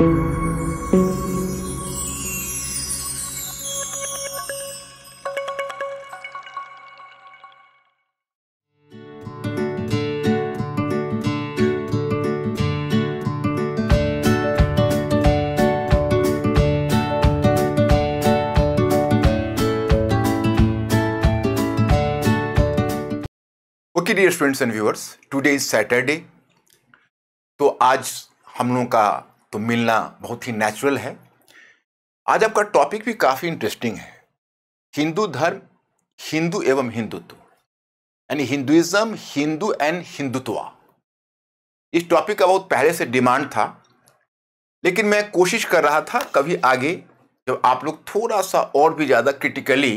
Okay dear students and viewers today is Saturday तो आज हम लोगों का तो मिलना बहुत ही नेचुरल है आज आपका टॉपिक भी काफ़ी इंटरेस्टिंग है हिंदू धर्म हिंदू एवं हिंदुत्व यानी हिंदुइज्म हिंदू एंड हिंदुत्वा इस टॉपिक का बहुत पहले से डिमांड था लेकिन मैं कोशिश कर रहा था कभी आगे जब आप लोग थोड़ा सा और भी ज़्यादा क्रिटिकली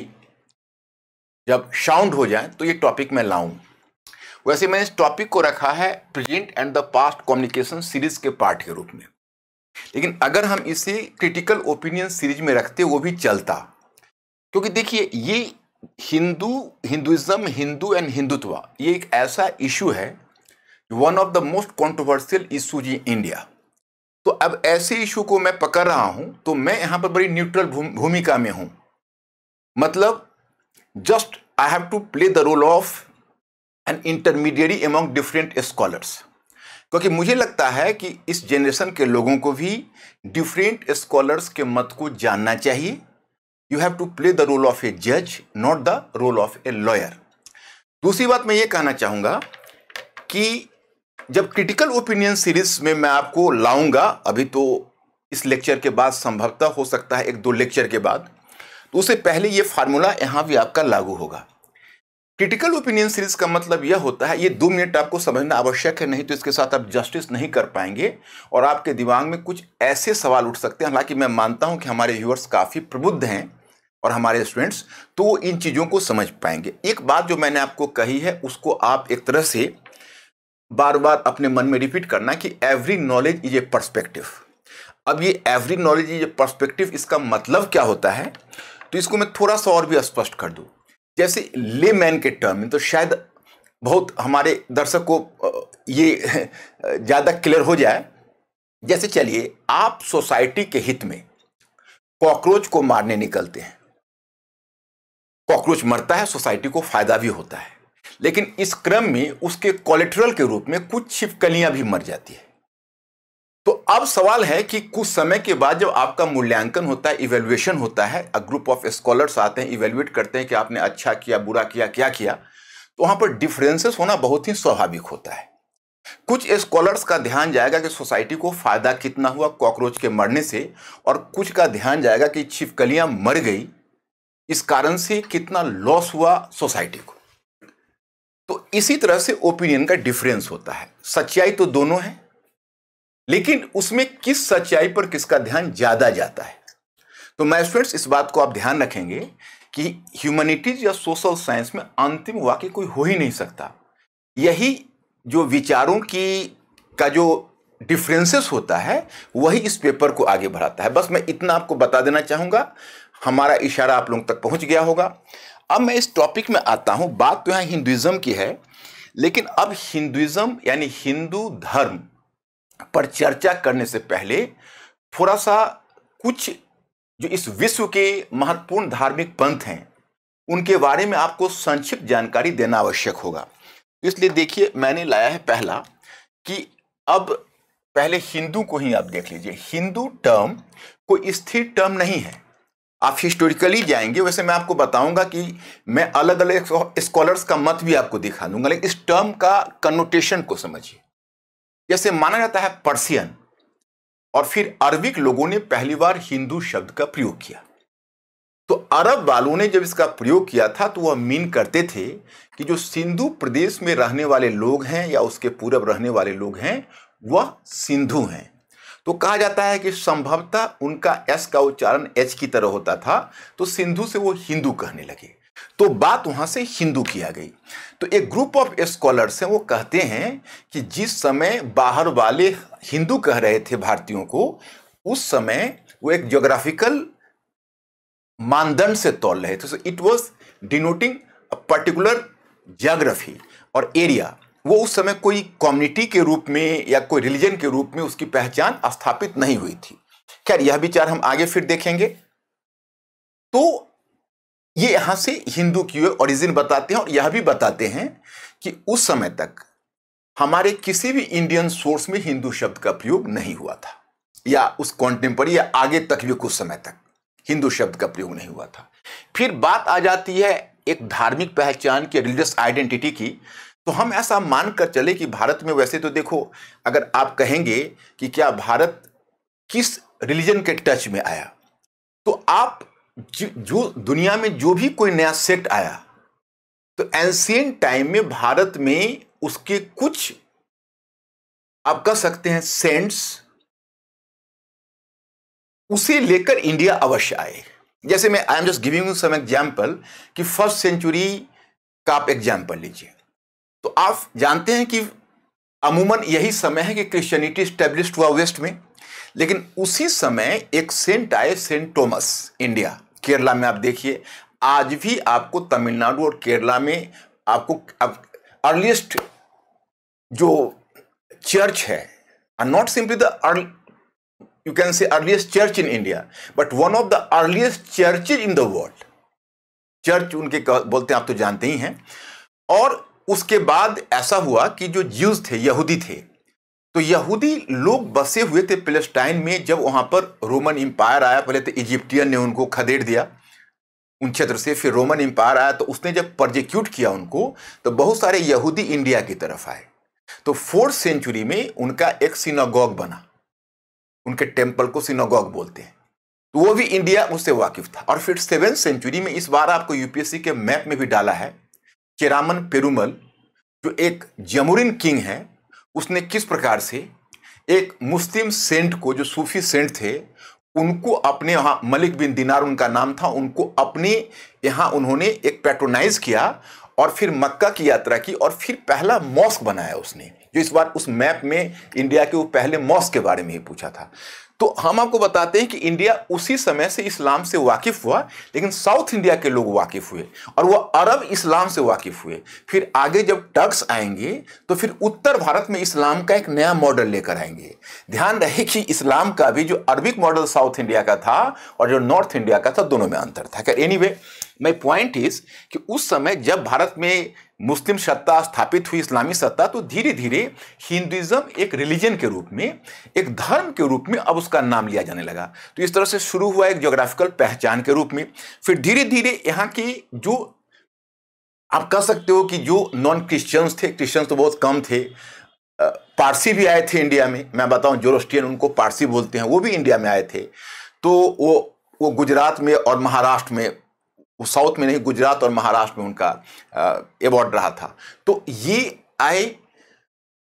जब साउंड हो जाए तो ये टॉपिक मैं लाऊं वैसे मैंने इस टॉपिक को रखा है present and the past communication series के पार्ट के रूप में लेकिन अगर हम इसे क्रिटिकल ओपिनियन सीरीज में रखते वो भी चलता क्योंकि देखिए ये हिंदू हिंदुज़म हिंदू एंड हिंदुत्व ये एक ऐसा इशू है one of the most controversial issues in India तो अब ऐसे इशू को मैं पकड़ रहा हूं तो मैं यहां पर बड़ी न्यूट्रल भूमिका में हूं मतलब just I have to play the role of an intermediate among different scholars क्योंकि मुझे लगता है कि इस जनरेशन के लोगों को भी डिफरेंट स्कॉलर्स के मत को जानना चाहिए you have to play the role of a जज not the role of a lawyer दूसरी बात मैं ये कहना चाहूँगा कि जब क्रिटिकल ओपिनियन सीरीज में मैं आपको लाऊंगा अभी तो इस लेक्चर के बाद संभवतः हो सकता है एक दो लेक्चर के बाद तो उससे पहले ये फार्मूला यहाँ भी आपका लागू होगा क्रिटिकल ओपिनियन सीरीज का मतलब यह होता है ये दो मिनट आपको समझना आवश्यक है नहीं तो इसके साथ आप जस्टिस नहीं कर पाएंगे और आपके दिमाग में कुछ ऐसे सवाल उठ सकते हैं हालांकि मैं मानता हूं कि हमारे व्यूअर्स काफ़ी प्रबुद्ध हैं और हमारे स्टूडेंट्स तो वो इन चीज़ों को समझ पाएंगे एक बात जो मैंने आपको कही है उसको आप एक तरह से बार बार अपने मन में रिपीट करना कि every knowledge is a perspective अब ये every knowledge is a perspective इसका मतलब क्या होता है तो इसको मैं थोड़ा सा और भी स्पष्ट कर दूँ जैसे ले मैन के टर्म में तो शायद बहुत हमारे दर्शक को ये ज़्यादा क्लियर हो जाए जैसे चलिए आप सोसाइटी के हित में कॉकरोच को मारने निकलते हैं कॉकरोच मरता है सोसाइटी को फायदा भी होता है लेकिन इस क्रम में उसके कोलेट्रल के रूप में कुछ छिपकलियां भी मर जाती है अब सवाल है कि कुछ समय के बाद जब आपका मूल्यांकन होता है इवेल्युएशन होता है अ ग्रुप ऑफ स्कॉलर्स आते हैं इवेल्युएट करते हैं कि आपने अच्छा किया बुरा किया क्या किया तो वहां पर डिफरेंसेस होना बहुत ही स्वाभाविक होता है कुछ स्कॉलर्स का ध्यान जाएगा कि सोसाइटी को फायदा कितना हुआ कॉकरोच के मरने से और कुछ का ध्यान जाएगा कि छिपकलियां मर गई इस कारण से कितना लॉस हुआ सोसाइटी को तो इसी तरह से ओपिनियन का डिफरेंस होता है सच्चाई तो दोनों है लेकिन उसमें किस सच्चाई पर किसका ध्यान ज्यादा जाता है तो मैं स्टूडेंट्स इस बात को आप ध्यान रखेंगे कि ह्यूमैनिटीज या सोशल साइंस में अंतिम वाक्य कोई हो ही नहीं सकता यही जो विचारों की का जो डिफरेंसेस होता है वही इस पेपर को आगे बढ़ाता है बस मैं इतना आपको बता देना चाहूँगा हमारा इशारा आप लोगों तक पहुँच गया होगा अब मैं इस टॉपिक में आता हूँ बात तो यहाँ हिंदुज़म की है लेकिन अब हिंदुज़म यानी हिंदू धर्म पर चर्चा करने से पहले थोड़ा सा कुछ जो इस विश्व के महत्वपूर्ण धार्मिक पंथ हैं उनके बारे में आपको संक्षिप्त जानकारी देना आवश्यक होगा इसलिए देखिए मैंने लाया है पहला कि अब पहले हिंदू को ही आप देख लीजिए हिंदू टर्म कोई स्थिर टर्म नहीं है आप हिस्टोरिकली जाएंगे वैसे मैं आपको बताऊंगा कि मैं अलग अलग स्कॉलर्स का मत भी आपको दिखा दूंगा लेकिन इस टर्म का कन्नोटेशन को समझिए जैसे माना जाता है पर्सियन और फिर अरबिक लोगों ने पहली बार हिंदू शब्द का प्रयोग किया तो अरब वालों ने जब इसका प्रयोग किया था तो वह मीन करते थे कि जो सिंधु प्रदेश में रहने वाले लोग हैं या उसके पूर्व रहने वाले लोग हैं वह सिंधु हैं तो कहा जाता है कि संभवतः उनका एस का उच्चारण एच की तरह होता था तो सिंधु से वो हिंदू कहने लगे तो बात वहां से हिंदू किया गई तो एक ग्रुप ऑफ स्कॉलर्स हैं वो कहते हैं कि जिस समय बाहर वाले हिंदू कह रहे थे भारतीयों को उस समय वो एक ज्योग्राफिकल मानदंड से तोल रहे थे it was denoting particular geography और एरिया वो उस समय कोई कम्युनिटी के रूप में या कोई रिलीजन के रूप में उसकी पहचान स्थापित नहीं हुई थी खैर यह विचार हम आगे फिर देखेंगे तो ये यहां से हिंदू की ओरिजिन बताते हैं और यह भी बताते हैं कि उस समय तक हमारे किसी भी इंडियन सोर्स में हिंदू शब्द का प्रयोग नहीं हुआ था या उस कॉन्टेम्परी या आगे तक भी कुछ समय तक हिंदू शब्द का प्रयोग नहीं हुआ था फिर बात आ जाती है एक धार्मिक पहचान की रिलीजियस आइडेंटिटी की तो हम ऐसा मानकर चले कि भारत में वैसे तो देखो अगर आप कहेंगे कि क्या भारत किस रिलीजन के टच में आया तो आप जो दुनिया में जो भी कोई नया सेक्ट आया तो एंशियन टाइम में भारत में उसके कुछ आप कह सकते हैं सेंट्स उसे लेकर इंडिया अवश्य आए जैसे मैं I am just giving you some example कि फर्स्ट सेंचुरी का आप एग्जाम्पल लीजिए तो आप जानते हैं कि अमूमन यही समय है कि क्रिश्चियनिटी स्टेब्लिश हुआ वेस्ट में लेकिन उसी समय एक सेंट आए सेंट थॉमस इंडिया केरला में आप देखिए आज भी आपको तमिलनाडु और केरला में आपको अब अर्लीस्ट जो चर्च है are not simply the you can say earliest church in India but one of the earliest earliest in the world church उनके बोलते हैं आप तो जानते ही हैं और उसके बाद ऐसा हुआ कि जो ज्यूज थे यहूदी थे तो यहूदी लोग बसे हुए थे पेलेस्टाइन में जब वहां पर रोमन एम्पायर आया पहले तो इजिप्टियन ने उनको खदेड़ दिया उन क्षेत्र से फिर रोमन एम्पायर आया तो उसने जब प्रोजिक्यूट किया उनको तो बहुत सारे यहूदी इंडिया की तरफ आए तो फोर्थ सेंचुरी में उनका एक सिनागॉग बना उनके टेम्पल को सिनागॉग बोलते हैं तो वो भी इंडिया उससे वाकिफ था और फिर सेवन सेंचुरी में इस बार आपको यूपीएससी के मैप में भी डाला है चिरामन पेरुमल जो एक जमुरिन किंग है उसने किस प्रकार से एक मुस्लिम सेंट को जो सूफी सेंट थे उनको अपने यहाँ मलिक बिन दिनार उनका नाम था उनको अपने यहाँ उन्होंने एक पैट्रोनाइज किया और फिर मक्का की यात्रा की और फिर पहला मॉस्क बनाया उसने जो इस बार उस मैप में इंडिया के वो पहले मॉस्क के बारे में ही पूछा था तो हम आपको बताते हैं कि इंडिया उसी समय से इस्लाम से वाकिफ हुआ लेकिन साउथ इंडिया के लोग वाकिफ हुए और वह अरब इस्लाम से वाकिफ हुए फिर आगे जब टर्क्स आएंगे तो फिर उत्तर भारत में इस्लाम का एक नया मॉडल लेकर आएंगे ध्यान रहे कि इस्लाम का भी जो अरबिक मॉडल साउथ इंडिया का था और जो नॉर्थ इंडिया का था दोनों में अंतर था खैर anyway my point is कि उस समय जब भारत में मुस्लिम सत्ता स्थापित हुई इस्लामी सत्ता तो धीरे धीरे हिंदुज़म एक रिलीजन के रूप में एक धर्म के रूप में अब उसका नाम लिया जाने लगा तो इस तरह से शुरू हुआ एक जोग्राफिकल पहचान के रूप में फिर धीरे धीरे यहाँ की जो आप कह सकते हो कि जो नॉन क्रिश्चियंस थे क्रिश्चियंस तो बहुत कम थे पारसी भी आए थे इंडिया में मैं बताऊं जोरोस्टियन उनको पारसी बोलते हैं वो भी इंडिया में आए थे तो वो वो गुजरात में और महाराष्ट्र में वो साउथ में नहीं गुजरात और महाराष्ट्र में उनका अवार्ड रहा था तो ये आए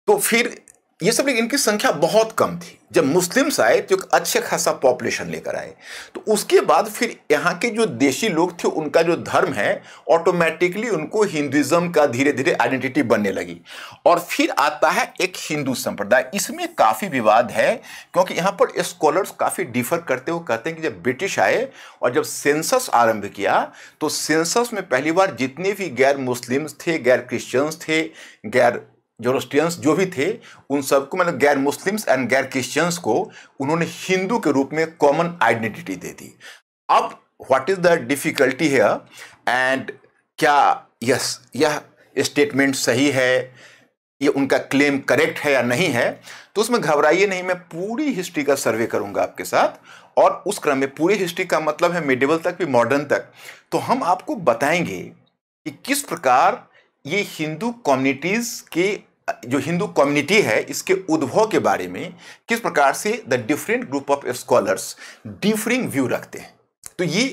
तो फिर ये सब लेकिन इनकी संख्या बहुत कम थी जब मुस्लिम्स आए तो एक अच्छे खासा पॉपुलेशन लेकर आए तो उसके बाद फिर यहाँ के जो देशी लोग थे उनका जो धर्म है ऑटोमेटिकली उनको हिंदुज़म का धीरे धीरे आइडेंटिटी बनने लगी और फिर आता है एक हिंदू संप्रदाय इसमें काफ़ी विवाद है क्योंकि यहाँ पर स्कॉलर्स काफ़ी डिफर करते हुए कहते हैं कि जब ब्रिटिश आए और जब सेंसस आरंभ किया तो सेंसस में पहली बार जितने भी गैर मुस्लिम्स थे गैर क्रिश्चियंस थे गैर जोरोस्ट्रियंस जो भी थे उन सबको मतलब गैर मुस्लिम्स एंड गैर क्रिश्चियंस को उन्होंने हिंदू के रूप में कॉमन आइडेंटिटी दे दी अब what is the difficulty here and क्या यस यह स्टेटमेंट सही है ये उनका क्लेम करेक्ट है या नहीं है तो उसमें घबराइए नहीं मैं पूरी हिस्ट्री का सर्वे करूंगा आपके साथ और उस क्रम में पूरी हिस्ट्री का मतलब है मिडिवल तक भी मॉडर्न तक तो हम आपको बताएंगे कि किस प्रकार ये हिंदू कम्युनिटीज़ के जो हिंदू कम्युनिटी है इसके उद्भव के बारे में किस प्रकार से the different group of scholars differing view रखते हैं तो ये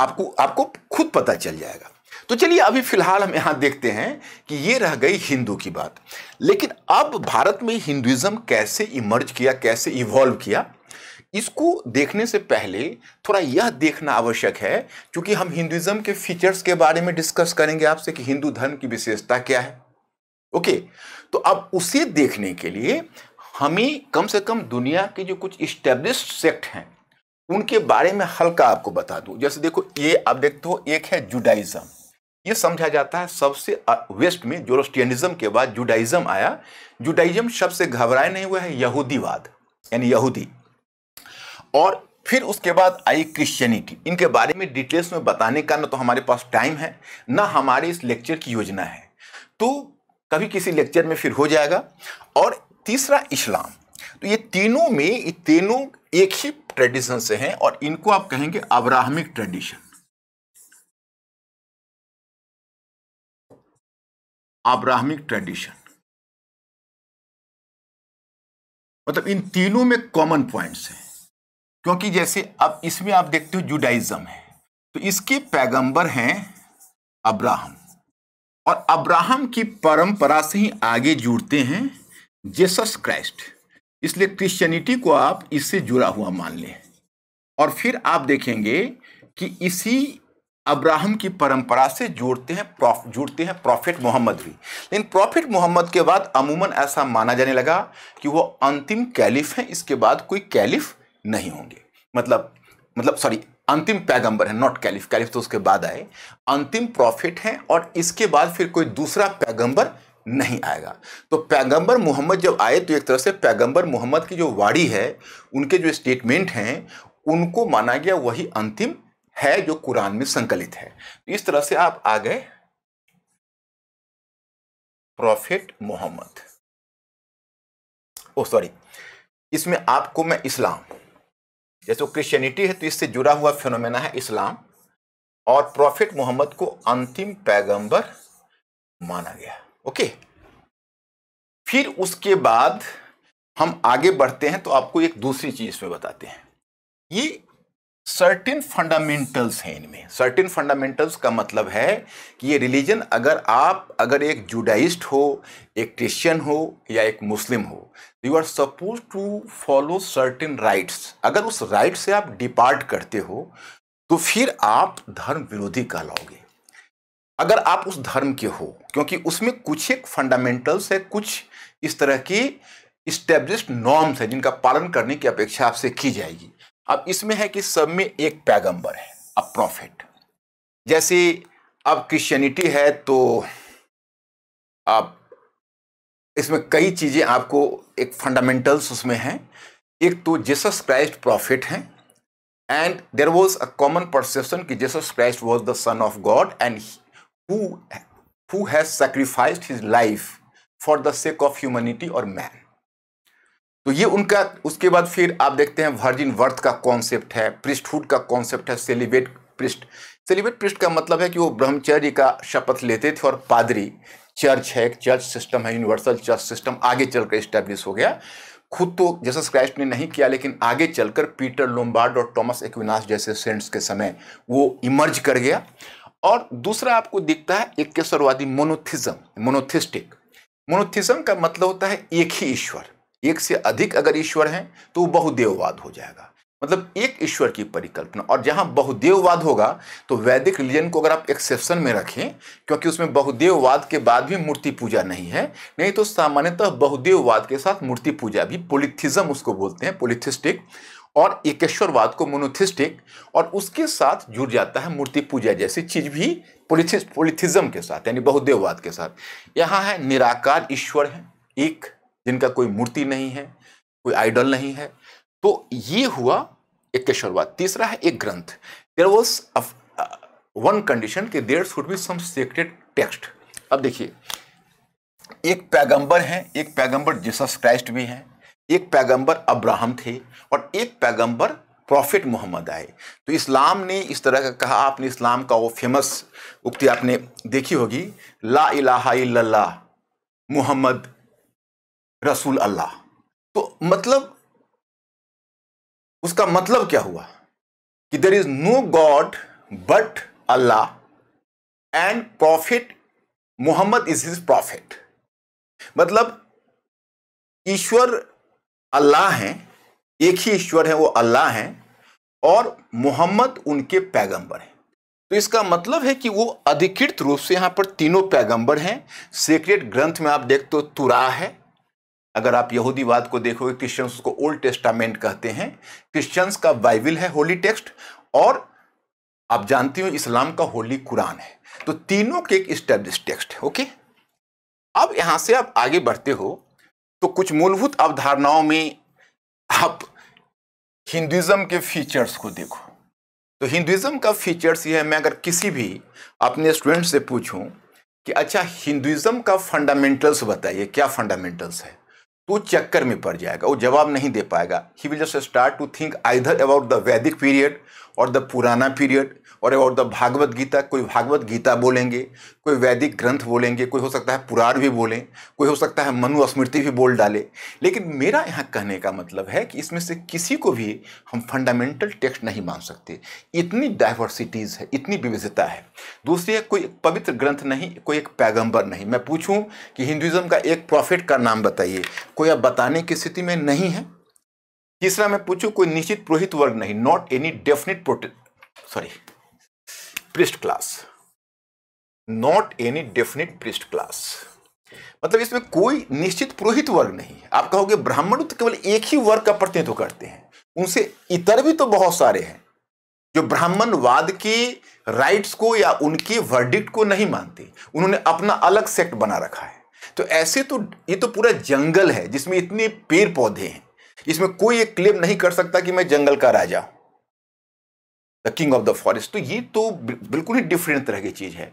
आपको आपको खुद पता चल जाएगा तो चलिए अभी फिलहाल हम यहां देखते हैं कि ये रह गई हिंदू की बात लेकिन अब भारत में हिंदुइज्म कैसे इमर्ज किया कैसे इवॉल्व किया इसको देखने से पहले थोड़ा यह देखना आवश्यक है क्योंकि हम हिंदुइज्म के फीचर्स के बारे में डिस्कस करेंगे आपसे कि हिंदू धर्म की विशेषता क्या है ओके तो अब उसे देखने के लिए हमें कम से कम दुनिया के जो कुछ स्टेब्लिश सेक्ट हैं उनके बारे में हल्का आपको बता दूं जैसे देखो ये आप देखते हो एक है जुडाइज़म ये समझा जाता है सबसे वेस्ट में जोरोस्टियनिज्म के बाद जुडाइज़म आया जुडाइज़म से घबराए नहीं हुआ है यहूदीवाद यानी यहूदी और फिर उसके बाद आई क्रिश्चियनिटी इनके बारे में डिटेल्स में बताने का ना तो हमारे पास टाइम है ना हमारे इस लेक्चर की योजना है तो कभी किसी लेक्चर में फिर हो जाएगा और तीसरा इस्लाम तो ये तीनों में ये तीनों एक ही ट्रेडिशन से हैं और इनको आप कहेंगे अब्राहमिक ट्रेडिशन अब्राहमिक ट्रेडिशन मतलब इन तीनों में कॉमन पॉइंट्स हैं क्योंकि जैसे अब इसमें आप देखते हो जुडाइज्म है तो इसके पैगंबर हैं अब्राहम और अब्राहम की परंपरा से ही आगे जुड़ते हैं जेसस क्राइस्ट इसलिए क्रिश्चियनिटी को आप इससे जुड़ा हुआ मान लें और फिर आप देखेंगे कि इसी अब्राहम की परंपरा से जोड़ते हैं प्रॉफ जुड़ते हैं प्रॉफिट मोहम्मद भी लेकिन प्रॉफिट मोहम्मद के बाद अमूमन ऐसा माना जाने लगा कि वो अंतिम कैलिफ हैं इसके बाद कोई कैलिफ नहीं होंगे मतलब मतलब सॉरी अंतिम पैगंबर है नॉट कैलिफ कैलिफ तो उसके बाद आए अंतिम प्रॉफिट है और इसके बाद फिर कोई दूसरा पैगंबर नहीं आएगा तो पैगंबर मोहम्मद जब आए तो एक तरह से पैगंबर मोहम्मद की जो वाड़ी है उनके जो स्टेटमेंट हैं उनको माना गया वही अंतिम है जो कुरान में संकलित है तो इस तरह से आप आ गए प्रॉफिट मोहम्मद ओ सॉरी इसमें आपको मैं इस्लाम जैसे वो क्रिश्चियनिटी है तो इससे जुड़ा हुआ फिनोमेना है इस्लाम और प्रॉफिट मोहम्मद को अंतिम पैगंबर माना गया ओके फिर उसके बाद हम आगे बढ़ते हैं तो आपको एक दूसरी चीज इसमें बताते हैं ये सर्टिन फंडामेंटल्स हैं इनमें सर्टिन फंडामेंटल्स का मतलब है कि ये रिलीजन अगर आप अगर एक जुडाइस्ट हो एक क्रिश्चियन हो या एक मुस्लिम हो you are suppose to follow certain rites अगर उस राइट से आप डिपार्ट करते हो तो फिर आप धर्म विरोधी कहलाओगे अगर आप उस धर्म के हो क्योंकि उसमें कुछ एक फंडामेंटल्स है कुछ इस तरह की इस्टेब्लिश नॉर्म्स है जिनका पालन करने की अपेक्षा आपसे की जाएगी अब इसमें है कि सब में एक पैगंबर है अ प्रॉफिट जैसे अब क्रिश्चियनिटी है तो आप इसमें कई चीज़ें आपको एक फंडामेंटल्स उसमें हैं एक तो जीसस क्राइस्ट प्रॉफिट हैं and there was a common perception कि Jesus Christ was the son of God and who has sacrificed his life for the sake of humanity और मैन तो ये उनका उसके बाद फिर आप देखते हैं वर्जिन वर्थ का कॉन्सेप्ट है पृष्ठहुड का कॉन्सेप्ट है सेलिब्रेट पृष्ठ सेलिब्रेट पृष्ठ का मतलब है कि वो ब्रह्मचर्य का शपथ लेते थे और पादरी चर्च है एक चर्च सिस्टम है यूनिवर्सल चर्च सिस्टम आगे चलकर इस्टेब्लिश हो गया खुद तो जसस क्राइस्ट ने नहीं किया लेकिन आगे चलकर पीटर लोम्बार्ड और टॉमस एक्विनास जैसे सेंट्स के समय वो इमर्ज कर गया और दूसरा आपको दिखता है एक केसरवादी मोनोथिज्म मोनोथिस्टिक मोनोथिज्म का मतलब होता है एक ही ईश्वर एक से अधिक अगर ईश्वर हैं तो वो बहुदेववाद हो जाएगा मतलब एक ईश्वर की परिकल्पना और जहां बहुदेववाद होगा तो वैदिक रिलीजन को अगर आप एक्सेप्शन में रखें क्योंकि उसमें बहुदेववाद के बाद भी मूर्ति पूजा नहीं है नहीं तो सामान्यतः बहुदेववाद के साथ मूर्ति पूजा भी पोलिथिज्म उसको बोलते हैं पोलिथिस्टिक और एकेश्वरवाद को मोनोथिस्टिक और उसके साथ जुड़ जाता है मूर्ति पूजा जैसी चीज भी पोलिथिज पोलिथिज्म के साथ यानी बहुदेववाद के साथ यहाँ है निराकार ईश्वर है एक जिनका कोई मूर्ति नहीं है कोई आइडल नहीं है तो ये हुआ एक शुरुआत तीसरा है एक ग्रंथ देर वॉज वन कंडीशन कि there should be some sacred text अब देखिए एक पैगंबर हैं एक पैगंबर जीसस क्राइस्ट भी हैं एक पैगंबर अब्राहम थे और एक पैगंबर प्रॉफिट मोहम्मद आए तो इस्लाम ने इस तरह का कहा आपने इस्लाम का वो फेमस उक्ति आपने देखी होगी ला इलाहा इल्लल्लाह मोहम्मद रसूल अल्लाह तो मतलब उसका मतलब क्या हुआ कि there is no God but Allah and prophet Muhammad is his prophet मतलब ईश्वर अल्लाह हैं एक ही ईश्वर है वो अल्लाह हैं और मोहम्मद उनके पैगंबर हैं तो इसका मतलब है कि वो अधिकृत रूप से यहां पर तीनों पैगंबर हैं सेक्रेट ग्रंथ में आप देखते हो तुरा है अगर आप यहूदीवाद को देखोगे क्रिश्चियंस को ओल्ड टेस्टामेंट कहते हैं क्रिश्चियंस का बाइबिल है होली टेक्स्ट और आप जानते हो इस्लाम का होली कुरान है तो तीनों के एक स्टेब्लिश टेक्स्ट है ओके अब यहां से आप आगे बढ़ते हो तो कुछ मूलभूत अवधारणाओं में आप हिंदुज़म के फीचर्स को देखो तो हिंदुज्म का फीचर्स यह है मैं अगर किसी भी अपने स्टूडेंट से पूछूं कि अच्छा हिंदुज़म का फंडामेंटल्स बताइए क्या फंडामेंटल्स है वो चक्कर में पड़ जाएगा वो जवाब नहीं दे पाएगा he will just start to think either about the Vedic period और द पुराना पीरियड और अबाउट द भागवत गीता कोई भागवत गीता बोलेंगे कोई वैदिक ग्रंथ बोलेंगे कोई हो सकता है पुराण भी बोलें कोई हो सकता है मनुस्मृति भी बोल डाले लेकिन मेरा यहाँ कहने का मतलब है कि इसमें से किसी को भी हम फंडामेंटल टेक्स्ट नहीं मान सकते इतनी डाइवर्सिटीज़ है इतनी विविधता है दूसरी है कोई पवित्र ग्रंथ नहीं कोई एक पैगंबर नहीं मैं पूछूँ कि हिंदुज़म का एक प्रॉफिट का नाम बताइए कोई अब बताने की स्थिति में नहीं है तीसरा मैं पूछूं कोई निश्चित पुरोहित वर्ग नहीं नॉट एनी डेफिनेट प्रोटे sorry priest class not any definite priest class मतलब इसमें कोई निश्चित पुरोहित वर्ग नहीं है आप कहोगे ब्राह्मण तो केवल एक ही वर्ग का प्रतिनिधित्व करते हैं उनसे इतर भी तो बहुत सारे हैं जो ब्राह्मणवाद की राइट्स को या उनके वर्डिक्ट को नहीं मानते उन्होंने अपना अलग सेक्ट बना रखा है तो ऐसे तो ये तो पूरा जंगल है जिसमें इतने पेड़ पौधे हैं इसमें कोई एक क्लेम नहीं कर सकता कि मैं जंगल का राजा हूं the king of the forest तो ये तो बिल्कुल ही डिफरेंट तरह की चीज़ है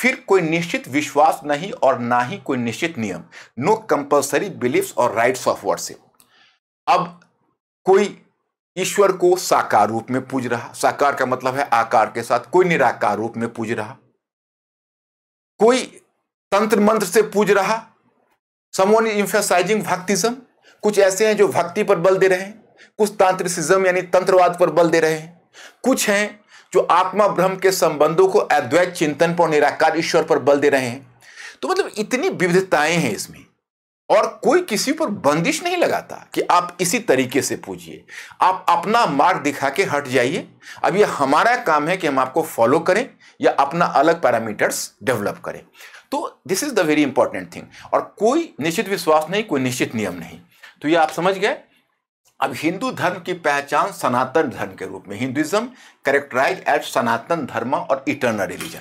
फिर कोई निश्चित विश्वास नहीं और ना ही कोई निश्चित नियम नो कंपल्सरी बिलीफ्स और राइट्स ऑफ वर्शिप अब कोई ईश्वर को साकार रूप में पूज रहा साकार का मतलब है आकार के साथ कोई निराकार रूप में पूज रहा कोई तंत्र मंत्र से पूज रहा समोन इंफेसाइजिंग भक्तिज्म कुछ ऐसे हैं जो भक्ति पर बल दे रहे हैं कुछ तांत्रिसिज्म यानी तंत्रवाद पर बल दे रहे हैं कुछ हैं जो आत्मा ब्रह्म के संबंधों को अद्वैत चिंतन पर निराकार ईश्वर पर बल दे रहे हैं तो मतलब इतनी विविधताएं हैं इसमें और कोई किसी पर बंदिश नहीं लगाता कि आप इसी तरीके से पूजिए आप अपना मार्ग दिखा के हट जाइए अब यह हमारा काम है कि हम आपको फॉलो करें या अपना अलग पैरामीटर्स डेवलप करें तो this is the very important thing और कोई निश्चित विश्वास नहीं कोई निश्चित नियम नहीं तो ये आप समझ गए अब हिंदू धर्म की पहचान सनातन धर्म के रूप में हिंदुइज्म करेक्टराइज एट सनातन धर्म और इटर्नल रिलीजन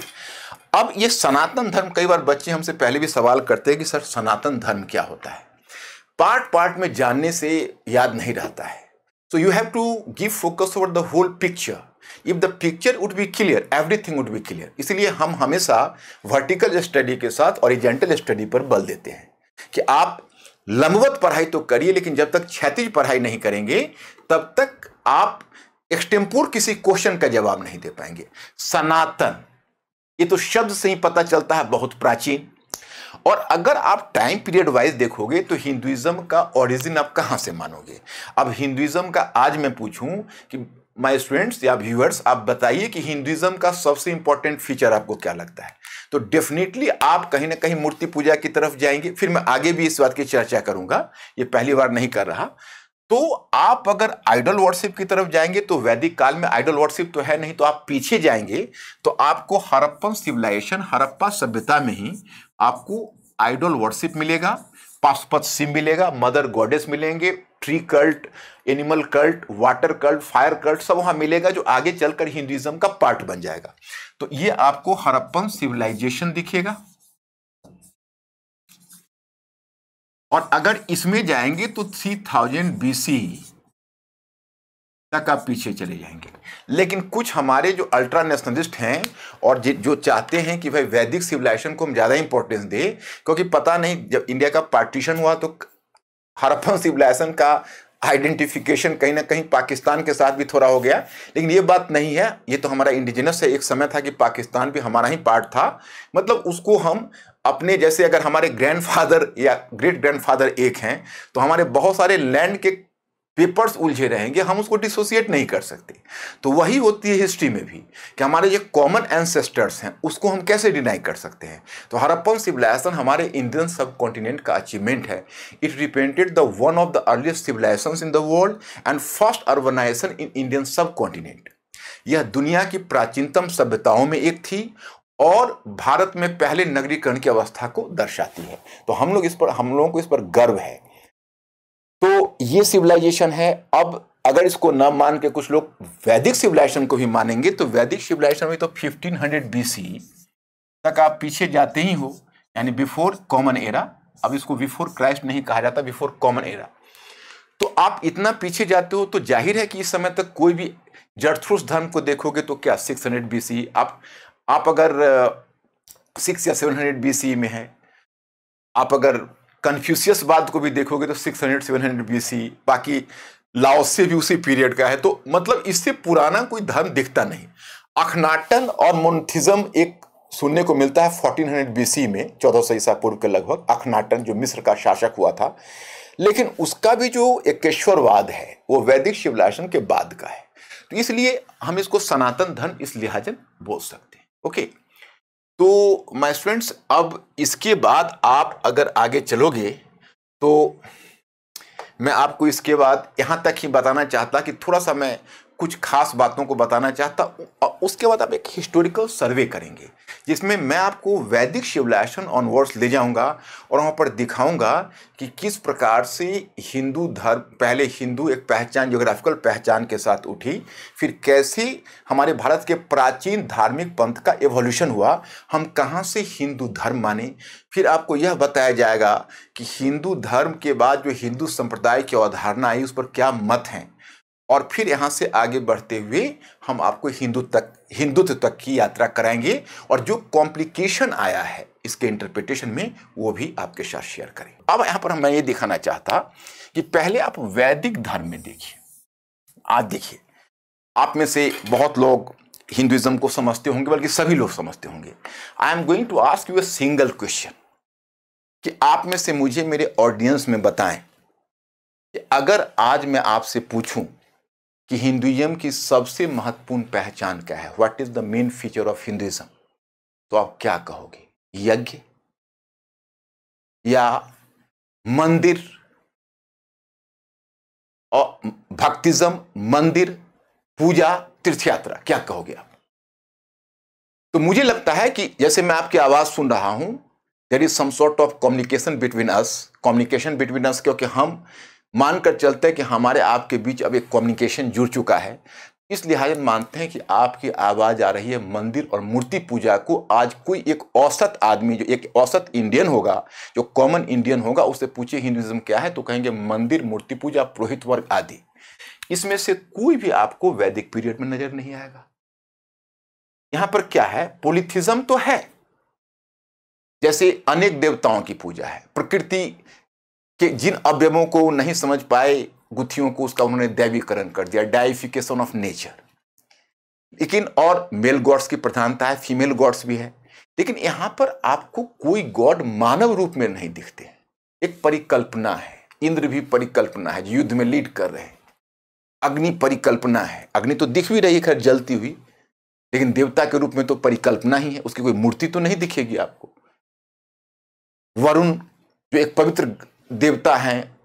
अब ये सनातन धर्म कई बार बच्चे हमसे पहले भी सवाल करते हैं कि सर सनातन धर्म क्या होता है पार्ट पार्ट में जानने से याद नहीं रहता है so you have to give focus over the whole picture if the picture would be clear everything would be clear इसलिए हम हमेशा वर्टिकल स्टडी के साथ ऑरिजेंटल स्टडी पर बल देते हैं कि आप लंबवत पढ़ाई तो करिए लेकिन जब तक क्षैतिज पढ़ाई नहीं करेंगे तब तक आप एक्सटेम्पोर किसी क्वेश्चन का जवाब नहीं दे पाएंगे सनातन ये तो शब्द से ही पता चलता है बहुत प्राचीन और अगर आप टाइम पीरियड वाइज देखोगे तो हिंदुइज्म का ओरिजिन आप कहाँ से मानोगे अब हिंदुइज्म का आज मैं पूछूं कि माय स्टूडेंट्स या व्यूअर्स आप बताइए कि हिंदुइज्म का सबसे इंपॉर्टेंट फीचर आपको क्या लगता है तो डेफिनेटली आप कहीं ना कहीं मूर्ति पूजा की तरफ जाएंगे फिर मैं आगे भी इस बात की चर्चा करूंगा ये पहली बार नहीं कर रहा तो आप अगर आइडल वर्शिप की तरफ जाएंगे तो वैदिक काल में आइडल वर्शिप तो है नहीं तो आप पीछे जाएंगे तो आपको हरप्पन सिविलाइजेशन हरप्पा सभ्यता में ही आपको आइडल वर्शिप मिलेगा पाशुपत सिंह मिलेगा मदर गॉडेस मिलेंगे tree cult animal cult water cult fire cult सब वहां मिलेगा जो आगे चलकर हिंदुइज्म का पार्ट बन जाएगा तो ये आपको हरप्पन सिविलाइजेशन दिखेगा और अगर इसमें जाएंगे तो थ्री थाउजेंड बीसी तक आप पीछे चले जाएंगे लेकिन कुछ हमारे जो अल्ट्रा नेशनलिस्ट हैं और जो चाहते हैं कि भाई वैदिक सिविलाइजेशन को हम ज़्यादा इंपॉर्टेंस दें क्योंकि पता नहीं जब इंडिया का पार्टीशन हुआ तो हरप्पन सिविलाइजेशन का आइडेंटिफिकेशन कहीं ना कहीं पाकिस्तान के साथ भी थोड़ा हो गया लेकिन ये बात नहीं है ये तो हमारा इंडिजिनस है एक समय था कि पाकिस्तान भी हमारा ही पार्ट था मतलब उसको हम अपने जैसे अगर हमारे ग्रैंडफादर या ग्रेट ग्रैंडफादर एक हैं तो हमारे बहुत सारे लैंड के पेपर्स उलझे रहेंगे हम उसको डिसोसिएट नहीं कर सकते तो वही होती है हिस्ट्री में भी कि हमारे जो कॉमन एंसेस्टर्स हैं उसको हम कैसे डिनाई कर सकते हैं तो हरप्पन सिविलाइजेशन हमारे इंडियन सब कॉन्टिनेंट का अचीवमेंट है it represented the one of the earliest civilization in the world and first urbanization in Indian subcontinent यह दुनिया की प्राचीनतम सभ्यताओं में एक थी और भारत में पहले नगरीकरण की अवस्था को दर्शाती है तो हम लोग इस पर हम लोगों को इस पर गर्व है तो ये सिविलाइजेशन है अब अगर इसको न मान के कुछ लोग वैदिक सिविलाइजेशन को भी मानेंगे तो वैदिक सिविलाइजेशन में तो 1500 हंड्रेड तक आप पीछे जाते ही हो यानी बिफोर कॉमन एरा अब इसको बिफोर क्राइस्ट नहीं कहा जाता बिफोर कॉमन एरा तो आप इतना पीछे जाते हो तो जाहिर है कि इस समय तक कोई भी जर्थ्रुस धर्म को देखोगे तो क्या 600 हंड्रेड बी आप आप अगर सिक्स या सेवन हंड्रेड बी में है आप अगर कन्फ्यूशियस बाद को भी देखोगे तो six hundred seven hundred B C बाकी लाओसे भी उसी पीरियड का है तो मतलब इससे पुराना कोई धर्म दिखता नहीं अखनाटन और मोनथिज्म एक सुनने को मिलता है 1400 हंड्रेड में चौदह सौ ईसा पूर्व के लगभग अखनाटन जो मिस्र का शासक हुआ था लेकिन उसका भी जो एकेश्वरवाद है वो वैदिक शिवलासन के बाद का है तो इसलिए हम इसको सनातन धर्म इस लिहाजन बोल सकते हैं ओके तो माय स्टूडेंट्स अब इसके बाद आप अगर आगे चलोगे तो मैं आपको इसके बाद यहाँ तक ही बताना चाहता कि थोड़ा सा मैं कुछ खास बातों को बताना चाहता उसके बाद आप एक हिस्टोरिकल सर्वे करेंगे जिसमें मैं आपको वैदिक ऑन ऑनवर्ड्स ले जाऊंगा और वहाँ पर दिखाऊंगा कि किस प्रकार से हिंदू धर्म पहले हिंदू एक पहचान जोग्राफिकल पहचान के साथ उठी फिर कैसे हमारे भारत के प्राचीन धार्मिक पंथ का एवोल्यूशन हुआ हम कहाँ से हिंदू धर्म माने फिर आपको यह बताया जाएगा कि हिंदू धर्म के बाद जो हिंदू संप्रदाय की अवधारणा आई उस पर क्या मत हैं और फिर यहाँ से आगे बढ़ते हुए हम आपको हिंदू तक हिंदुत्व तक की यात्रा कराएंगे और जो कॉम्प्लिकेशन आया है इसके इंटरप्रिटेशन में वो भी आपके साथ शेयर करें अब यहाँ पर मैं ये दिखाना चाहता कि पहले आप वैदिक धर्म में देखिए आज देखिए आप में से बहुत लोग हिंदुइज्म को समझते होंगे बल्कि सभी लोग समझते होंगे I am going to ask you a single question कि आप में से मुझे मेरे ऑडियंस में बताएं कि अगर आज मैं आपसे पूछूं कि हिंदुइज्म की सबसे महत्वपूर्ण पहचान क्या है what is the main feature of Hinduism तो आप क्या कहोगे यज्ञ या मंदिर और भक्तिज्म मंदिर पूजा तीर्थयात्रा क्या कहोगे आप तो मुझे लगता है कि जैसे मैं आपकी आवाज़ सुन रहा हूं there is some sort of communication between us communication between us क्योंकि हम मानकर चलते हैं कि हमारे आपके बीच अब एक कम्युनिकेशन जुड़ चुका है इस लिहाज मानते हैं कि आपकी आवाज़ आ रही है मंदिर और मूर्ति पूजा को आज कोई एक औसत आदमी जो एक औसत इंडियन होगा जो कॉमन इंडियन होगा उससे पूछिए हिंदुज़म क्या है तो कहेंगे मंदिर मूर्ति पूजा पुरोहित वर्ग आदि इसमें से कोई भी आपको वैदिक पीरियड में नज़र नहीं आएगा यहां पर क्या है पोलिथिज्म तो है जैसे अनेक देवताओं की पूजा है प्रकृति कि जिन अवयवों को नहीं समझ पाए गुथियों को उसका उन्होंने दैवीकरण कर दिया डाइफिकेशन ऑफ नेचर लेकिन और मेल गॉड्स की प्रधानता है फीमेल गॉड्स भी है लेकिन यहां पर आपको कोई गॉड मानव रूप में नहीं दिखते एक परिकल्पना है इंद्र भी परिकल्पना है युद्ध में लीड कर रहे अग्नि परिकल्पना है अग्नि तो दिख भी रही है खैर जलती हुई लेकिन देवता के रूप में तो परिकल्पना ही है उसकी कोई मूर्ति तो नहीं दिखेगी आपको वरुण जो एक पवित्र देवता हैं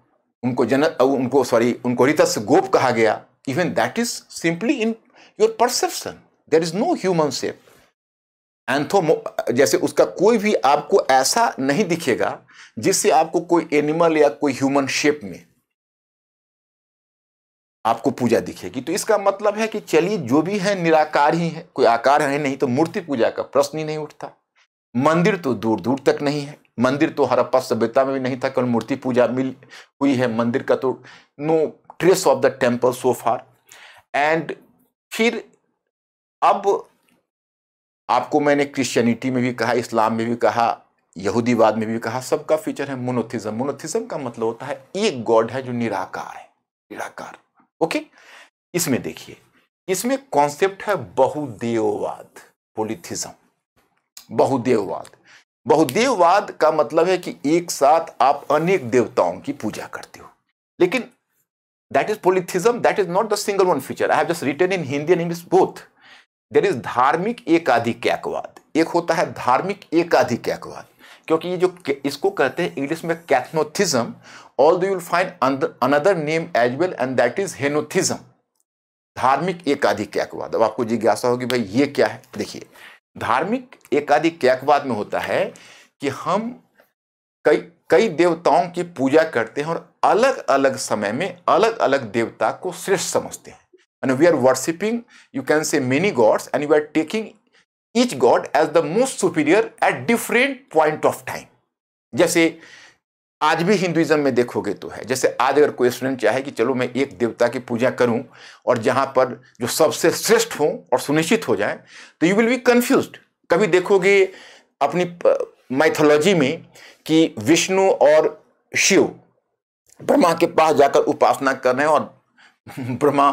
उनको जन उनको सॉरी उनको रितस गोप कहा गया even that is simply in your perception there is no human shape एंथोमो जैसे उसका कोई भी आपको ऐसा नहीं दिखेगा जिससे आपको कोई एनिमल या कोई ह्यूमन शेप में आपको पूजा दिखेगी तो इसका मतलब है कि चलिए जो भी है निराकार ही है कोई आकार है नहीं तो मूर्ति पूजा का प्रश्न ही नहीं उठता मंदिर तो दूर दूर तक नहीं है मंदिर तो हरप्पा सभ्यता में भी नहीं था केवल मूर्ति पूजा मिल हुई है मंदिर का तो no trace of the temple so far and फिर अब आपको मैंने क्रिश्चियनिटी में भी कहा इस्लाम में भी कहा यहूदीवाद में भी कहा सबका फीचर है मोनोथिज्म मोनोथिज्म का मतलब होता है एक गॉड है जो निराकार है निराकार ओके इसमें देखिए इसमें कॉन्सेप्ट है बहुदेववाद पोलिथिज्म बहुदेववाद बहुदेववाद का मतलब है कि एक साथ आप अनेक देवताओं की पूजा करते हो लेकिन that is polytheism that is not the single one feature I have just written in Hindi and English both there is धार्मिक एकाधिक्यवाद एक होता है धार्मिक एकाधिक्यवाद क्योंकि ये जो इसको कहते हैं इंग्लिश में kathenotheism although will find another name as well and that is henotheism धार्मिक एकाधिक्यवाद अब आपको जिज्ञासा होगी भाई ये क्या है देखिए धार्मिक एकाधिकवाद में होता है कि हम कई कई देवताओं की पूजा करते हैं और अलग अलग समय में अलग अलग देवता को श्रेष्ठ समझते हैं and we are worshipping you can say many gods and we are taking each god as the most superior at different point of time जैसे आज भी हिंदुइज़्म में देखोगे तो है जैसे आज अगर कोई स्टूडेंट चाहे कि चलो मैं एक देवता की पूजा करूं और जहां पर जो सबसे श्रेष्ठ हो और सुनिश्चित हो जाए तो यू विल बी कंफ्यूज कभी देखोगे अपनी माइथोलॉजी में कि विष्णु और शिव ब्रह्मा के पास जाकर उपासना कर रहे हैं और ब्रह्मा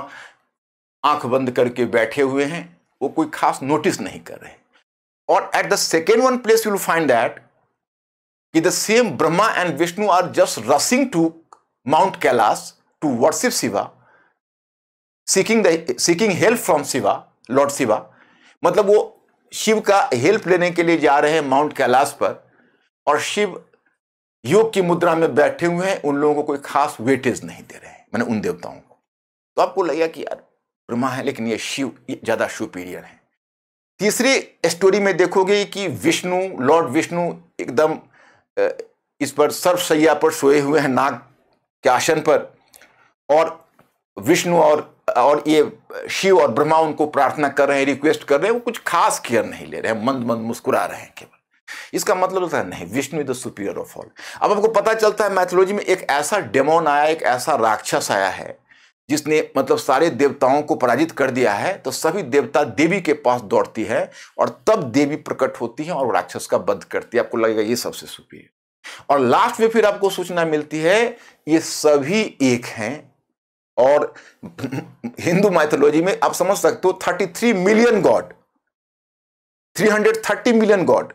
आंख बंद करके बैठे हुए हैं वो कोई खास नोटिस नहीं कर रहे और at the second one place you will find that कि the same Brahma and Vishnu are just rushing to mount Kailash to worship Shiva seeking seeking help from Shiva lord Shiva मतलब वो शिव का हेल्प लेने के लिए जा रहे हैं माउंट कैलाश पर और शिव योग की मुद्रा में बैठे हुए हैं उन लोगों को कोई खास वेटेज नहीं दे रहे हैं मैंने उन देवताओं को तो आपको लगेगा कि यार ब्रह्मा है लेकिन ये शिव ज़्यादा सुपीरियर है तीसरी स्टोरी में देखोगे कि विष्णु लॉर्ड विष्णु एकदम इस पर सर्वसैया पर सोए हुए हैं नाग के आसन पर और विष्णु और और ये शिव और ब्रह्मा उनको प्रार्थना कर रहे हैं रिक्वेस्ट कर रहे हैं वो कुछ खास केयर नहीं ले रहे हैं मंद मंद मुस्कुरा रहे हैं केवल इसका मतलब होता है नहीं Vishnu is the superior of all अब आपको पता चलता है मैथोलॉजी में एक ऐसा डेमोन आया एक ऐसा राक्षस आया है जिसने मतलब सारे देवताओं को पराजित कर दिया है तो सभी देवता देवी के पास दौड़ती है और तब देवी प्रकट होती है और राक्षस का वध करती है आपको लगेगा ये सबसे सूफी है और लास्ट में फिर आपको सूचना मिलती है ये सभी एक हैं और हिंदू माइथोलॉजी में आप समझ सकते हो 33 मिलियन गॉड 330 मिलियन गॉड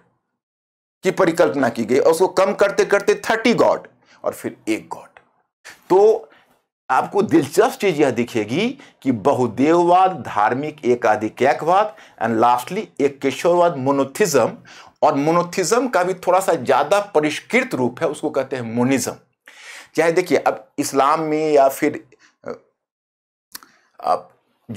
की परिकल्पना की गई और उसको कम करते करते 30 गॉड और फिर एक गॉड तो आपको दिलचस्प चीज यह दिखेगी कि बहुदेववाद धार्मिक एकाधिकवाद एंड लास्टली एक किशोरवाद मोनोथिज्म और मोनोथिज्म का भी थोड़ा सा ज़्यादा परिष्कृत रूप है उसको कहते हैं मोनिज्म चाहे देखिए अब इस्लाम में या फिर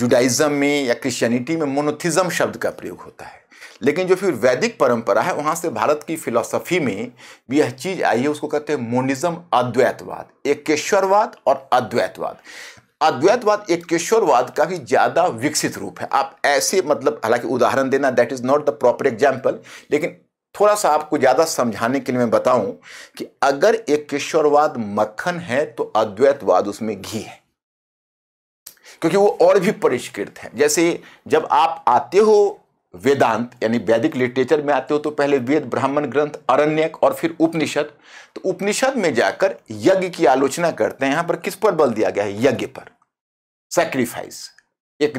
जुडाइज्म में या क्रिश्चियनिटी में मोनोथिज्म शब्द का प्रयोग होता है लेकिन जो फिर वैदिक परंपरा है वहाँ से भारत की फिलॉसफी में भी यह चीज़ आई है उसको कहते हैं मोनिज्म अद्वैतवाद एकेश्वरवाद और अद्वैतवाद अद्वैतवाद एकेश्वरवाद का भी ज़्यादा विकसित रूप है आप ऐसे मतलब हालांकि उदाहरण देना that is not the proper example लेकिन थोड़ा सा आपको ज़्यादा समझाने के लिए मैं बताऊं कि अगर एकेश्वरवाद मक्खन है तो अद्वैतवाद उसमें घी है क्योंकि वो और भी परिष्कृत है जैसे जब आप आते हो वेदांत यानी वैदिक लिटरेचर में आते हो तो पहले वेद ब्राह्मण ग्रंथ अरण्यक और फिर उपनिषद तो उपनिषद में जाकर यज्ञ की आलोचना करते हैं यहां पर किस पर बल दिया गया है यज्ञ पर सैक्रिफाइस एक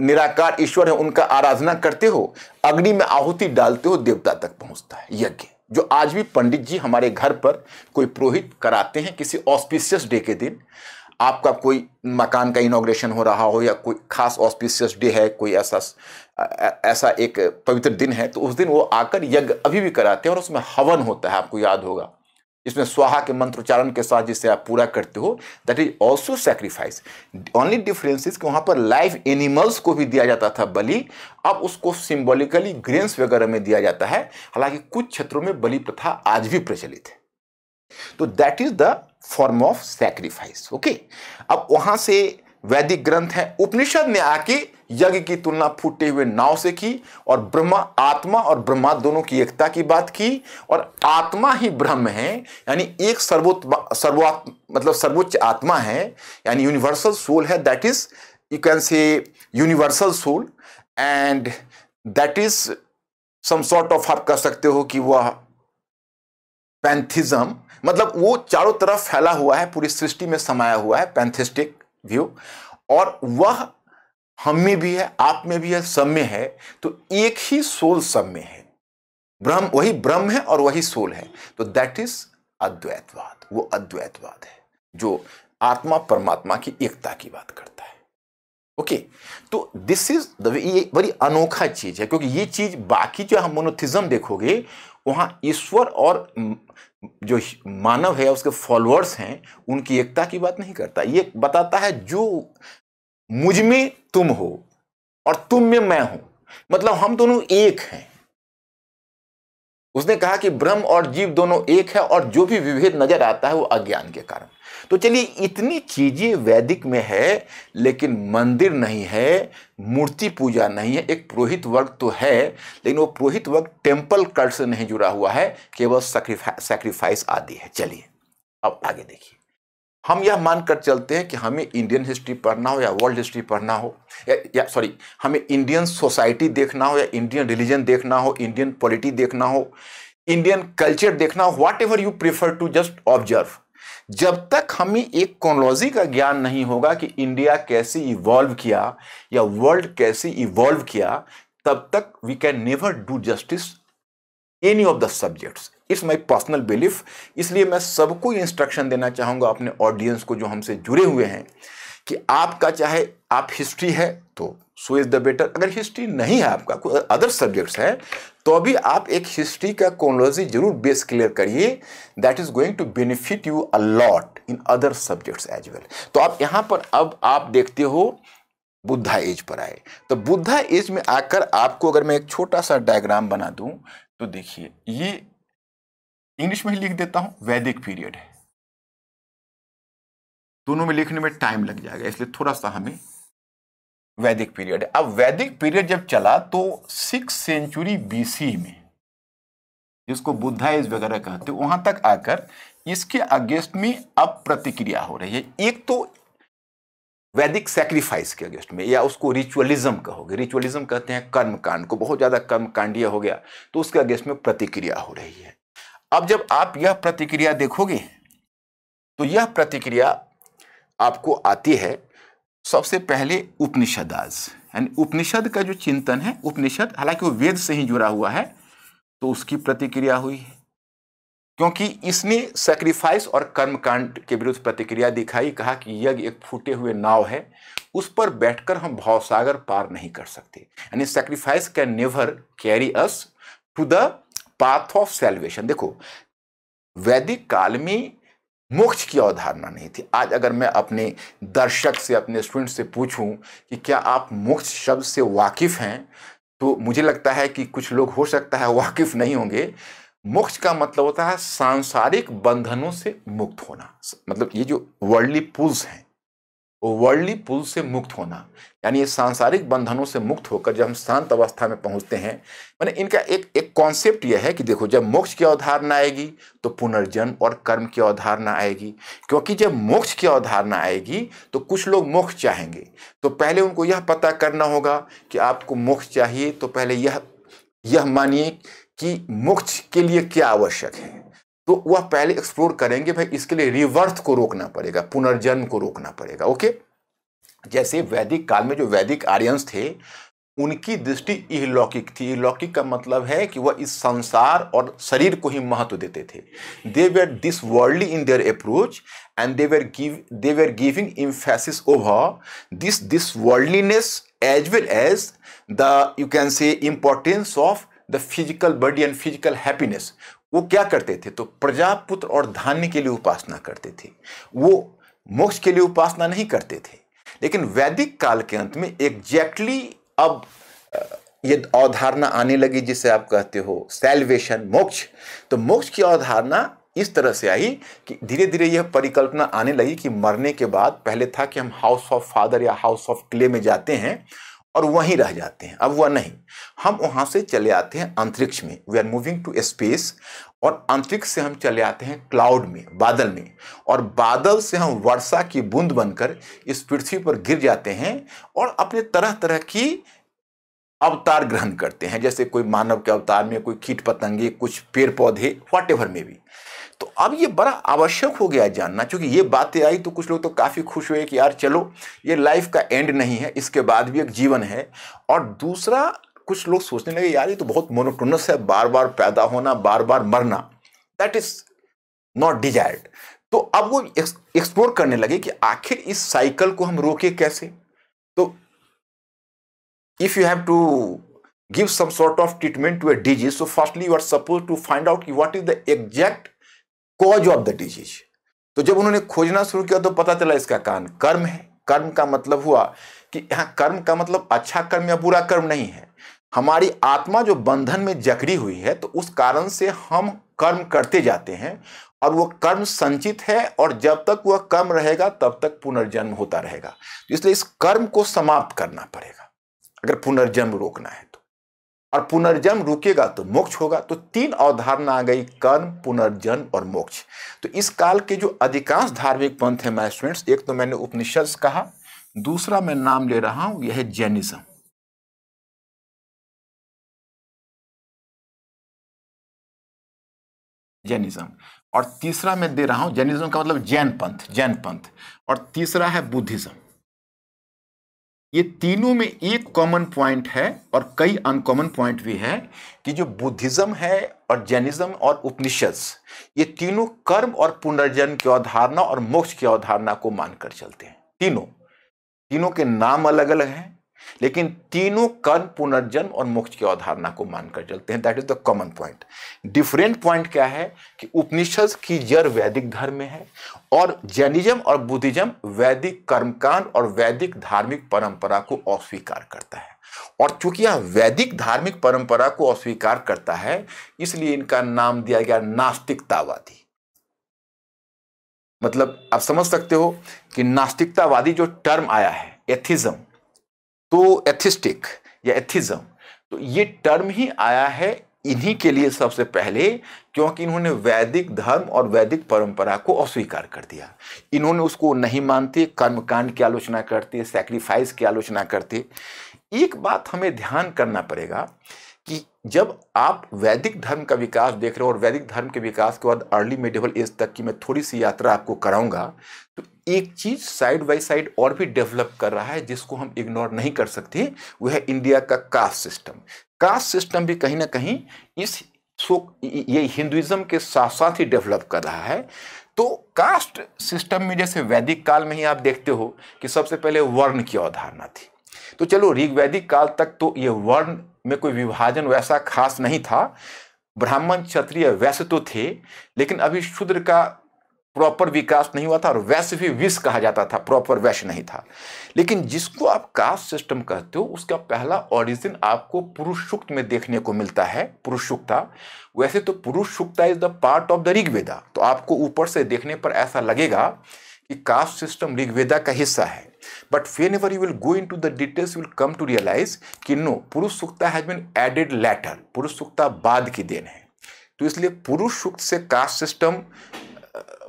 निराकार ईश्वर है उनका आराधना करते हो अग्नि में आहुति डालते हो देवता तक पहुंचता है यज्ञ जो आज भी पंडित जी हमारे घर पर कोई पुरोहित कराते हैं किसी ऑस्पिशियस डे के दिन आपका कोई मकान का इनोग्रेशन हो रहा हो या कोई खास ऑस्पिशियस डे है कोई ऐसा ऐसा एक पवित्र दिन है तो उस दिन वो आकर यज्ञ अभी भी कराते हैं और उसमें हवन होता है आपको याद होगा इसमें स्वाहा के मंत्रोच्चारण के साथ जिसे आप पूरा करते हो that is also sacrifice only difference is कि वहाँ पर लाइव एनिमल्स को भी दिया जाता था बलि अब उसको सिम्बोलिकली ग्रेन्स वगैरह में दिया जाता है हालांकि कुछ क्षेत्रों में बलि प्रथा आज भी प्रचलित है तो that is the form of sacrifice okay अब वहां से वैदिक ग्रंथ है उपनिषद ने आके यज्ञ की तुलना फूटे हुए नाव से की और ब्रह्मा आत्मा और ब्रह्मा दोनों की एकता की बात की और आत्मा ही ब्रह्म है यानी एक सर्वोत्त सर्वो मतलब सर्वोच्च आत्मा है यानी यूनिवर्सल सोल है that is you can say universal soul and that is some sort of आप कह सकते हो कि वह पैंथिज्म मतलब वो चारों तरफ फैला हुआ है पूरी सृष्टि में समाया हुआ है पैंथिस्टिक व्यू और वह हम में भी है आप में भी है सब में है तो एक ही सोल सब में है ब्रह्म वही ब्रह्म है और वही सोल है तो दैट इज अद्वैतवाद वो अद्वैतवाद है जो आत्मा परमात्मा की एकता की बात करता है ओके okay, तो दिस इज ये बड़ी अनोखा चीज है क्योंकि ये चीज बाकी जो हम मोनोथिज्म देखोगे वहां ईश्वर और जो मानव है उसके फॉलोअर्स हैं उनकी एकता की बात नहीं करता ये बताता है जो मुझ में तुम हो और तुम में मैं हूं मतलब हम दोनों एक हैं उसने कहा कि ब्रह्म और जीव दोनों एक है और जो भी विभेद नजर आता है वो अज्ञान के कारण तो चलिए इतनी चीज़ें वैदिक में है लेकिन मंदिर नहीं है मूर्ति पूजा नहीं है एक पुरोहित वर्ग तो है लेकिन वो पुरोहित वर्ग टेम्पल कल्ट से नहीं जुड़ा हुआ है केवल सेक्रीफाइस आदि है चलिए अब आगे देखिए हम यह मानकर चलते हैं कि हमें इंडियन हिस्ट्री पढ़ना हो या वर्ल्ड हिस्ट्री पढ़ना हो या, या सॉरी हमें इंडियन सोसाइटी देखना हो या इंडियन रिलीजन देखना हो इंडियन पॉलिटी देखना हो इंडियन कल्चर देखना हो whatever you prefer to just observe जब तक हमें एक कोनोलॉजी का ज्ञान नहीं होगा कि इंडिया कैसे इवॉल्व किया या वर्ल्ड कैसे इवॉल्व किया तब तक we can never do justice any of the subjects it's my personal belief इसलिए मैं सबको इंस्ट्रक्शन देना चाहूँगा अपने ऑडियंस को जो हमसे जुड़े हुए हैं कि आपका चाहे आप हिस्ट्री है तो सो इज द बेटर अगर हिस्ट्री नहीं है आपका कोई अदर सब्जेक्ट्स है तो अभी आप एक हिस्ट्री का क्रोनोलॉजी जरूर बेस क्लियर करिए that is going to benefit you a lot in other subjects as well तो आप यहाँ पर अब आप देखते हो बुद्धा एज पर आए तो बुद्धा एज में आकर आपको अगर मैं एक छोटा सा डायग्राम बना दूं तो देखिए ये इंग्लिश में ही लिख देता हूं वैदिक पीरियड है दोनों में लिखने में टाइम लग जाएगा इसलिए थोड़ा सा हमें वैदिक पीरियड अब वैदिक पीरियड जब चला तो सिक्स सेंचुरी बीसी में जिसको बुद्धाइज वगैरह कहते हैं वहां तक आकर इसके अगेंस्ट में अब प्रतिक्रिया हो रही है एक तो वैदिक सेक्रीफाइस के अगेंस्ट में या उसको रिचुअलिज्म कहोगे रिचुअलिज्म कहते हैं कर्म कांड को बहुत ज़्यादा कर्म कांडीय हो गया तो उसके अगेंस्ट में प्रतिक्रिया हो रही है अब जब आप यह प्रतिक्रिया देखोगे तो यह प्रतिक्रिया आपको आती है सबसे पहले उपनिषदाज यानी उपनिषद का जो चिंतन है उपनिषद हालांकि वो वेद से ही जुड़ा हुआ है तो उसकी प्रतिक्रिया हुई है क्योंकि इसने सेक्रीफाइस और कर्मकांड के विरुद्ध प्रतिक्रिया दिखाई कहा कि यज्ञ एक फूटे हुए नाव है उस पर बैठकर हम सागर पार नहीं कर सकते यानी sacrifice can never carry us to the path of salvation देखो वैदिक काल में मोक्ष की अवधारणा नहीं थी आज अगर मैं अपने दर्शक से अपने स्टूडेंट से पूछूं कि क्या आप मोक्ष शब्द से वाकिफ़ हैं तो मुझे लगता है कि कुछ लोग हो सकता है वाकिफ़ नहीं होंगे मोक्ष का मतलब होता है सांसारिक बंधनों से मुक्त होना मतलब ये जो वर्ल्डली पुल्स हैं वर्ल्डली पुल से मुक्त होना यानी ये सांसारिक बंधनों से मुक्त होकर जब हम शांत अवस्था में पहुंचते हैं मैंने इनका एक एक कॉन्सेप्ट यह है कि देखो जब मोक्ष की अवधारणा आएगी तो पुनर्जन्म और कर्म की अवधारणा आएगी क्योंकि जब मोक्ष की अवधारणा आएगी तो कुछ लोग मोक्ष चाहेंगे तो पहले उनको यह पता करना होगा कि आपको मोक्ष चाहिए तो पहले यह यह मानिए कि मोक्ष के लिए क्या आवश्यक है तो वह पहले एक्सप्लोर करेंगे भाई इसके लिए रिवर्थ को रोकना पड़ेगा पुनर्जन्म को रोकना पड़ेगा ओके जैसे वैदिक काल में जो वैदिक आर्यंस थे उनकी दृष्टि इहलौकिक थी इहलौकिक का मतलब है कि वह इस संसार और शरीर को ही महत्व देते थे they were this worldly in their approach and they were give they were giving emphasis over this this worldliness as well as the you can say importance of the physical body and physical happiness वो क्या करते थे तो प्रजापुत्र और धान्य के लिए उपासना करते थे वो मोक्ष के लिए उपासना नहीं करते थे लेकिन वैदिक काल के अंत में एग्जैक्टली अब ये अवधारणा आने लगी जिसे आप कहते हो सेल्वेशन मोक्ष तो मोक्ष की अवधारणा इस तरह से आई कि धीरे धीरे यह परिकल्पना आने लगी कि मरने के बाद पहले था कि हम हाउस ऑफ फादर या हाउस ऑफ क्ले में जाते हैं और वहीं रह जाते हैं अब वह नहीं हम वहाँ से चले आते हैं अंतरिक्ष में we are moving to space और अंतरिक्ष से हम चले आते हैं क्लाउड में बादल में और बादल से हम वर्षा की बूंद बनकर इस पृथ्वी पर गिर जाते हैं और अपने तरह तरह की अवतार ग्रहण करते हैं जैसे कोई मानव के अवतार में कोई कीट पतंगे कुछ पेड़ पौधे वॉट एवर में भी तो अब ये बड़ा आवश्यक हो गया जानना क्योंकि ये बातें आई तो कुछ लोग तो काफ़ी खुश हुए कि यार चलो ये लाइफ का एंड नहीं है इसके बाद भी एक जीवन है और दूसरा कुछ लोग सोचने लगे यार ये तो बहुत मोनोटोनस है बार बार पैदा होना बार बार मरना दैट इज नॉट डिजायर्ड तो अब वो एक्सप्लोर करने लगे कि आखिर इस साइकिल को हम रोके कैसे तो if you have to some sort of treatment to a disease so firstly you are suppose to find out कि what is the exact cause of the disease तो जब उन्होंने खोजना शुरू किया तो पता चला इसका कारण कर्म है कर्म का मतलब हुआ कि यहां कर्म का मतलब अच्छा कर्म या बुरा कर्म नहीं है हमारी आत्मा जो बंधन में जकड़ी हुई है तो उस कारण से हम कर्म करते जाते हैं और वो कर्म संचित है और जब तक वह कर्म रहेगा तब तक पुनर्जन्म होता रहेगा तो इसलिए इस कर्म को समाप्त करना पड़ेगा अगर पुनर्जन्म रोकना है और पुनर्जन्म रुकेगा तो मोक्ष होगा तो तीन अवधारणा आ गई कर्म पुनर्जन्म और मोक्ष तो इस काल के जो अधिकांश धार्मिक पंथ है माई स्टूडेंट्स एक तो मैंने उपनिषद कहा दूसरा मैं नाम ले रहा हूं यह है जैनिज्म जैनिज्म और तीसरा मैं दे रहा हूं जैनिज्म का मतलब जैन पंथ जैन पंथ और तीसरा है बुद्धिज्म ये तीनों में एक कॉमन पॉइंट है और कई अनकॉमन पॉइंट भी है कि जो बुद्धिज्म है और जैनिज्म और उपनिषद ये तीनों कर्म और पुनर्जन्म की अवधारणा और मोक्ष की अवधारणा को मानकर चलते हैं तीनों तीनों के नाम अलग अलग हैं लेकिन तीनों कर्म पुनर्जन्म और मोक्ष की अवधारणा को मानकर चलते हैं that is the common point different point क्या है कि उपनिषद की जड़ वैदिक धर्म में है और जैनिज्म और बुद्धिज्म वैदिक कर्मकांड और वैदिक धार्मिक परंपरा को अस्वीकार करता है और चूंकि यह वैदिक धार्मिक परंपरा को अस्वीकार करता है इसलिए इनका नाम दिया गया नास्तिकतावादी मतलब आप समझ सकते हो कि नास्तिकतावादी जो टर्म आया है एथिज्म तो एथिस्टिक या एथिज्म तो ये टर्म ही आया है इन्हीं के लिए सबसे पहले क्योंकि इन्होंने वैदिक धर्म और वैदिक परंपरा को अस्वीकार कर दिया इन्होंने उसको नहीं मानते कर्मकांड की आलोचना करते सेक्रीफाइस की आलोचना करते एक बात हमें ध्यान करना पड़ेगा कि जब आप वैदिक धर्म का विकास देख रहे हो और वैदिक धर्म के विकास के बाद अर्ली मेडिवल एज तक की मैं थोड़ी सी यात्रा आपको कराऊंगा तो एक चीज साइड बाय साइड और भी डेवलप कर रहा है जिसको हम इग्नोर नहीं कर सकते वह है इंडिया का कास्ट सिस्टम कास्ट सिस्टम भी कहीं ना कहीं इस सो ये हिंदुइज्म के साथ साथ ही डेवलप कर रहा है तो कास्ट सिस्टम में जैसे वैदिक काल में ही आप देखते हो कि सबसे पहले वर्ण की अवधारणा थी तो चलो ऋग्वैदिक काल तक तो ये वर्ण में कोई विभाजन वैसा खास नहीं था ब्राह्मण क्षत्रिय वैसे तो थे लेकिन अभी शूद्र का प्रॉपर विकास नहीं हुआ था और वैश्य भी विष कहा जाता था प्रॉपर वैश्य नहीं था लेकिन जिसको आप कास्ट सिस्टम कहते हो उसका पहला ऑरिजिन आपको पुरुष सूक्त में देखने को मिलता है पुरुष सूक्ता वैसे तो Purusha Sukta is the part of the Rigveda तो आपको ऊपर से देखने पर ऐसा लगेगा कि कास्ट सिस्टम ऋग्वेदा का हिस्सा है but whenever you will go into the details will come to realise कि no Purusha Sukta has been added later Purusha Sukta बाद की देन है तो इसलिए पुरुष सूक्त से कास्ट सिस्टम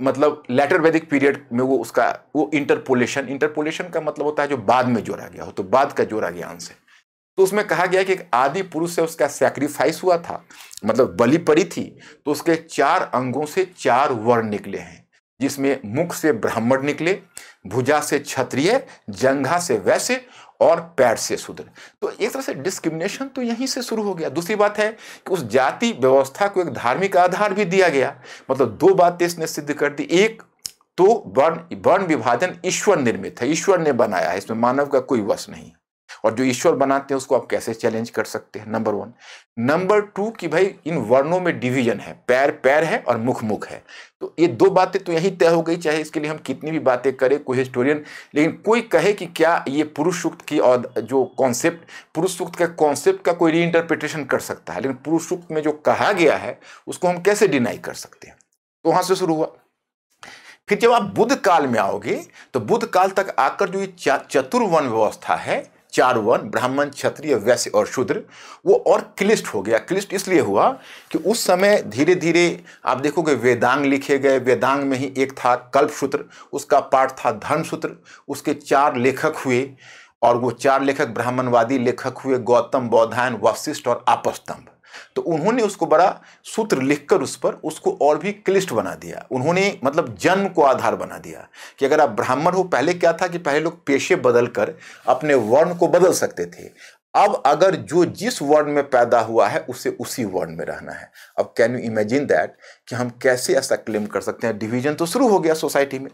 मतलब लेटर वैदिक पीरियड में वो उसका वो इंटरपोलेशन इंटरपोलेशन का मतलब होता है जो बाद में जोड़ा गया हो तो बाद का जोड़ा गया अंश है तो उसमें कहा गया कि एक आदि पुरुष से उसका सैक्रिफाइस हुआ था मतलब बलि पड़ी थी तो उसके चार अंगों से चार वर्ण निकले हैं जिसमें मुख से ब्राह्मण निकले भुजा से क्षत्रिय जंघा से वैश्य और पैर से सुधरे तो एक तरह से डिस्क्रिमिनेशन तो यहीं से शुरू हो गया दूसरी बात है कि उस जाति व्यवस्था को एक धार्मिक आधार भी दिया गया मतलब दो बातें इसने सिद्ध कर दी एक तो वर्ण वर्ण विभाजन ईश्वर निर्मित है ईश्वर ने बनाया है इसमें मानव का कोई वश नहीं है और जो ईश्वर बनाते हैं उसको आप कैसे चैलेंज कर सकते हैं नंबर वन नंबर टू कि भाई इन वर्णों में डिवीजन है पैर पैर है और मुख मुख है तो ये दो बातें तो यही तय हो गई चाहे इसके लिए हम कितनी भी बातें करें कोई हिस्टोरियन लेकिन कोई कहे कि क्या ये पुरुष सूक्त की और जो कॉन्सेप्ट पुरुष सूक्त का कॉन्सेप्ट का कोई रीइंटरप्रिटेशन कर सकता है लेकिन पुरुष सूक्त में जो कहा गया है उसको हम कैसे डिनाई कर सकते हैं तो वहां से शुरू हुआ फिर जब आप बुद्ध काल में आओगे तो बुद्ध काल तक आकर जो ये चतुर्वन व्यवस्था है चार वन ब्राह्मण क्षत्रिय वैश्य और शूद्र वो और क्लिष्ट हो गया क्लिष्ट इसलिए हुआ कि उस समय धीरे धीरे आप देखोगे वेदांग लिखे गए वेदांग में ही एक था कल्पसूत्र उसका पाठ था धर्मसूत्र उसके चार लेखक हुए और वो चार लेखक ब्राह्मणवादी लेखक हुए गौतम बौद्धायन वशिष्ठ और आपस्तंभ तो उन्होंने उसको बड़ा सूत्र लिखकर उस पर उसको और भी क्लिष्ट बना दिया उन्होंने मतलब जन्म को आधार बना दिया कि अगर आप ब्राह्मण हो पहले क्या था कि पहले लोग पेशे बदल कर अपने वर्ण को बदल सकते थे अब अगर जो जिस वर्ण में पैदा हुआ है उसे उसी वर्ण में रहना है अब कैन यू इमेजिन दैट कि हम कैसे ऐसा क्लेम कर सकते हैं डिवीजन तो शुरू हो गया सोसाइटी में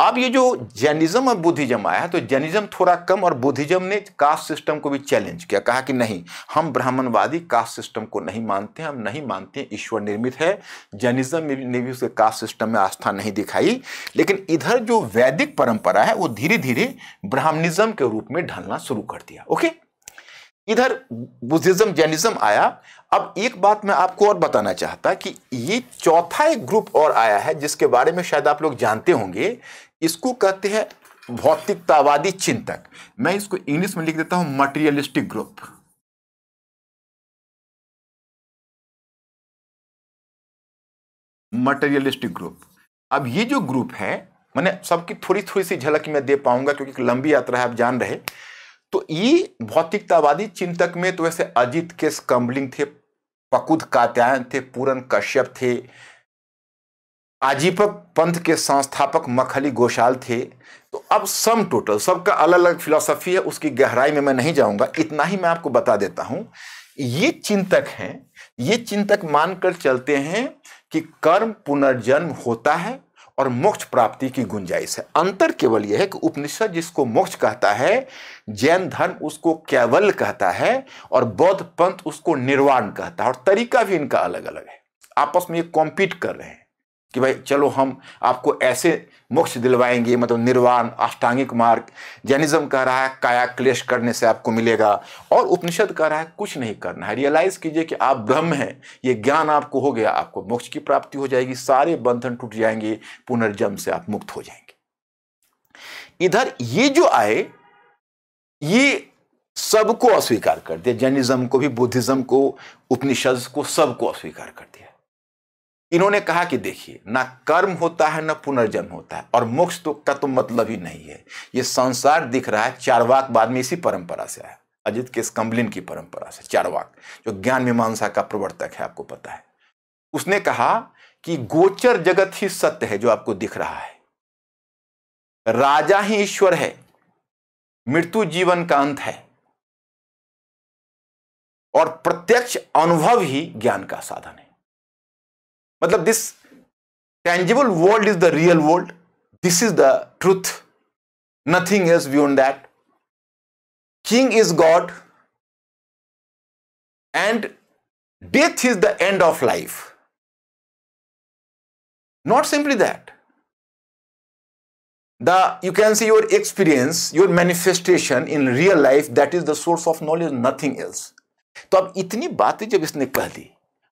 अब ये जो जैनिज्म और बुद्धिज्म आया है तो जैनिज्म थोड़ा कम और बुद्धिज्म ने कास्ट सिस्टम को भी चैलेंज किया कहा कि नहीं हम ब्राह्मणवादी कास्ट सिस्टम को नहीं मानते हम नहीं मानते ईश्वर निर्मित है जैनिज्म ने भी उसके कास्ट सिस्टम में आस्था नहीं दिखाई लेकिन इधर जो वैदिक परंपरा है वो धीरे धीरे ब्राह्मणिज्म के रूप में ढलना शुरू कर दिया ओके इधर बुद्धिज्म जैनिज्म आया अब एक बात मैं आपको और बताना चाहता कि ये चौथा एक ग्रुप और आया है जिसके बारे में शायद आप लोग जानते होंगे इसको कहते हैं भौतिकतावादी चिंतक मैं इसको इंग्लिश में लिख देता हूं मटेरियलिस्टिक ग्रुप मटेरियलिस्टिक ग्रुप अब ये जो ग्रुप है मैंने सबकी थोड़ी थोड़ी सी झलक मैं दे पाऊंगा क्योंकि लंबी यात्रा है आप जान रहे तो ये भौतिकतावादी चिंतक में तो वैसे अजित के स्कम्बलिंग थे पकुद कात्यायन थे पूरन कश्यप थे आजीपक पंथ के संस्थापक मखली गोशाल थे तो अब सम टोटल सबका अलग अलग फिलॉसफी है उसकी गहराई में मैं नहीं जाऊंगा इतना ही मैं आपको बता देता हूं ये चिंतक हैं ये चिंतक मानकर चलते हैं कि कर्म पुनर्जन्म होता है और मोक्ष प्राप्ति की गुंजाइश है अंतर केवल यह है कि उपनिषद जिसको मोक्ष कहता है जैन धर्म उसको केवल कहता है और बौद्ध पंथ उसको निर्वाण कहता है और तरीका भी इनका अलग अलग है आपस में ये कॉम्पीट कर रहे हैं कि भाई चलो हम आपको ऐसे मोक्ष दिलवाएंगे मतलब निर्वाण अष्टांगिक मार्ग जैनिज्म कह रहा है काया क्लेश करने से आपको मिलेगा और उपनिषद कह रहा है कुछ नहीं करना है रियलाइज कीजिए कि आप ब्रह्म हैं ये ज्ञान आपको हो गया आपको मोक्ष की प्राप्ति हो जाएगी सारे बंधन टूट जाएंगे पुनर्जन्म से आप मुक्त हो जाएंगे इधर ये जो आए ये सबको अस्वीकार कर दिया जैनिज्म को भी बुद्धिज्म को उपनिषद को सबको अस्वीकार कर दिया इन्होंने कहा कि देखिए ना कर्म होता है ना पुनर्जन्म होता है और मोक्ष तो का तो मतलब ही नहीं है ये संसार दिख रहा है चारवाक बाद में इसी परंपरा से आया अजित के स्कम्बलिन की परंपरा से चारवाक जो ज्ञान मीमांसा का प्रवर्तक है आपको पता है उसने कहा कि गोचर जगत ही सत्य है जो आपको दिख रहा है राजा ही ईश्वर है मृत्यु जीवन का अंत है और प्रत्यक्ष अनुभव ही ज्ञान का साधन है मतलब this tangible world is the real world this is the truth nothing else beyond that king is god and death is the end of life not simply that the you can see your experience your manifestation in real life that is the source of knowledge nothing else तो अब इतनी बातें जब इसने कह दी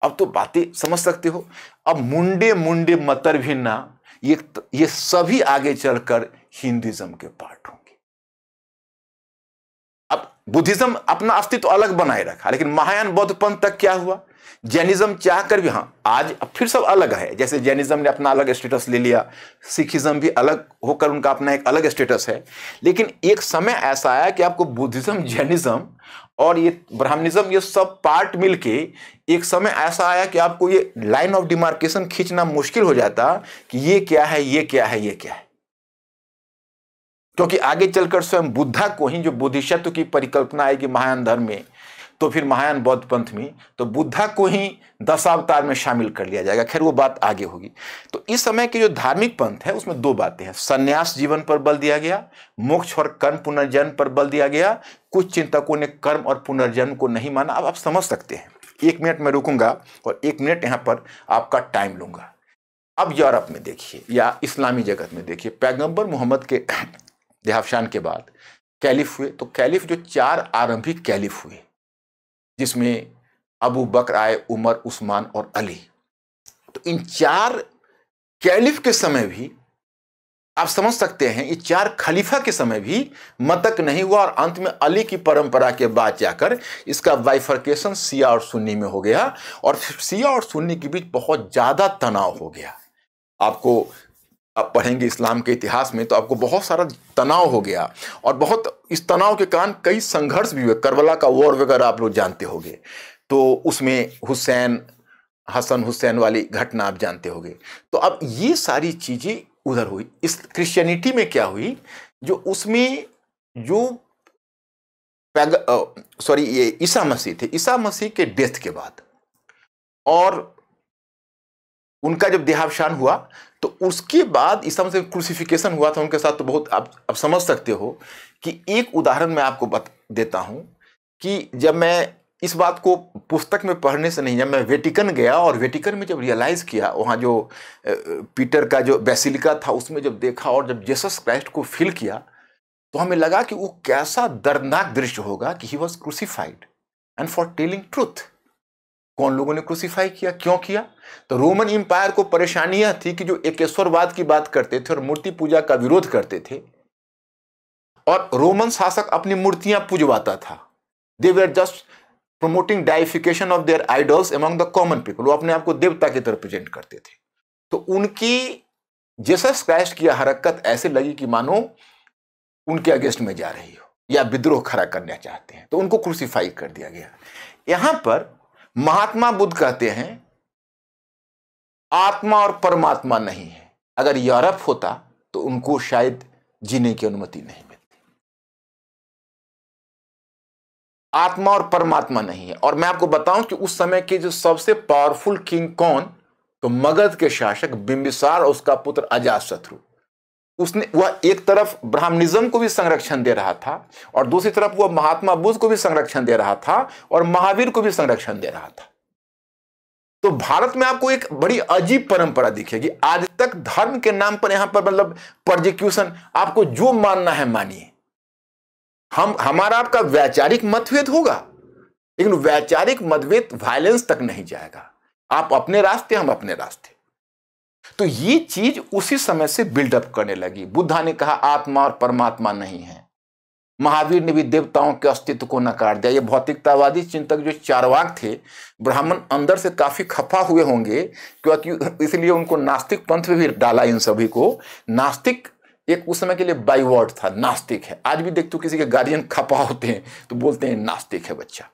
अब तो बातें समझ सकते हो अब मुंडे मुंडे मतर भी ना ये ये सभी आगे चलकर हिंदुज्म के पार्ट होंगे अब बुद्धिज्म अपना अस्तित्व तो अलग बनाए रखा लेकिन महायान बौद्ध पंथ तक क्या हुआ जैनिज्म चाह कर भी हाँ आज फिर सब अलग है जैसे जैनिज्म ने अपना अलग स्टेटस ले लिया सिखिज्म भी अलग होकर उनका अपना एक अलग स्टेटस है लेकिन एक समय ऐसा आया कि आपको बुद्धिज्म जैनिज्म और ये ब्राह्मणिज्म ये सब पार्ट मिलके एक समय ऐसा आया कि आपको ये लाइन ऑफ डिमार्केशन खींचना मुश्किल हो जाता कि ये क्या है ये क्या है ये क्या है क्योंकि आगे चलकर स्वयं बुद्धा को ही जो बुद्धिशत्व की परिकल्पना आएगी महायान धर्म में तो फिर महायान बौद्ध पंथ में तो बुद्धा को ही दशावतार में शामिल कर लिया जाएगा खैर वो बात आगे होगी तो इस समय के जो धार्मिक पंथ है उसमें दो बातें हैं संन्यास जीवन पर बल दिया गया मोक्ष और कर्म पुनर्जन्म पर बल दिया गया कुछ चिंतकों ने कर्म और पुनर्जन्म को नहीं माना अब आप समझ सकते हैं एक मिनट में रुकूंगा और एक मिनट यहाँ पर आपका टाइम लूंगा अब यूरोप में देखिए या इस्लामी जगत में देखिए पैगंबर मोहम्मद के देहावशान के बाद कैलिफ हुए तो कैलिफ जो चार आरंभिक कैलिफ हुए जिसमें अबू बकर आए उमर उस्मान और अली तो इन चार कैलिफ के समय भी आप समझ सकते हैं ये चार खलीफा के समय भी मतक नहीं हुआ और अंत में अली की परंपरा के बाद जाकर इसका वाइफर्केशन सिया और सुन्नी में हो गया और सिया और सुन्नी के बीच बहुत ज़्यादा तनाव हो गया आपको आप पढ़ेंगे इस्लाम के इतिहास में तो आपको बहुत सारा तनाव हो गया और बहुत इस तनाव के कारण कई संघर्ष भी हुए करबला का वॉर वगैरह आप लोग जानते होंगे तो उसमें हुसैन हसन हुसैन वाली घटना आप जानते होंगे तो अब ये सारी चीज़ें उधर हुई इस क्रिश्चियनिटी में क्या हुई जो उसमें जो सॉरी ये ईसा मसीह थे ईसा मसीह के डेथ के बाद और उनका जब देहावसान हुआ तो उसके बाद ईसा मसीह क्रूसिफिकेशन हुआ था उनके साथ तो बहुत आप आप समझ सकते हो कि एक उदाहरण मैं आपको बता देता हूँ कि जब मैं इस बात को पुस्तक में पढ़ने से नहीं जब मैं वेटिकन गया और वेटिकन में जब रियलाइज़ किया वहाँ जो पीटर का जो बेसिलिका था उसमें जब देखा और जब जेसस क्राइस्ट को फील किया तो हमें लगा कि वो कैसा दर्दनाक दृश्य होगा कि he was crucified and for telling truth कौन लोगों ने क्रूसीफाई किया क्यों किया तो रोमन एम्पायर को परेशानियां थी कि जो एकेश्वरवाद की बात करते थे और मूर्ति पूजा का विरोध करते थे और रोमन शासक अपनी मूर्तियां पूजवाता था they were just promoting deification of their idols among the common people वो अपने आप को देवता की तरह प्रेजेंट करते थे तो उनकी जेसस क्राइस्ट की हरकत ऐसे लगी कि मानो उनके अगेंस्ट में जा रही हो या विद्रोह खड़ा करना चाहते हैं तो उनको क्रूसीफाई कर दिया गया यहां पर महात्मा बुद्ध कहते हैं आत्मा और परमात्मा नहीं है अगर यूरोप होता तो उनको शायद जीने की अनुमति नहीं मिलती आत्मा और परमात्मा नहीं है और मैं आपको बताऊं कि उस समय के जो सबसे पावरफुल किंग कौन तो मगध के शासक बिंबिसार और उसका पुत्र शत्रु उसने वह एक तरफ ब्राह्मणिज्म को भी संरक्षण दे रहा था और दूसरी तरफ वह महात्मा बुद्ध को भी संरक्षण दे रहा था और महावीर को भी संरक्षण दे रहा था तो भारत में आपको एक बड़ी अजीब परंपरा दिखेगी आज तक धर्म के नाम पर यहां पर मतलब प्रोजिक्यूशन आपको जो मानना है मानिए हम हमारा आपका वैचारिक मतभेद होगा लेकिन वैचारिक मतभेद वायलेंस तक नहीं जाएगा आप अपने रास्ते हम अपने रास्ते तो ये चीज उसी समय से बिल्डअप करने लगी बुद्धा ने कहा आत्मा और परमात्मा नहीं है महावीर ने भी देवताओं के अस्तित्व को नकार दिया ये भौतिकतावादी चिंतक जो चारवाक थे ब्राह्मण अंदर से काफी खफा हुए होंगे क्योंकि इसलिए उनको नास्तिक पंथ में भी डाला इन सभी को नास्तिक एक उस समय के लिए बाईवर्ड था नास्तिक है आज भी देखते हो किसी के गार्जियन खपा होते हैं तो बोलते हैं नास्तिक है बच्चा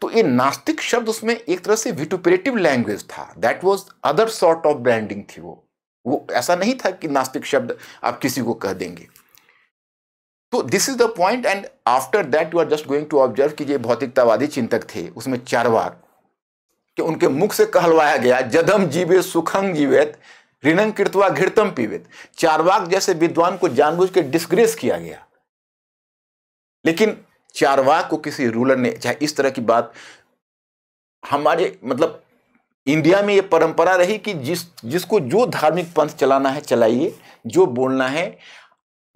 तो ये नास्तिक शब्द उसमें एक तरह से विटुपरेटिव लैंग्वेज था that was other sort of branding थी वो वो ऐसा नहीं था कि नास्तिक शब्द आप किसी को कह देंगे तो this is the point and after that you are just going to observe कि ये भौतिकतावादी चिंतक थे उसमें चार बार कि उनके मुख से कहलवाया गया जदम जीवे सुखम जीवेत ऋणंग कृतवा घृतम पीवित चारवाक जैसे विद्वान को जानबूझ के डिस्ग्रेस किया गया लेकिन चारवाक को किसी रूलर ने चाहे इस तरह की बात हमारे मतलब इंडिया में ये परंपरा रही कि जिस जिसको जो धार्मिक पंथ चलाना है चलाइए जो बोलना है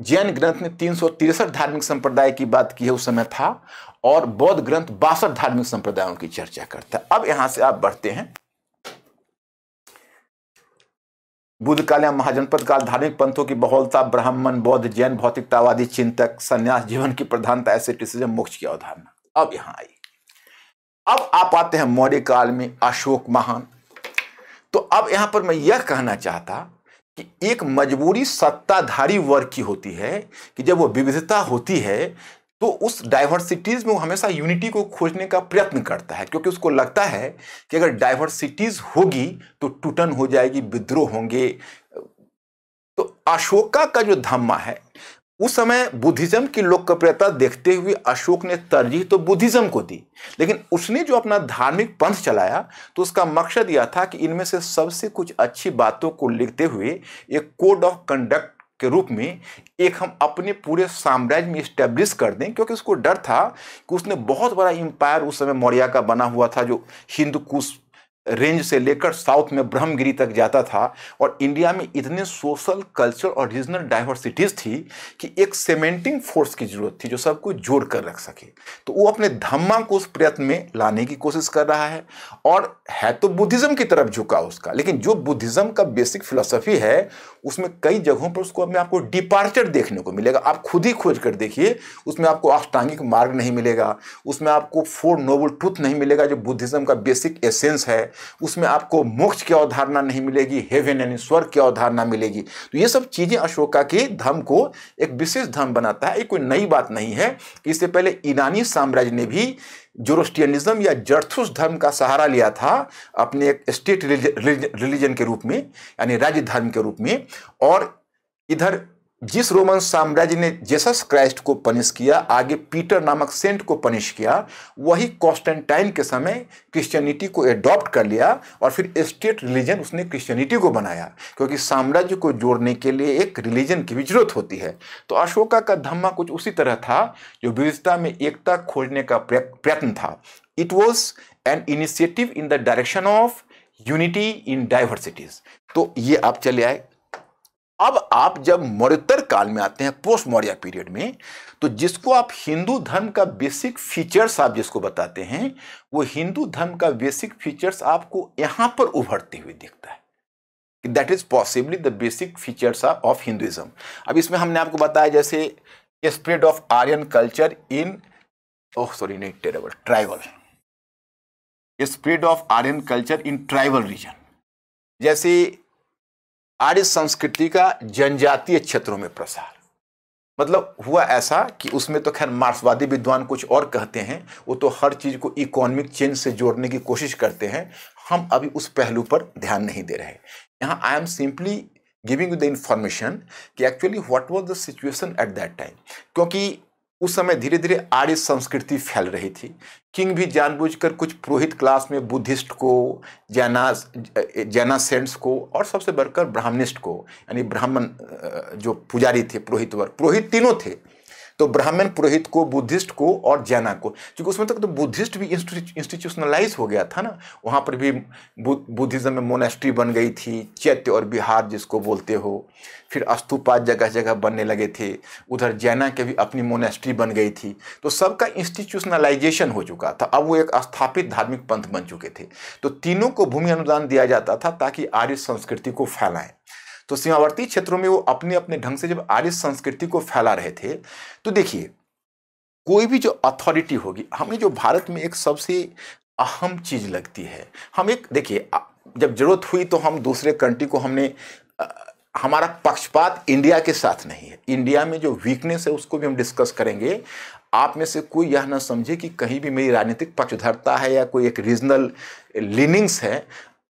जैन ग्रंथ ने तीन धार्मिक संप्रदाय की बात की है उस समय था और बौद्ध ग्रंथ बासठ धार्मिक संप्रदायों की चर्चा करता है अब यहाँ से आप बढ़ते हैं बुद्धकाल या महाजनपद काल धार्मिक पंथों की बहुलता ब्राह्मण बौद्ध जैन भौतिकतावादी चिंतक संन्यास जीवन की प्रधानता एसेटिसिज्म मोक्ष की अवधारणा अब यहां आई अब आप आते हैं मौर्य काल में अशोक महान तो अब यहां पर मैं यह कहना चाहता कि एक मजबूरी सत्ताधारी वर्ग की होती है कि जब वो विविधता होती है तो उस डाइवर्सिटीज़ में वो हमेशा यूनिटी को खोजने का प्रयत्न करता है क्योंकि उसको लगता है कि अगर डाइवर्सिटीज़ होगी तो टूटन हो जाएगी विद्रोह होंगे तो अशोका का जो धम्मा है उस समय बुद्धिज्म की लोकप्रियता देखते हुए अशोक ने तरजीह तो बुद्धिज्म को दी लेकिन उसने जो अपना धार्मिक पंथ चलाया तो उसका मकसद यह था कि इनमें से सबसे कुछ अच्छी बातों को लिखते हुए एक कोड ऑफ कंडक्ट के रूप में एक हम अपने पूरे साम्राज्य में इस्टेब्लिश कर दें क्योंकि उसको डर था कि उसने बहुत बड़ा एम्पायर उस समय मौर्य का बना हुआ था जो हिंदू कुश रेंज से लेकर साउथ में ब्रह्मगिरी तक जाता था और इंडिया में इतने सोशल कल्चर और रीजनल डाइवर्सिटीज़ थी कि एक सीमेंटिंग फोर्स की जरूरत थी जो सबको जोड़ कर रख सके तो वो अपने धम्मा को उस प्रयत्न में लाने की कोशिश कर रहा है और है तो बुद्धिज़्म की तरफ झुका उसका लेकिन जो बुद्धिज़्म का बेसिक फिलोसफी है उसमें कई जगहों पर उसको अपने आपको डिपार्चर देखने को मिलेगा आप खुद ही खोज कर देखिए उसमें आपको अष्टांगिक मार्ग नहीं मिलेगा उसमें आपको फोर नोबल ट्रुथ नहीं मिलेगा जो बुद्धिज्म का बेसिक एसेंस है उसमें आपको मोक्ष की अवधारणा नहीं मिलेगी हेवन यानी स्वर्ग की अवधारणा मिलेगी तो ये सब चीज़ें अशोका के धर्म को एक विशेष धर्म बनाता है ये कोई नई बात नहीं है इससे पहले ईरानी साम्राज्य ने भी जोरोस्टियनिज्म या जर्थुस धर्म का सहारा लिया था अपने एक स्टेट रिलीजन के रूप में यानी राज्य धर्म के रूप में और इधर जिस रोमन साम्राज्य ने जेसस क्राइस्ट को पनिश किया आगे पीटर नामक सेंट को पनिश किया वही कॉन्स्टेंटाइन के समय क्रिश्चियनिटी को एडॉप्ट कर लिया और फिर स्टेट रिलीजन उसने क्रिश्चियनिटी को बनाया क्योंकि साम्राज्य को जोड़ने के लिए एक रिलीजन की भी जरूरत होती है तो अशोका का धम्मा कुछ उसी तरह था जो विविधता में एकता खोजने का प्रयत्न था it was an initiative in the direction of unity in diversities तो ये आप चले आए अब आप जब मौर्योत्तर काल में आते हैं पोस्ट मौर्य पीरियड में तो जिसको आप हिंदू धर्म का बेसिक फीचर्स आप जिसको बताते हैं वो हिंदू धर्म का बेसिक फीचर्स आपको यहां पर उभरते हुए दिखता है that is possibly the basic features of Hinduism अब इसमें हमने आपको बताया जैसे spread of Aryan culture in oh sorry नहीं terrible tribal spread of Aryan culture in tribal region जैसे आर्य संस्कृति का जनजातीय क्षेत्रों में प्रसार मतलब हुआ ऐसा कि उसमें तो खैर मार्क्सवादी विद्वान कुछ और कहते हैं वो तो हर चीज़ को इकोनॉमिक चेंज से जोड़ने की कोशिश करते हैं हम अभी उस पहलू पर ध्यान नहीं दे रहे यहाँ I am simply giving the information कि actually what was the situation at that time क्योंकि उस समय धीरे धीरे आर्य संस्कृति फैल रही थी किंग भी जानबूझकर कुछ पुरोहित क्लास में बुद्धिस्ट को जैना जैना सेंट्स को और सबसे बढ़कर ब्राह्मणिस्ट को यानी ब्राह्मण जो पुजारी थे पुरोहित वर्ग पुरोहित तीनों थे तो ब्राह्मण पुरोहित को बुद्धिस्ट को और जैना को क्योंकि उसमें तक तो बुद्धिस्ट भी इंस्टीट्यूशनलाइज हो गया था ना वहाँ पर भी बुद्धिज़्म में मोनेस्ट्री बन गई थी चैत्य और बिहार जिसको बोलते हो फिर अस्तुपात जगह जगह बनने लगे थे उधर जैना के भी अपनी मोनेस्ट्री बन गई थी तो सबका इंस्टीट्यूशनलाइजेशन हो चुका था अब वो एक स्थापित धार्मिक पंथ बन चुके थे तो तीनों को भूमि अनुदान दिया जाता था ताकि आर्य संस्कृति को फैलाएं तो सीमावर्ती क्षेत्रों में वो अपने अपने ढंग से जब आर्य संस्कृति को फैला रहे थे तो देखिए कोई भी जो अथॉरिटी होगी हमें जो भारत में एक सबसे अहम चीज़ लगती है हम एक देखिए जब जरूरत हुई तो हम दूसरे कंट्री को हमने आ, हमारा पक्षपात इंडिया के साथ नहीं है इंडिया में जो वीकनेस है उसको भी हम डिस्कस करेंगे आप में से कोई यह ना समझे कि कहीं भी मेरी राजनीतिक पक्षधरता है या कोई एक रीजनल लीनिंग्स है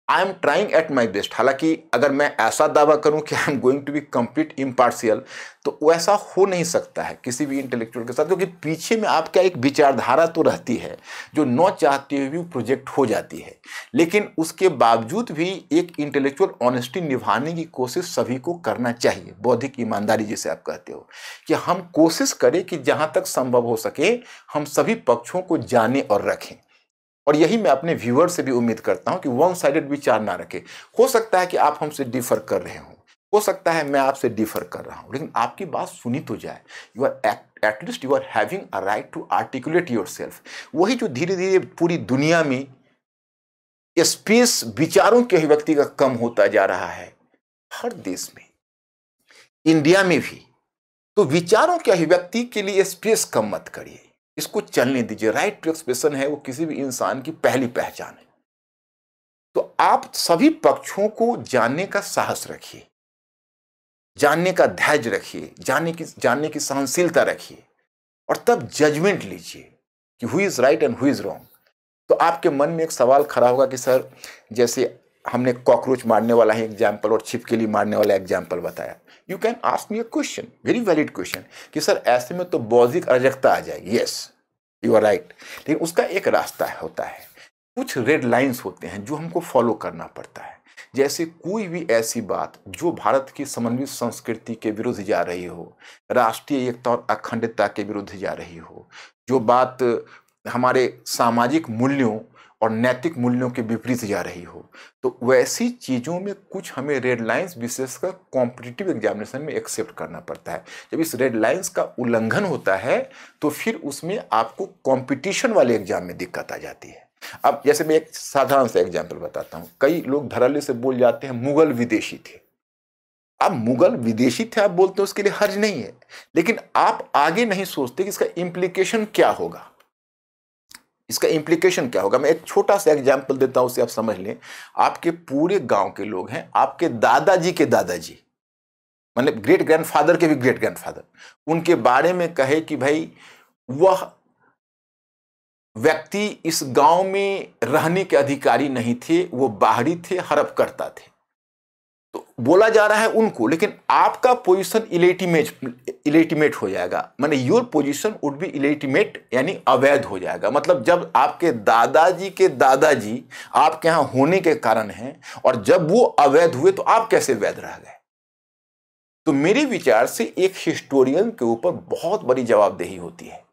I am trying at my best हालांकि अगर मैं ऐसा दावा करूं कि I am going to be complete impartial तो वैसा हो नहीं सकता है किसी भी इंटेलेक्चुअल के साथ क्योंकि पीछे में आपका एक विचारधारा तो रहती है जो न चाहते हुए भी प्रोजेक्ट हो जाती है लेकिन उसके बावजूद भी एक इंटेलेक्चुअल ऑनेस्टी निभाने की कोशिश सभी को करना चाहिए बौद्धिक ईमानदारी जिसे आप कहते हो कि हम कोशिश करें कि जहाँ तक संभव हो सके हम सभी पक्षों को जाने और रखें और यही मैं अपने व्यूअर से भी उम्मीद करता हूं कि वन साइडेड विचार ना रखें हो सकता है कि आप हमसे डिफर कर रहे हों हो सकता है मैं आपसे डिफर कर रहा हूं लेकिन आपकी बात सुनी तो जाए you are at least you are having a right to articulate yourself वही जो धीरे धीरे पूरी दुनिया में स्पेस विचारों के अभिव्यक्ति का कम होता जा रहा है हर देश में इंडिया में भी तो विचारों के अभिव्यक्ति के लिए स्पेस कम मत करिए इसको चलने दीजिए राइट टू एक्सप्रेशन है वो किसी भी इंसान की पहली पहचान है तो आप सभी पक्षों को जानने का साहस रखिए जानने का धैर्य रखिए जानने की जानने की सहनशीलता रखिए और तब जजमेंट लीजिए कि who is right and who is wrong तो आपके मन में एक सवाल खड़ा होगा कि सर जैसे हमने कॉकरोच मारने वाला ही एग्जाम्पल और छिपकली मारने वाला एग्जाम्पल बताया you can ask me a question very valid question कि सर ऐसे में तो बौद्धिक अराजकता आ जाएगी यस यू आर राइट लेकिन उसका एक रास्ता होता है कुछ रेड लाइंस होते हैं जो हमको फॉलो करना पड़ता है जैसे कोई भी ऐसी बात जो भारत की समन्वित संस्कृति के विरुद्ध जा रही हो राष्ट्रीय एकता और अखंडता के विरुद्ध जा रही हो जो बात हमारे सामाजिक मूल्यों और नैतिक मूल्यों के विपरीत जा रही हो तो वैसी चीज़ों में कुछ हमें रेड लाइंस विशेषकर कॉम्पिटिटिव एग्जामिनेशन में एक्सेप्ट करना पड़ता है जब इस रेड लाइंस का उल्लंघन होता है तो फिर उसमें आपको कॉम्पिटिशन वाले एग्जाम में दिक्कत आ जाती है अब जैसे मैं एक साधारण सा एग्जाम्पल बताता हूँ कई लोग धरल्य से बोल जाते हैं मुगल विदेशी थे अब मुगल विदेशी थे आप बोलते हो उसके लिए हर्ज नहीं है लेकिन आप आगे नहीं सोचते कि इसका इम्प्लीकेशन क्या होगा इसका इम्प्लीकेशन क्या होगा मैं एक छोटा सा एग्जाम्पल देता हूँ उसे आप समझ लें आपके पूरे गांव के लोग हैं आपके दादाजी के दादाजी मतलब ग्रेट ग्रैंडफादर के भी ग्रेट ग्रैंडफादर उनके बारे में कहे कि भाई वह व्यक्ति इस गांव में रहने के अधिकारी नहीं थे वो बाहरी थे हड़प करता थे बोला जा रहा है उनको लेकिन आपका पोजीशन इलेटिमेट इलेटिमेट हो जाएगा मैंने your position would be illegitimate यानी अवैध हो जाएगा मतलब जब आपके दादाजी के दादाजी आपके यहां होने के कारण हैं और जब वो अवैध हुए तो आप कैसे वैध रह गए तो मेरे विचार से एक हिस्टोरियन के ऊपर बहुत बड़ी जवाबदेही होती है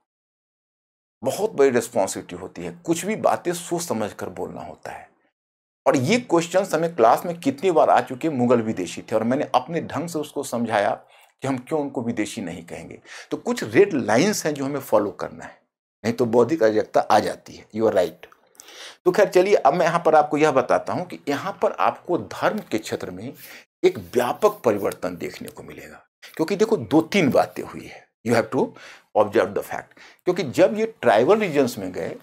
बहुत बड़ी रिस्पॉन्सिबिलिटी होती है कुछ भी बातें सोच समझ कर बोलना होता है और ये क्वेश्चन हमें क्लास में कितनी बार आ चुके मुगल विदेशी थे और मैंने अपने ढंग से उसको समझाया कि हम क्यों उनको विदेशी नहीं कहेंगे तो कुछ रेड लाइन्स हैं जो हमें फॉलो करना है नहीं तो बौद्धिक अजगता आ जाती है यू आर राइट तो खैर चलिए अब मैं यहाँ पर आपको यह बताता हूँ कि यहाँ पर आपको धर्म के क्षेत्र में एक व्यापक परिवर्तन देखने को मिलेगा क्योंकि देखो दो तीन बातें हुई है you have to observe the fact क्योंकि जब ये ट्राइबल रीजन्स में गए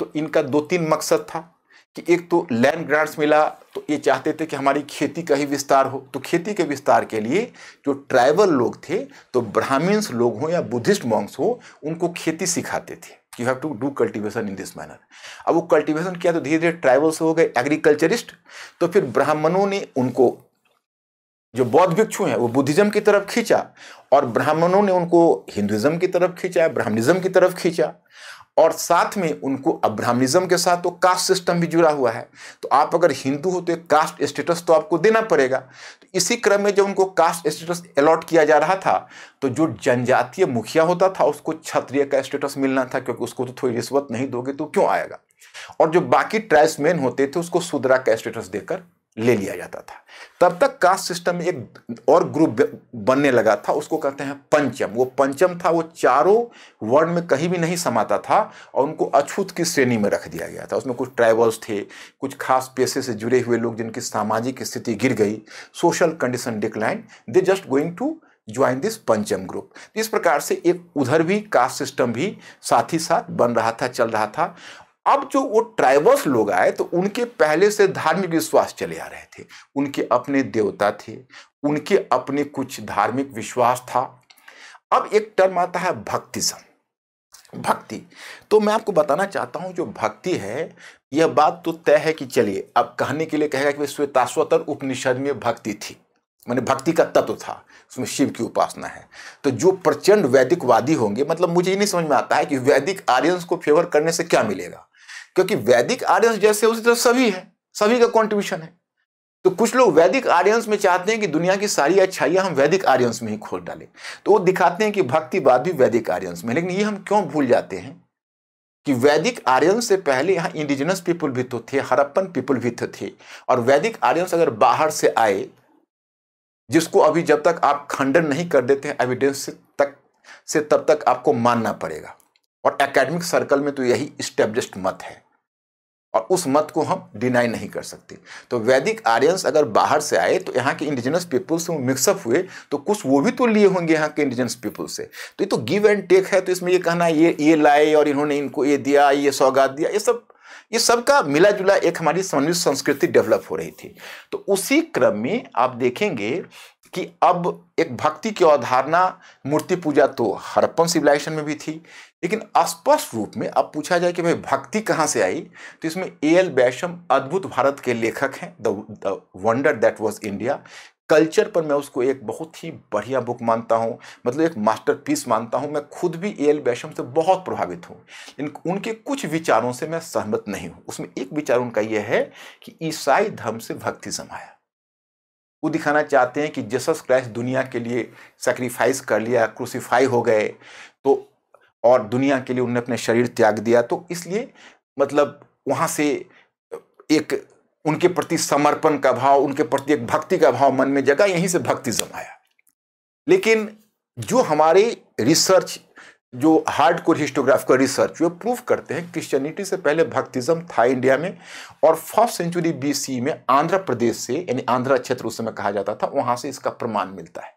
तो इनका दो तीन मकसद था कि एक तो लैंड ग्रांट्स मिला तो ये चाहते थे कि हमारी खेती का ही विस्तार हो तो खेती के विस्तार के लिए जो ट्राइबल लोग थे तो ब्राह्मीण्स लोग हों या बुद्धिस्ट मॉन्ग्स हो उनको खेती सिखाते थे you have to do cultivation in this manner अब वो कल्टीवेशन किया तो धीरे धीरे ट्राइबल्स हो गए एग्रीकल्चरिस्ट तो फिर ब्राह्मणों ने उनको जो बौद्ध भिक्षु हैं वो बुद्धिज्म की तरफ खींचा और ब्राह्मणों ने उनको हिंदुज्म की तरफ खींचा ब्राह्मणिज्म की तरफ खींचा और साथ में उनको अब्राह्मणिज्म के साथ तो कास्ट सिस्टम भी जुड़ा हुआ है तो आप अगर हिंदू हो तो एक कास्ट स्टेटस तो आपको देना पड़ेगा तो इसी क्रम में जब उनको कास्ट स्टेटस अलॉट किया जा रहा था तो जो जनजातीय मुखिया होता था उसको क्षत्रिय का स्टेटस मिलना था क्योंकि उसको तो थोड़ी रिश्वत नहीं दोगे तो क्यों आएगा और जो बाकी ट्राइब्समैन होते थे उसको सुदरा का स्टेटस देकर ले लिया जाता था तब तक कास्ट सिस्टम में एक और ग्रुप बनने लगा था उसको कहते हैं पंचम वो पंचम था वो चारों वर्ड में कहीं भी नहीं समाता था और उनको अछूत की श्रेणी में रख दिया गया था उसमें कुछ ट्राइबल्स थे कुछ खास पेशे से जुड़े हुए लोग जिनकी सामाजिक स्थिति गिर गई social condition decline they just going to join this पंचम ग्रुप इस प्रकार से एक उधर भी कास्ट सिस्टम भी साथ ही साथ बन रहा था चल रहा था अब जो वो ट्राइबल्स लोग आए तो उनके पहले से धार्मिक विश्वास चले आ रहे थे उनके अपने देवता थे उनके अपने कुछ धार्मिक विश्वास था अब एक टर्म आता है भक्तिज्म भक्ति तो मैं आपको बताना चाहता हूं जो भक्ति है यह बात तो तय है कि चलिए अब कहने के लिए कहेगा कि श्वेताश्वतर उपनिषद में भक्ति थी मैंने भक्ति का तत्व था उसमें शिव की उपासना है तो जो प्रचंड वैदिकवादी होंगे मतलब मुझे ये नहीं समझ में आता है कि वैदिक आर्यंस को फेवर करने से क्या मिलेगा क्योंकि वैदिक आर्यंस जैसे उसी तरह सभी है सभी का कॉन्ट्रीब्यूशन है तो कुछ लोग वैदिक आर्यंस में चाहते हैं कि दुनिया की सारी अच्छाइयाँ हम वैदिक आर्यंस में ही खोल डालें तो वो दिखाते हैं कि भक्तिवाद भी वैदिक आर्यंस में लेकिन ये हम क्यों भूल जाते हैं कि वैदिक आर्यन से पहले यहाँ इंडिजिनस पीपुल भी तो थे हरप्पन पीपुल भी तो थे और वैदिक आर्यंस अगर बाहर से आए जिसको अभी जब तक आप खंडन नहीं कर देते हैं एविडेंस से तक से तब तक आपको मानना पड़ेगा और एकेडमिक सर्कल में तो यही स्टेब्लिश्ड मत है और उस मत को हम डिनाई नहीं कर सकते तो वैदिक आर्यंस अगर बाहर से आए तो यहाँ के इंडिजिनस पीपल से मिक्सअप हुए तो कुछ वो भी तो लिए होंगे यहाँ के इंडिजिनस पीपल से तो ये तो गिव एंड टेक है तो इसमें ये कहना ये ये लाए और इन्होंने इनको ये दिया ये सौगात दिया ये सब ये का मिला जुला एक हमारी समन्वित संस्कृति डेवलप हो रही थी तो उसी क्रम में आप देखेंगे कि अब एक भक्ति की अवधारणा मूर्ति पूजा तो हरप्पन सिविलाइजेशन में भी थी लेकिन स्पष्ट रूप में अब पूछा जाए कि भाई भक्ति कहाँ से आई तो इसमें ए एल बैशम अद्भुत भारत के लेखक हैं the wonder that was India culture पर मैं उसको एक बहुत ही बढ़िया बुक मानता हूँ मतलब एक मास्टरपीस मानता हूँ मैं खुद भी ए एल बैशम से बहुत प्रभावित हूँ लेकिन उनके कुछ विचारों से मैं सहमत नहीं हूँ उसमें एक विचार उनका यह है कि ईसाई धर्म से भक्ति समाया वो दिखाना चाहते हैं कि जसस क्राइस्ट दुनिया के लिए सेक्रीफाइस कर लिया क्रूसीफाई हो गए और दुनिया के लिए उन्होंने अपने शरीर त्याग दिया तो इसलिए मतलब वहाँ से एक उनके प्रति समर्पण का भाव उनके प्रति एक भक्ति का भाव मन में जगा यहीं से भक्ति जमाया लेकिन जो हमारे रिसर्च जो हार्ड कोर हिस्टोग्राफ का रिसर्च वो प्रूव करते हैं क्रिश्चियनिटी से पहले भक्तिज्म था इंडिया में और फर्स्ट सेंचुरी बीसी में आंध्र प्रदेश से यानी आंध्र क्षेत्र उस समय कहा जाता था वहां से इसका प्रमाण मिलता है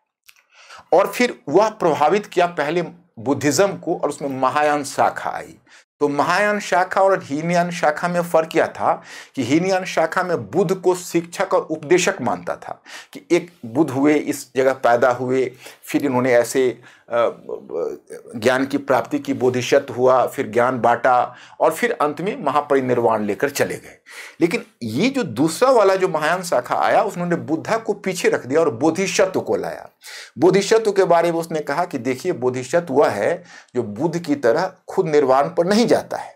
और फिर वह प्रभावित किया पहले बुद्धिज्म को और उसमें महायान शाखा आई तो महायान शाखा और हीनयान शाखा में फर्क क्या था कि हीनयान शाखा में बुद्ध को शिक्षक और उपदेशक मानता था कि एक बुद्ध हुए इस जगह पैदा हुए फिर इन्होंने ऐसे ज्ञान की प्राप्ति की बोधिशत हुआ फिर ज्ञान बांटा और फिर अंत में महापरिनिर्वाण लेकर चले गए लेकिन ये जो दूसरा वाला जो महायान शाखा आया उसने बुद्धा को पीछे रख दिया और बोधिशत्व को लाया बोधिशत्व के बारे में उसने कहा कि देखिए बोधिशत्व वह है जो बुद्ध की तरह खुद निर्वाण पर नहीं जाता है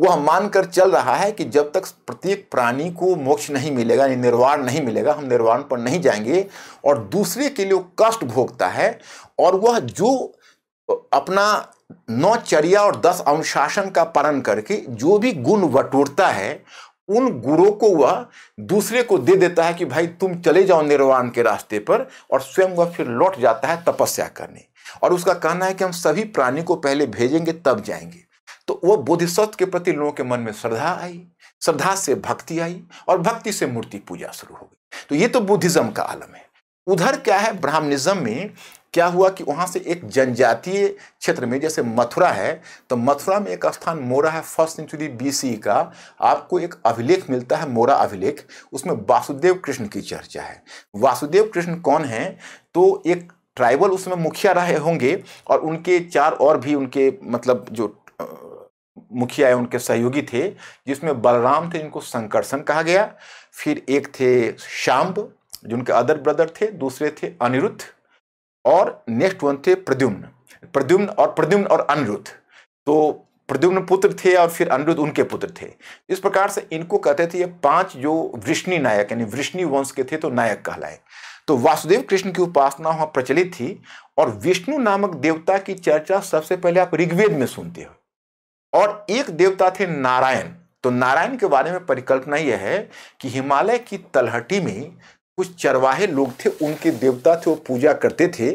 वह मानकर चल रहा है कि जब तक प्रत्येक प्राणी को मोक्ष नहीं मिलेगा यानी निर्वाण नहीं मिलेगा हम निर्वाण पर नहीं जाएंगे और दूसरे के लिए कष्ट भोगता है और वह जो अपना नौचर्या और दस अनुशासन का पालन करके जो भी गुण वटोरता है उन गुणों को वह दूसरे को दे देता है कि भाई तुम चले जाओ निर्वाण के रास्ते पर और स्वयं वह फिर लौट जाता है तपस्या करने और उसका कहना है कि हम सभी प्राणी को पहले भेजेंगे तब जाएंगे तो वो बोधिसत्व के प्रति लोगों के मन में श्रद्धा आई श्रद्धा से भक्ति आई और भक्ति से मूर्ति पूजा शुरू हो गई तो ये तो बुद्धिज्म का आलम है उधर क्या है ब्राह्मणिज्म में क्या हुआ कि वहाँ से एक जनजातीय क्षेत्र में जैसे मथुरा है तो मथुरा में एक स्थान मोरा है फर्स्ट सेंचुरी बीसी का आपको एक अभिलेख मिलता है मोरा अभिलेख उसमें वासुदेव कृष्ण की चर्चा है वासुदेव कृष्ण कौन है तो एक ट्राइबल उसमें मुखिया रहे होंगे और उनके चार और भी उनके मतलब जो मुखिया है उनके सहयोगी थे जिसमें बलराम थे जिनको संकर्षण कहा गया फिर एक थे शाम्ब जिनके अदर ब्रदर थे दूसरे थे अनिरुद्ध और नेक्स्ट वन थे प्रद्युम्न प्रद्युम्न और प्रद्युम्न और अनिरुद्ध तो प्रद्युम्न पुत्र थे और फिर अनिरुद्ध उनके पुत्र थे इस प्रकार से इनको कहते थे ये पांच जो वृष्णि नायक यानी वृष्णि वंश के थे तो नायक कहलाए तो वासुदेव कृष्ण की उपासना वहाँ प्रचलित थी और विष्णु नामक देवता की चर्चा सबसे पहले आप ऋग्वेद में सुनते हो और एक देवता थे नारायण तो नारायण के बारे में परिकल्पना यह है कि हिमालय की तलहटी में कुछ चरवाहे लोग थे उनके देवता थे वो पूजा करते थे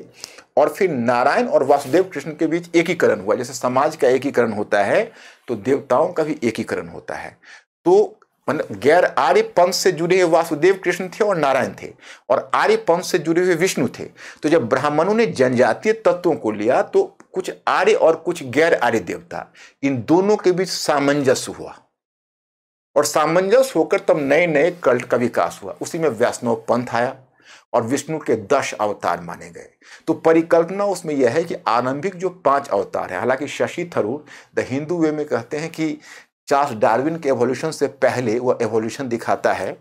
और फिर नारायण और वासुदेव कृष्ण के बीच एकीकरण हुआ जैसे समाज का एकीकरण होता है तो देवताओं का भी एकीकरण होता है तो गैर आर्य पंथ से जुड़े हुए वासुदेव कृष्ण थे और नारायण थे और आर्य पंथ से जुड़े हुए विष्णु थे तो जब ब्राह्मणों ने जनजातीय तत्वों को लिया तो कुछ आर्य और कुछ गैर आर्य देवता इन दोनों के बीच सामंजस्य हुआ और सामंजस्य होकर तब नए नए कल्ट का विकास हुआ उसी में वैष्णव पंथ आया और विष्णु के दस अवतार माने गए तो परिकल्पना उसमें यह है कि आरंभिक जो पांच अवतार है हालांकि Shashi Tharoor the Hindu way में कहते हैं कि चार्ल्स डार्विन के एवोल्यूशन से पहले वह एवोल्यूशन दिखाता है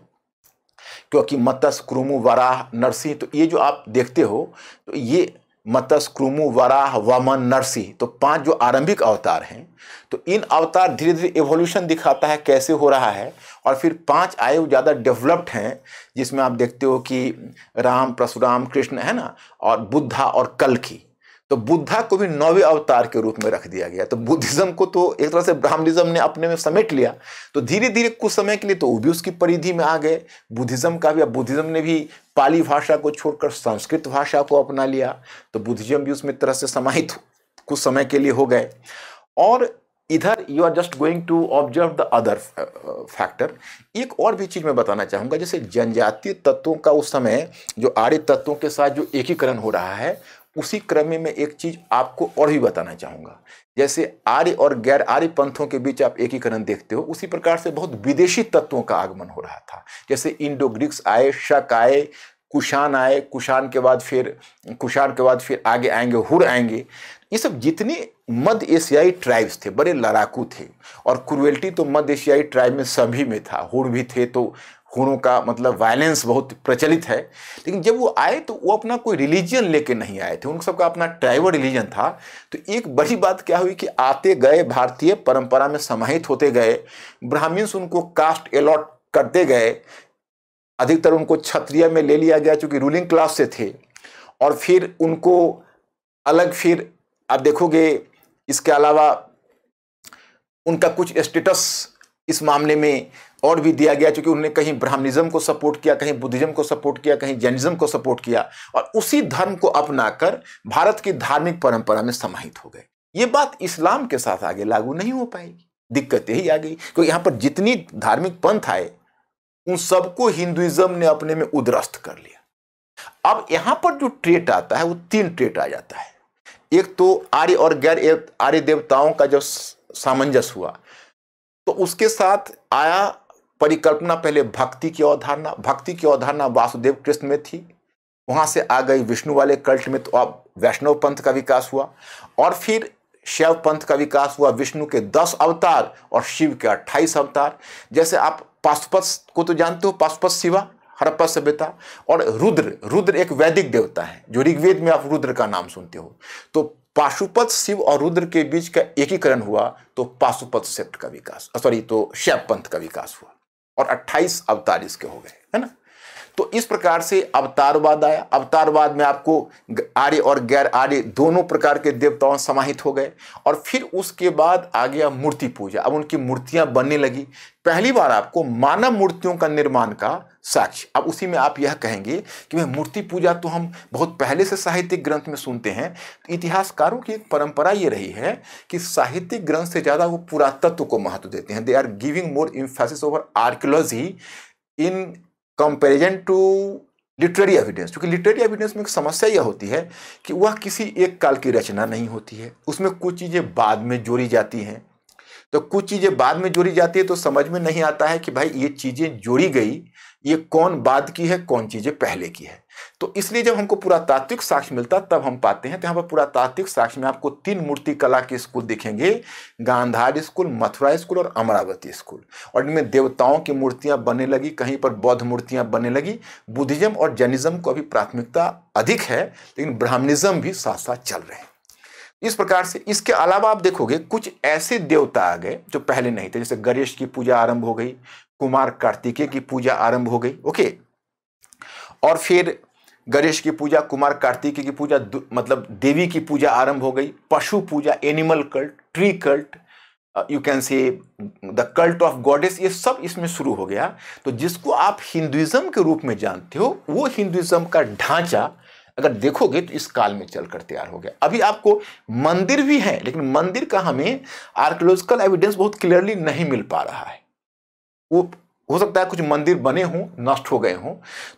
क्योंकि मत्स्य क्रोमो वराह नरसिंह तो ये जो आप देखते हो तो ये क्रुमु वराह वमन नरसी तो पांच जो आरंभिक अवतार हैं तो इन अवतार धीरे धीरे एवोल्यूशन दिखाता है कैसे हो रहा है और फिर पांच आयु ज़्यादा डेवलप्ड हैं जिसमें आप देखते हो कि राम परशुराम कृष्ण है ना और बुद्धा और कल की तो बुद्धा को भी नौवे अवतार के रूप में रख दिया गया तो बुद्धिज्म को तो एक तरह से ब्राह्मणिज्म ने अपने में समेट लिया तो धीरे धीरे कुछ समय के लिए तो वो भी उसकी परिधि में आ गए बुद्धिज्म का भी अब बुद्धिज्म ने भी पाली भाषा को छोड़कर संस्कृत भाषा को अपना लिया तो बुद्धिज्म भी उसमें तरह से समाहित कुछ समय के लिए हो गए और इधर you are just going to observe the other factor एक और भी चीज़ मैं बताना चाहूँगा जैसे जनजातीय तत्वों का उस समय जो आर्य तत्वों के साथ जो एकीकरण हो रहा है उसी क्रम में मैं एक चीज आपको और भी बताना चाहूँगा जैसे आर्य और गैर आर्य पंथों के बीच आप एकीकरण देखते हो उसी प्रकार से बहुत विदेशी तत्वों का आगमन हो रहा था जैसे इंडो ग्रीक्स आए शक आए कुशान आए कुशान के बाद फिर कुशान के बाद फिर आगे आएंगे हुर आएंगे ये सब जितने मध्य एशियाई ट्राइब्स थे बड़े लड़ाकू थे और क्रुएल्टी तो मध्य एशियाई ट्राइब में सभी में था हुर भी थे तो खूनों का मतलब वायलेंस बहुत प्रचलित है लेकिन जब वो आए तो वो अपना कोई रिलीजन लेके नहीं आए थे उन सबका अपना ट्राइबल रिलीजन था तो एक बड़ी बात क्या हुई कि आते गए भारतीय परंपरा में समाहित होते गए ब्राह्मीन्स उनको कास्ट अलॉट करते गए अधिकतर उनको क्षत्रिय में ले लिया गया चूँकि रूलिंग क्लास से थे और फिर उनको अलग फिर आप देखोगे इसके अलावा उनका कुछ स्टेटस इस मामले में और भी दिया गया चूंकि उन्होंने कहीं ब्राह्मणिज्म को सपोर्ट किया कहीं बुद्धिज्म को सपोर्ट किया कहीं जैनिज्म को सपोर्ट किया और उसी धर्म को अपनाकर भारत की धार्मिक परंपरा में समाहित हो गए ये बात इस्लाम के साथ आगे लागू नहीं हो पाएगी दिक्कत यही आ गई क्योंकि यहाँ पर जितनी धार्मिक पंथ आए उन सबको हिंदुइज्म ने अपने में उद्रस्त कर लिया अब यहाँ पर जो ट्रेट आता है वो तीन ट्रेट आ जाता है एक तो आर्य और गैर आर्य देवताओं का जो सामंजस्य हुआ तो उसके साथ आया परिकल्पना पहले भक्ति की अवधारणा भक्ति की अवधारणा वासुदेव कृष्ण में थी वहाँ से आ गई विष्णु वाले कल्ट में तो अब वैष्णव पंथ का विकास हुआ और फिर शैव पंथ का विकास हुआ विष्णु के दस अवतार और शिव के अट्ठाईस अवतार जैसे आप पाशुपत को तो जानते हो पाशुपत शिवा हरप्पा सभ्यता और रुद्र रुद्र एक वैदिक देवता है जो ऋग्वेद में आप रुद्र का नाम सुनते हो तो पाशुपत शिव और रुद्र के बीच का एकीकरण हुआ तो पाशुपत सेप्ट का विकास सॉरी तो शैव पंथ का विकास हुआ और 28 अवतार इसके हो गए है ना तो इस प्रकार से अवतारवाद आया अवतारवाद में आपको आर्य और गैर आर्य दोनों प्रकार के देवताओं समाहित हो गए और फिर उसके बाद आ गया मूर्ति पूजा अब उनकी मूर्तियां बनने लगी पहली बार आपको मानव मूर्तियों का निर्माण का साक्ष्य अब उसी में आप यह कहेंगे कि भाई मूर्ति पूजा तो हम बहुत पहले से साहित्यिक ग्रंथ में सुनते हैं तो इतिहासकारों की एक परंपरा ये रही है कि साहित्यिक ग्रंथ से ज़्यादा वो पुरातत्व को महत्व देते हैं they are giving more emphasis over archaeology in comparison to literary evidence क्योंकि लिटरेरी एविडेंस में एक समस्या यह होती है कि वह किसी एक काल की रचना नहीं होती है उसमें कुछ चीज़ें बाद में जोड़ी जाती हैं तो कुछ चीज़ें बाद में जोड़ी जाती है तो समझ में नहीं आता है कि भाई ये चीज़ें जोड़ी गई ये कौन बाद की है कौन चीज़ें पहले की है तो इसलिए जब हमको पुरातात्विक साक्ष्य मिलता तब हम पाते हैं तो यहाँ पर पुरातात्विक साक्ष्य में आपको तीन मूर्ति कला के स्कूल दिखेंगे गांधार स्कूल मथुरा स्कूल और अमरावती स्कूल और इनमें देवताओं की मूर्तियाँ बनने लगी कहीं पर बौद्ध मूर्तियाँ बनने लगी बुद्धिज्म और जैनिज्म को अभी प्राथमिकता अधिक है लेकिन ब्राह्मणिज्म भी साथ साथ चल रहे हैं इस प्रकार से इसके अलावा आप देखोगे कुछ ऐसे देवता आ गए जो पहले नहीं थे जैसे गणेश की पूजा आरंभ हो गई कुमार कार्तिकेय की पूजा आरंभ हो गई ओके और फिर गणेश की पूजा कुमार कार्तिकेय की पूजा मतलब देवी की पूजा आरंभ हो गई पशु पूजा animal cult tree cult you can say the cult of goddess ये सब इसमें शुरू हो गया तो जिसको आप हिंदुइज़्म के रूप में जानते हो वो हिंदुइज़्म का ढांचा अगर देखोगे तो इस काल में चलकर तैयार हो गया अभी आपको मंदिर भी है लेकिन मंदिर का हमें आर्कोलॉजिकल एविडेंस बहुत क्लियरली नहीं मिल पा रहा है वो हो सकता है कुछ मंदिर बने हों नष्ट हो गए हों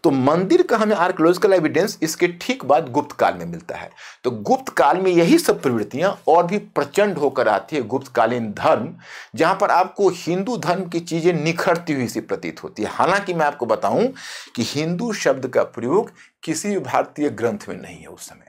तो मंदिर का हमें आर्कोलॉजिकल एविडेंस इसके ठीक बाद गुप्त काल में मिलता है तो गुप्त काल में यही सब प्रवृत्तियां और भी प्रचंड होकर आती है गुप्तकालीन धर्म जहां पर आपको हिंदू धर्म की चीजें निखरती हुई सी प्रतीत होती है हालांकि मैं आपको बताऊं कि हिंदू शब्द का प्रयोग किसी भी भारतीय ग्रंथ में नहीं है उस समय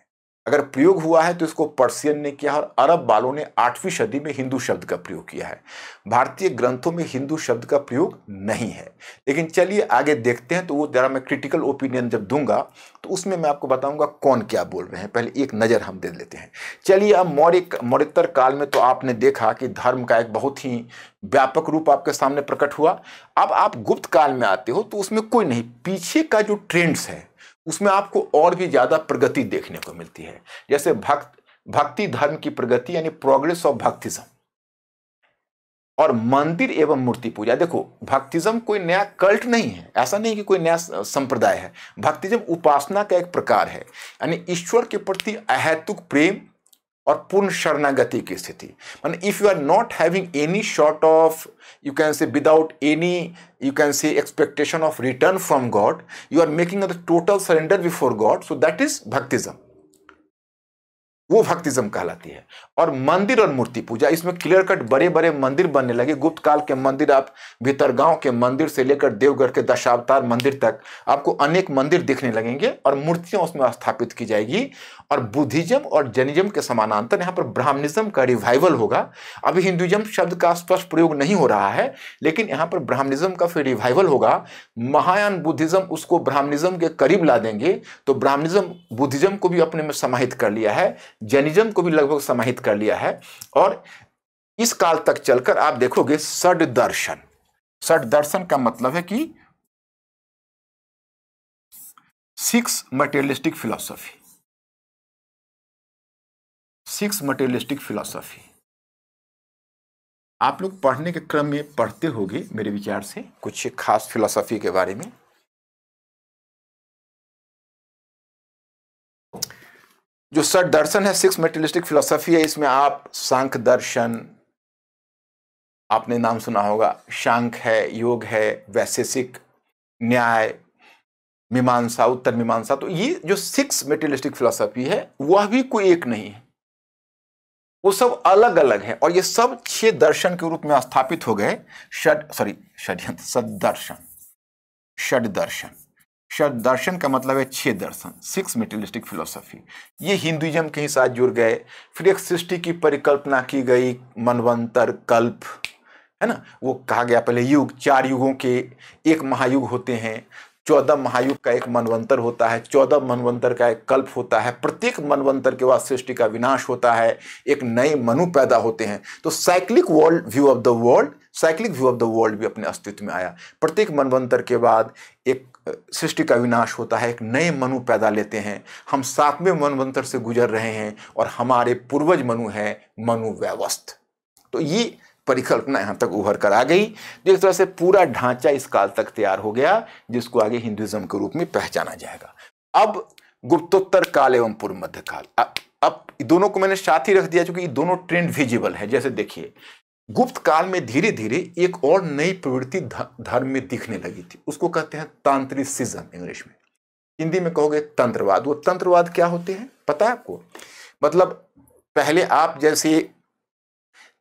अगर प्रयोग हुआ है तो इसको पर्सियन ने किया और अरब वालों ने आठवीं सदी में हिंदू शब्द का प्रयोग किया है भारतीय ग्रंथों में हिंदू शब्द का प्रयोग नहीं है लेकिन चलिए आगे देखते हैं तो वो ज़रा मैं क्रिटिकल ओपिनियन जब दूंगा तो उसमें मैं आपको बताऊंगा कौन क्या बोल रहे हैं पहले एक नज़र हम दे लेते हैं चलिए अब मौर्य मौर्यतर काल में तो आपने देखा कि धर्म का एक बहुत ही व्यापक रूप आपके सामने प्रकट हुआ अब आप गुप्त काल में आते हो तो उसमें कोई नहीं पीछे का जो ट्रेंड्स है उसमें आपको और भी ज़्यादा प्रगति देखने को मिलती है जैसे भक्त भक्ति धर्म की प्रगति यानी प्रोग्रेस ऑफ भक्तिज्म और मंदिर एवं मूर्ति पूजा देखो भक्तिज्म कोई नया कल्ट नहीं है ऐसा नहीं कि कोई नया संप्रदाय है भक्तिज्म उपासना का एक प्रकार है यानी ईश्वर के प्रति अहेतुक प्रेम or pun sharanagati ki And if you are not having any sort of, you can say without any, you can say expectation of return from God, you are making a total surrender before God. So that is bhaktism. वो भक्तिज्म कहलाती है और मंदिर और मूर्ति पूजा इसमें clear cut बड़े बड़े मंदिर बनने लगे गुप्त काल के मंदिर आप गांव के मंदिर से लेकर देवगढ़ के दशावतार मंदिर तक आपको अनेक मंदिर दिखने लगेंगे और मूर्तियां उसमें स्थापित की जाएगी और बुद्धिज्म और जैनिज्म के समानांतर यहाँ पर ब्राह्मणिज्म का रिवाइवल होगा अभी हिंदुज्म शब्द का स्पष्ट प्रयोग नहीं हो रहा है लेकिन यहाँ पर ब्राह्मणिज्म का फिर रिवाइवल होगा महायान बुद्धिज्म उसको ब्राह्मणिज्म के करीब ला देंगे तो ब्राह्मणिज्म बुद्धिज्म को भी अपने में समाहित कर लिया है जैनिज्म को भी लगभग समाहित कर लिया है और इस काल तक चलकर आप देखोगे सड दर्शन सड दर्शन का मतलब है कि six materialistic philosophy six materialistic philosophy आप लोग पढ़ने के क्रम में पढ़ते होगे मेरे विचार से कुछ खास फिलोसफी के बारे में जो सट दर्शन है सिक्स मेटलिस्टिक फिलोसफी है इसमें आप सांख दर्शन आपने नाम सुना होगा शांख है योग है वैशेषिक न्याय मीमांसा उत्तर मीमांसा तो ये जो सिक्स मेटेलिस्टिक फिलोसफी है वह भी कोई एक नहीं है वो सब अलग अलग है और ये सब छह दर्शन के रूप में स्थापित हो गए षड सॉरी षड सद दर्शन षड दर्शन शब्द दर्शन का मतलब है छह दर्शन सिक्स मेटेलिस्टिक फिलोसफी ये हिंदुइज्म के ही साथ जुड़ गए फिर एक सृष्टि की परिकल्पना की गई मनवंतर कल्प है ना वो कहा गया पहले युग चार युगों के एक महायुग होते हैं चौदह महायुग का एक मनवंतर होता है चौदह मनवंतर का एक कल्प होता है प्रत्येक मनवंतर के बाद सृष्टि का विनाश होता है एक नए मनु पैदा होते हैं तो cyclic world view of the world cyclic view of the world भी अपने अस्तित्व में आया प्रत्येक मनवंतर के बाद एक सृष्टि का विनाश होता है एक नए मनु पैदा लेते हैं हम सातवें मनवंतर से गुजर रहे हैं और हमारे पूर्वज मनु है मनु व्यवस्थ तो ये परिकल्पना यहाँ तक उभर कर आ गई एक तरह से पूरा ढांचा इस काल तक तैयार हो गया जिसको आगे हिंदुइज्म के रूप में पहचाना जाएगा अब गुप्तोत्तर काल एवं पूर्व मध्य काल अब दोनों को मैंने साथ ही रख दिया क्योंकि दोनों ट्रेंड विजिबल है जैसे देखिए गुप्त काल में धीरे धीरे एक और नई प्रवृत्ति धर्म में दिखने लगी थी उसको कहते हैं तांत्रिक सीजन इंग्लिश में हिंदी में कहोगे तंत्रवाद वो तंत्रवाद क्या होते हैं पता है आपको मतलब पहले आप जैसे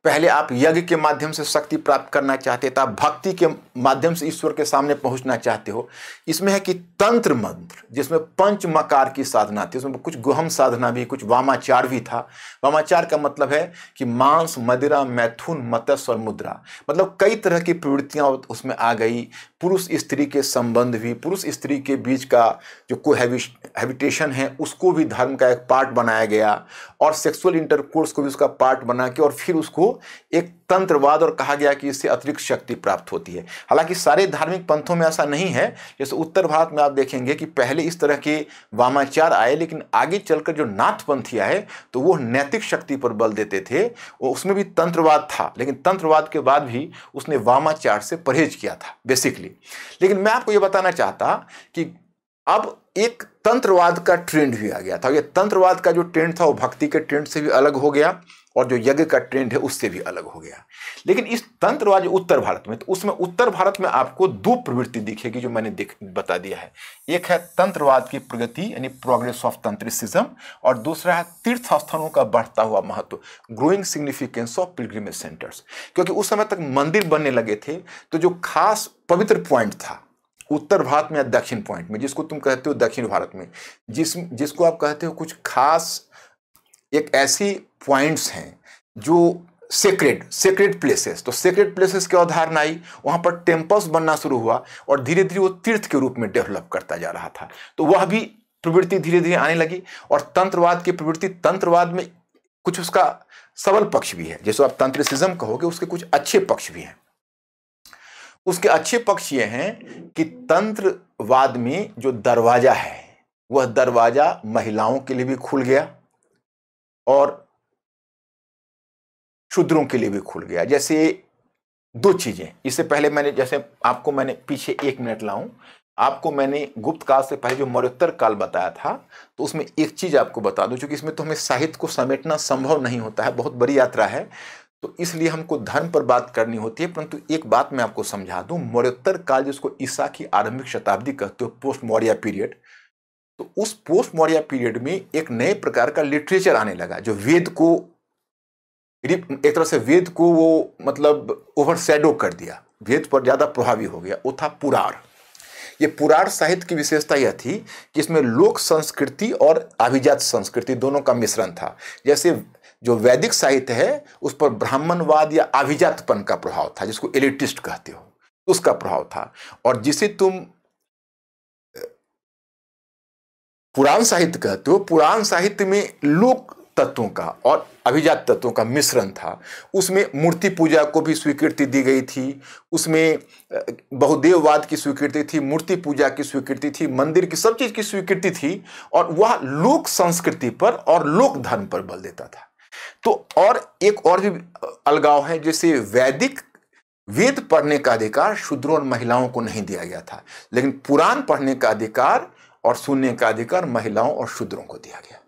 पहले आप यज्ञ के माध्यम से शक्ति प्राप्त करना चाहते थे आप भक्ति के माध्यम से ईश्वर के सामने पहुंचना चाहते हो इसमें है कि तंत्र मंत्र जिसमें पंच मकार की साधना थी उसमें कुछ गुहम साधना भी कुछ वामाचार भी था वामाचार का मतलब है कि मांस मदिरा मैथुन मत्स्य और मुद्रा मतलब कई तरह की प्रवृत्तियां उसमें आ गई पुरुष स्त्री के संबंध भी पुरुष स्त्री के बीच का जो कोहैबिटेशन है उसको भी धर्म का एक पार्ट बनाया गया और सेक्सुअल इंटरकोर्स को भी उसका पार्ट बना के और फिर उसको एक तंत्रवाद और कहा गया कि इससे अतिरिक्त शक्ति प्राप्त होती है हालांकि सारे धार्मिक पंथों में ऐसा नहीं है जैसे उत्तर भारत में आप देखेंगे कि पहले इस तरह के वामाचार आए लेकिन आगे चलकर जो नाथपंथी आए तो वो नैतिक शक्ति पर बल देते थे और उसमें भी तंत्रवाद था लेकिन तंत्रवाद के बाद भी उसने वामाचार से परहेज किया था बेसिकली लेकिन मैं आपको ये बताना चाहता कि अब एक तंत्रवाद का ट्रेंड भी आ गया था ये तंत्रवाद का जो ट्रेंड था वो भक्ति के ट्रेंड से भी अलग हो गया और जो यज्ञ का ट्रेंड है उससे भी अलग हो गया लेकिन इस तंत्रवाद उत्तर भारत में तो उसमें उत्तर भारत में आपको दो प्रवृत्ति दिखेगी जो मैंने दिख बता दिया है एक है तंत्रवाद की प्रगति यानी प्रोग्रेस ऑफ तंत्रिसिज्म और दूसरा है तीर्थ स्थानों का बढ़ता हुआ महत्व growing significance of pilgrimage centres क्योंकि उस समय तक मंदिर बनने लगे थे तो जो खास पवित्र पॉइंट था उत्तर भारत में या दक्षिण पॉइंट में जिसको तुम कहते हो दक्षिण भारत में जिस जिसको आप कहते हो कुछ खास एक ऐसी पॉइंट्स हैं जो सेक्रेट सेक्रेट प्लेसेस तो सेक्रेट प्लेसेस की अवधारणा आई वहाँ पर टेम्पल्स बनना शुरू हुआ और धीरे धीरे वो तीर्थ के रूप में डेवलप करता जा रहा था तो वह भी प्रवृत्ति धीरे धीरे आने लगी और तंत्रवाद की प्रवृत्ति तंत्रवाद में कुछ उसका सबल पक्ष भी है जैसे आप तंत्रिसिज्म कहोगे उसके कुछ अच्छे पक्ष भी हैं उसके अच्छे पक्ष ये हैं कि तंत्रवाद में जो दरवाज़ा है वह दरवाज़ा महिलाओं के लिए भी खुल गया और शूद्रों के लिए भी खुल गया जैसे दो चीजें इससे पहले मैंने जैसे आपको मैंने पीछे एक मिनट लाऊं आपको मैंने गुप्त काल से पहले जो मौर्योत्तर काल बताया था तो उसमें एक चीज आपको बता दूं क्योंकि इसमें तो हमें साहित्य को समेटना संभव नहीं होता है बहुत बड़ी यात्रा है तो इसलिए हमको धर्म पर बात करनी होती है परंतु एक बात मैं आपको समझा दूं मौर्योत्तर काल जिसको ईसा की आरंभिक शताब्दी कहते हो पोस्ट मौर्या पीरियड तो उस पोस्ट मौर्य पीरियड में एक नए प्रकार का लिटरेचर आने लगा जो वेद को एक तरह से वेद को वो मतलब ओवरसैडो कर दिया वेद पर ज़्यादा प्रभावी हो गया वो था पुरार ये पुराण साहित्य की विशेषता यह थी कि इसमें लोक संस्कृति और अभिजात संस्कृति दोनों का मिश्रण था जैसे जो वैदिक साहित्य है उस पर ब्राह्मणवाद या अभिजातपन का प्रभाव था जिसको एलिटिस्ट कहते हो उसका प्रभाव था और जिसे तुम पुराण साहित्य कहते हो पुराण साहित्य में लोक तत्वों का और अभिजात तत्वों का मिश्रण था उसमें मूर्ति पूजा को भी स्वीकृति दी गई थी उसमें बहुदेववाद की स्वीकृति थी मूर्ति पूजा की स्वीकृति थी मंदिर की सब चीज़ की स्वीकृति थी और वह लोक संस्कृति पर और लोक धर्म पर बल देता था तो और एक और भी अलगाव है जैसे वैदिक वेद पढ़ने का अधिकार शूद्रों और महिलाओं को नहीं दिया गया था लेकिन पुराण पढ़ने का अधिकार और सुनने का अधिकार महिलाओं और शूद्रों को दिया गया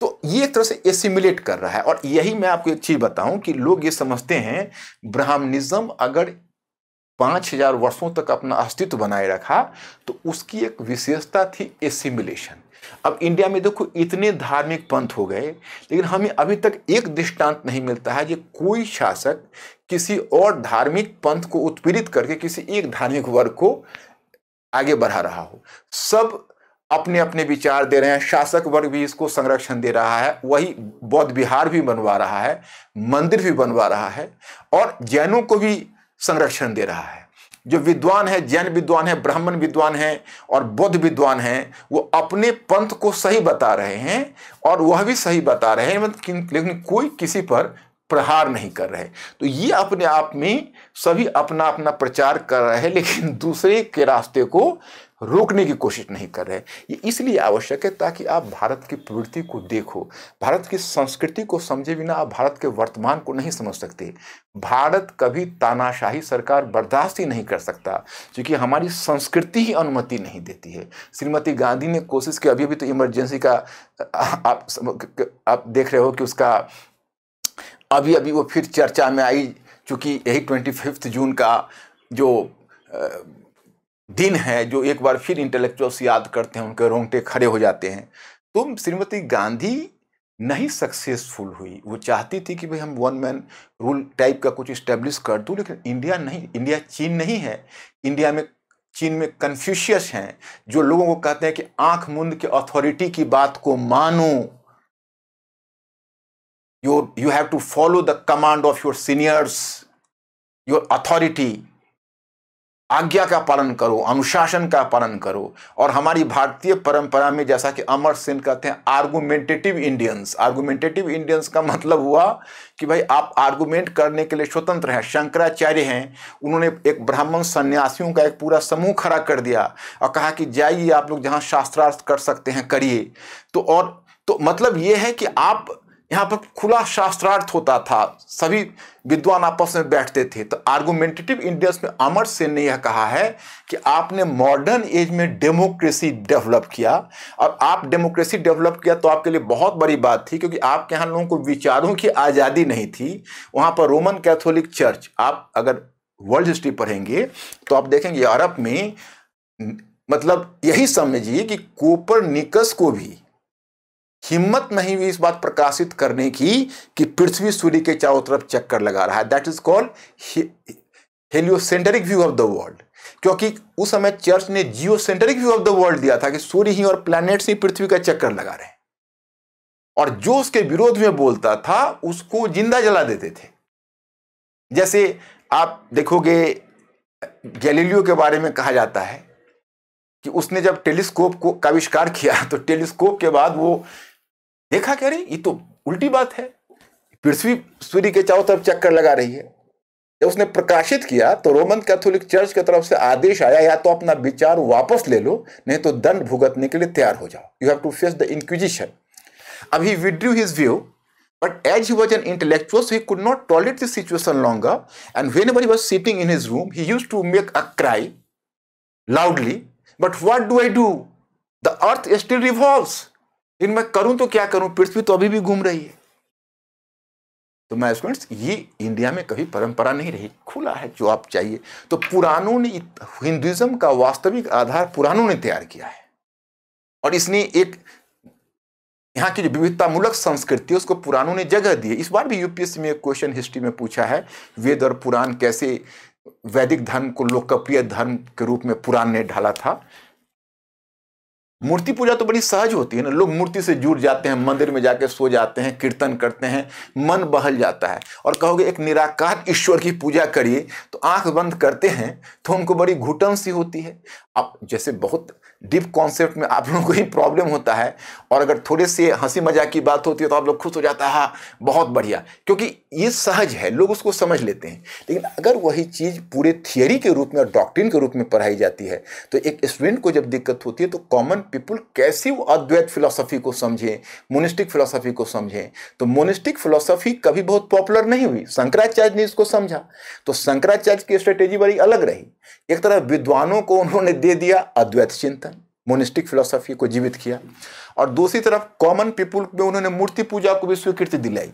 तो ये एक तरह से एसिमुलेट कर रहा है और यही मैं आपको एक चीज बताऊं कि लोग ये समझते हैं ब्राह्मणिज्म अगर पांच हजार वर्षों तक अपना अस्तित्व बनाए रखा तो उसकी एक विशेषता थी एसिमुलेशन अब इंडिया में देखो इतने धार्मिक पंथ हो गए लेकिन हमें अभी तक एक दृष्टांत नहीं मिलता है कि कोई शासक किसी और धार्मिक पंथ को उत्पीड़ित करके किसी एक धार्मिक वर्ग को आगे बढ़ा रहा हो सब अपने अपने विचार दे रहे हैं शासक वर्ग भी इसको संरक्षण दे रहा है वही बौद्ध विहार भी बनवा रहा है मंदिर भी बनवा रहा है और जैनों को भी संरक्षण दे रहा है जो विद्वान है जैन विद्वान है ब्राह्मण विद्वान है और बौद्ध विद्वान हैं वो अपने पंथ को सही बता रहे हैं और वह भी सही बता रहे हैं मतलब लेकिन कोई किसी पर प्रहार नहीं कर रहे तो ये अपने आप में सभी अपना अपना प्रचार कर रहे हैं लेकिन दूसरे के रास्ते को रोकने की कोशिश नहीं कर रहे ये इसलिए आवश्यक है ताकि आप भारत की प्रवृत्ति को देखो भारत की संस्कृति को समझे बिना आप भारत के वर्तमान को नहीं समझ सकते भारत कभी तानाशाही सरकार बर्दाश्त ही नहीं कर सकता क्योंकि हमारी संस्कृति ही अनुमति नहीं देती है श्रीमती गांधी ने कोशिश की अभी अभी तो इमरजेंसी का आप आप देख रहे हो कि उसका अभी अभी वो फिर चर्चा में आई क्योंकि यही ट्वेंटी फिफ्थ जून का जो दिन है जो एक बार फिर इंटेलेक्चुअल्स याद करते हैं उनके रोंगटे खड़े हो जाते हैं तो श्रीमती गांधी नहीं सक्सेसफुल हुई वो चाहती थी कि भाई हम वन मैन रूल टाइप का कुछ इस्टेब्लिश कर दूँ लेकिन इंडिया नहीं इंडिया चीन नहीं है इंडिया में चीन में कन्फ्यूशियस हैं जो लोगों को कहते हैं कि आंख मुंद के अथॉरिटी की बात को मानो you, you have to follow the command of your seniors, your authority. आज्ञा का पालन करो अनुशासन का पालन करो और हमारी भारतीय परंपरा में जैसा कि अमर सेन कहते हैं आर्गुमेंटेटिव इंडियंस आर्गुमेंटेटिव इंडियंस का मतलब हुआ कि भाई आप आर्गुमेंट करने के लिए स्वतंत्र हैं शंकराचार्य हैं उन्होंने एक ब्राह्मण सन्यासियों का एक पूरा समूह खड़ा कर दिया और कहा कि जाइए आप लोग जहाँ शास्त्रार्थ कर सकते हैं करिए तो और तो मतलब ये है कि आप यहाँ पर खुला शास्त्रार्थ होता था सभी विद्वान आपस में बैठते थे तो आर्गुमेंटेटिव इंडियस में अमर सेन ने यह कहा है कि आपने मॉडर्न एज में डेमोक्रेसी डेवलप किया और आप डेमोक्रेसी डेवलप किया तो आपके लिए बहुत बड़ी बात थी क्योंकि आपके यहाँ लोगों को विचारों की आज़ादी नहीं थी वहाँ पर रोमन कैथोलिक चर्च आप अगर वर्ल्ड हिस्ट्री पढ़ेंगे तो आप देखेंगे यूरोप में मतलब यही समझिए कि कोपर निकस को भी हिम्मत नहीं हुई इस बात प्रकाशित करने की कि पृथ्वी सूर्य के चारों तरफ चक्कर लगा रहा है that is called heliocentric view of the world क्योंकि उस समय चर्च ने geocentric view of the world दिया था कि सूर्य ही और प्लैनेट्स ही पृथ्वी का चक्कर लगा रहे हैं और जो उसके विरोध में बोलता था उसको जिंदा जला देते थे जैसे आप देखोगे गैलीलियो के बारे में कहा जाता है कि उसने जब टेलीस्कोप को आविष्कार किया तो टेलीस्कोप के बाद वो देखा कि अरे ये तो उल्टी बात है पृथ्वी सूर्य के चारों तरफ चक्कर लगा रही है जब उसने प्रकाशित किया तो रोमन कैथोलिक चर्च की तरफ से आदेश आया या तो अपना विचार वापस ले लो नहीं तो दंड भुगतने के लिए तैयार हो जाओ you have to face the inquisition अब he withdrew his view but as he was an intellectual he could not tolerate this situation longer and whenever he was sitting in his room he used to make a cry loudly but what do I do the earth still revolve लेकिन मैं करूं तो क्या करूं पृथ्वी तो अभी भी घूम रही है तो मैं स्टूडेंट्स ये इंडिया में कभी परंपरा नहीं रही खुला है जो आप चाहिए तो पुरानों ने हिंदुइज्म का वास्तविक आधार पुराणों ने तैयार किया है और इसने एक यहाँ की जो विविधतामूलक संस्कृति है उसको पुरानों ने जगह दी है इस बार भी यूपीएससी में एक क्वेश्चन हिस्ट्री में पूछा है वेद और पुराण कैसे वैदिक धर्म को लोकप्रिय धर्म के रूप में पुराण ने ढाला था मूर्ति पूजा तो बड़ी सहज होती है ना लोग मूर्ति से जुड़ जाते हैं मंदिर में जाके सो जाते हैं कीर्तन करते हैं मन बहल जाता है और कहोगे एक निराकार ईश्वर की पूजा करिए तो आंख बंद करते हैं तो उनको बड़ी घुटन सी होती है अब जैसे बहुत डीप कॉन्सेप्ट में आप लोगों को ही प्रॉब्लम होता है और अगर थोड़े से हंसी मजाक की बात होती है तो आप लोग खुश हो जाता है हाँ, बहुत बढ़िया क्योंकि ये सहज है लोग उसको समझ लेते हैं लेकिन अगर वही चीज़ पूरे थियोरी के रूप में और डॉक्ट्रिन के रूप में पढ़ाई जाती है तो एक स्टूडेंट को जब दिक्कत होती है तो कॉमन पीपुल कैसे वो अद्वैत फिलोसफी को समझें मोनिस्टिक फिलोसफी को समझें तो मोनिस्टिक फिलोसफी कभी बहुत पॉपुलर नहीं हुई शंकराचार्य ने इसको समझा तो शंकराचार्य की स्ट्रेटेजी बड़ी अलग रही एक तरह विद्वानों को उन्होंने दे दिया अद्वैत चिंतन मोनिस्टिक फिलोसफी को जीवित किया और दूसरी तरफ कॉमन पीपुल में उन्होंने मूर्ति पूजा को भी स्वीकृति दिलाई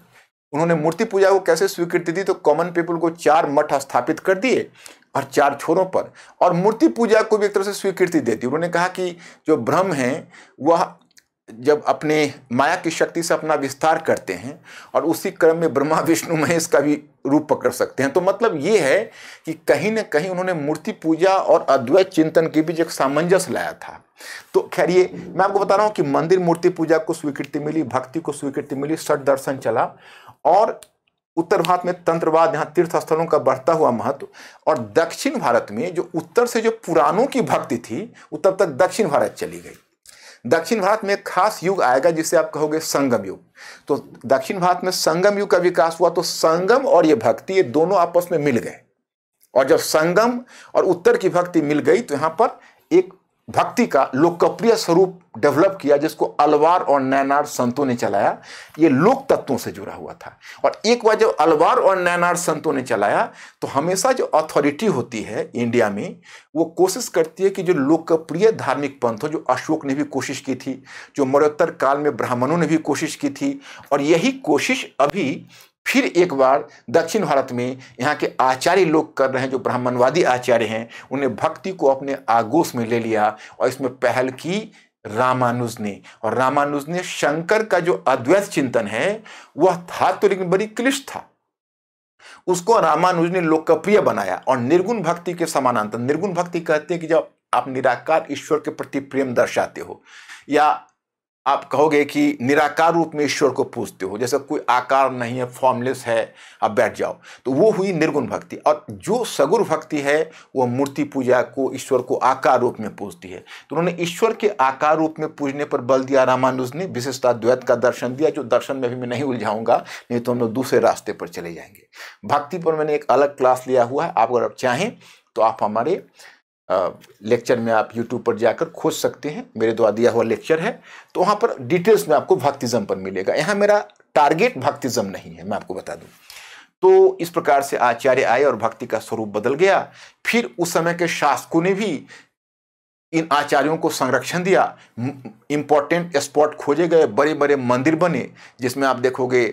उन्होंने मूर्ति पूजा को कैसे स्वीकृति दी तो कॉमन पीपुल को चार मठ स्थापित कर दिए और चार छोरों पर और मूर्ति पूजा को भी एक तरह से स्वीकृति दे दी उन्होंने कहा कि जो ब्रह्म है वह जब अपने माया की शक्ति से अपना विस्तार करते हैं और उसी क्रम में ब्रह्मा विष्णु महेश का भी रूप पकड़ सकते हैं तो मतलब ये है कि कहीं ना कहीं उन्होंने मूर्ति पूजा और अद्वैत चिंतन के बीच एक सामंजस्य लाया था तो खैर ये मैं आपको बता रहा हूँ कि मंदिर मूर्ति पूजा को स्वीकृति मिली भक्ति को स्वीकृति मिली सट दर्शन चला और उत्तर भारत में तंत्रवाद यहाँ तीर्थस्थलों का बढ़ता हुआ महत्व और दक्षिण भारत में जो उत्तर से जो पुरानों की भक्ति थी वो तब तक दक्षिण भारत चली गई दक्षिण भारत में एक खास युग आएगा जिसे आप कहोगे संगम युग तो दक्षिण भारत में संगम युग का विकास हुआ तो संगम और ये भक्ति ये दोनों आपस में मिल गए और जब संगम और उत्तर की भक्ति मिल गई तो यहाँ पर एक भक्ति का लोकप्रिय स्वरूप डेवलप किया जिसको अलवार और नैनार संतों ने चलाया ये लोक तत्वों से जुड़ा हुआ था और एक बार जब अलवार और नैनार संतों ने चलाया तो हमेशा जो अथॉरिटी होती है इंडिया में वो कोशिश करती है कि जो लोकप्रिय धार्मिक पंथ हो जो अशोक ने भी कोशिश की थी जो मरोत्तर काल में ब्राह्मणों ने भी कोशिश की थी और यही कोशिश अभी फिर एक बार दक्षिण भारत में यहाँ के आचार्य लोग कर रहे हैं जो ब्राह्मणवादी आचार्य हैं उन्हें भक्ति को अपने आगोश में ले लिया और इसमें पहल की रामानुज ने और रामानुज ने शंकर का जो अद्वैत चिंतन है वह था तो लेकिन बड़ी क्लिष्ट था उसको रामानुज ने लोकप्रिय बनाया और निर्गुण भक्ति के समानांतर निर्गुण भक्ति कहते हैं कि जब आप निराकार ईश्वर के प्रति प्रेम दर्शाते हो या आप कहोगे कि निराकार रूप में ईश्वर को पूजते हो जैसा कोई आकार नहीं है फॉर्मलेस है आप बैठ जाओ तो वो हुई निर्गुण भक्ति और जो सगुर भक्ति है वो मूर्ति पूजा को ईश्वर को आकार रूप में पूजती है तो उन्होंने ईश्वर के आकार रूप में पूजने पर बल दिया रामानुज ने विशेषता द्वैत का दर्शन दिया जो दर्शन में भी मैं नहीं उलझाऊंगा नहीं तो हम लोग दूसरे रास्ते पर चले जाएंगे भक्ति पर मैंने एक अलग क्लास लिया हुआ है आप अगर आप चाहें तो आप हमारे लेक्चर में आप यूट्यूब पर जाकर खोज सकते हैं मेरे द्वारा दिया हुआ लेक्चर है तो वहाँ पर डिटेल्स में आपको भक्तिज़म पर मिलेगा यहाँ मेरा टारगेट भक्तिज़म नहीं है मैं आपको बता दूँ तो इस प्रकार से आचार्य आए और भक्ति का स्वरूप बदल गया फिर उस समय के शासकों ने भी इन आचार्यों को संरक्षण दिया इम्पोर्टेंट स्पॉट खोजे गए बड़े बड़े मंदिर बने जिसमें आप देखोगे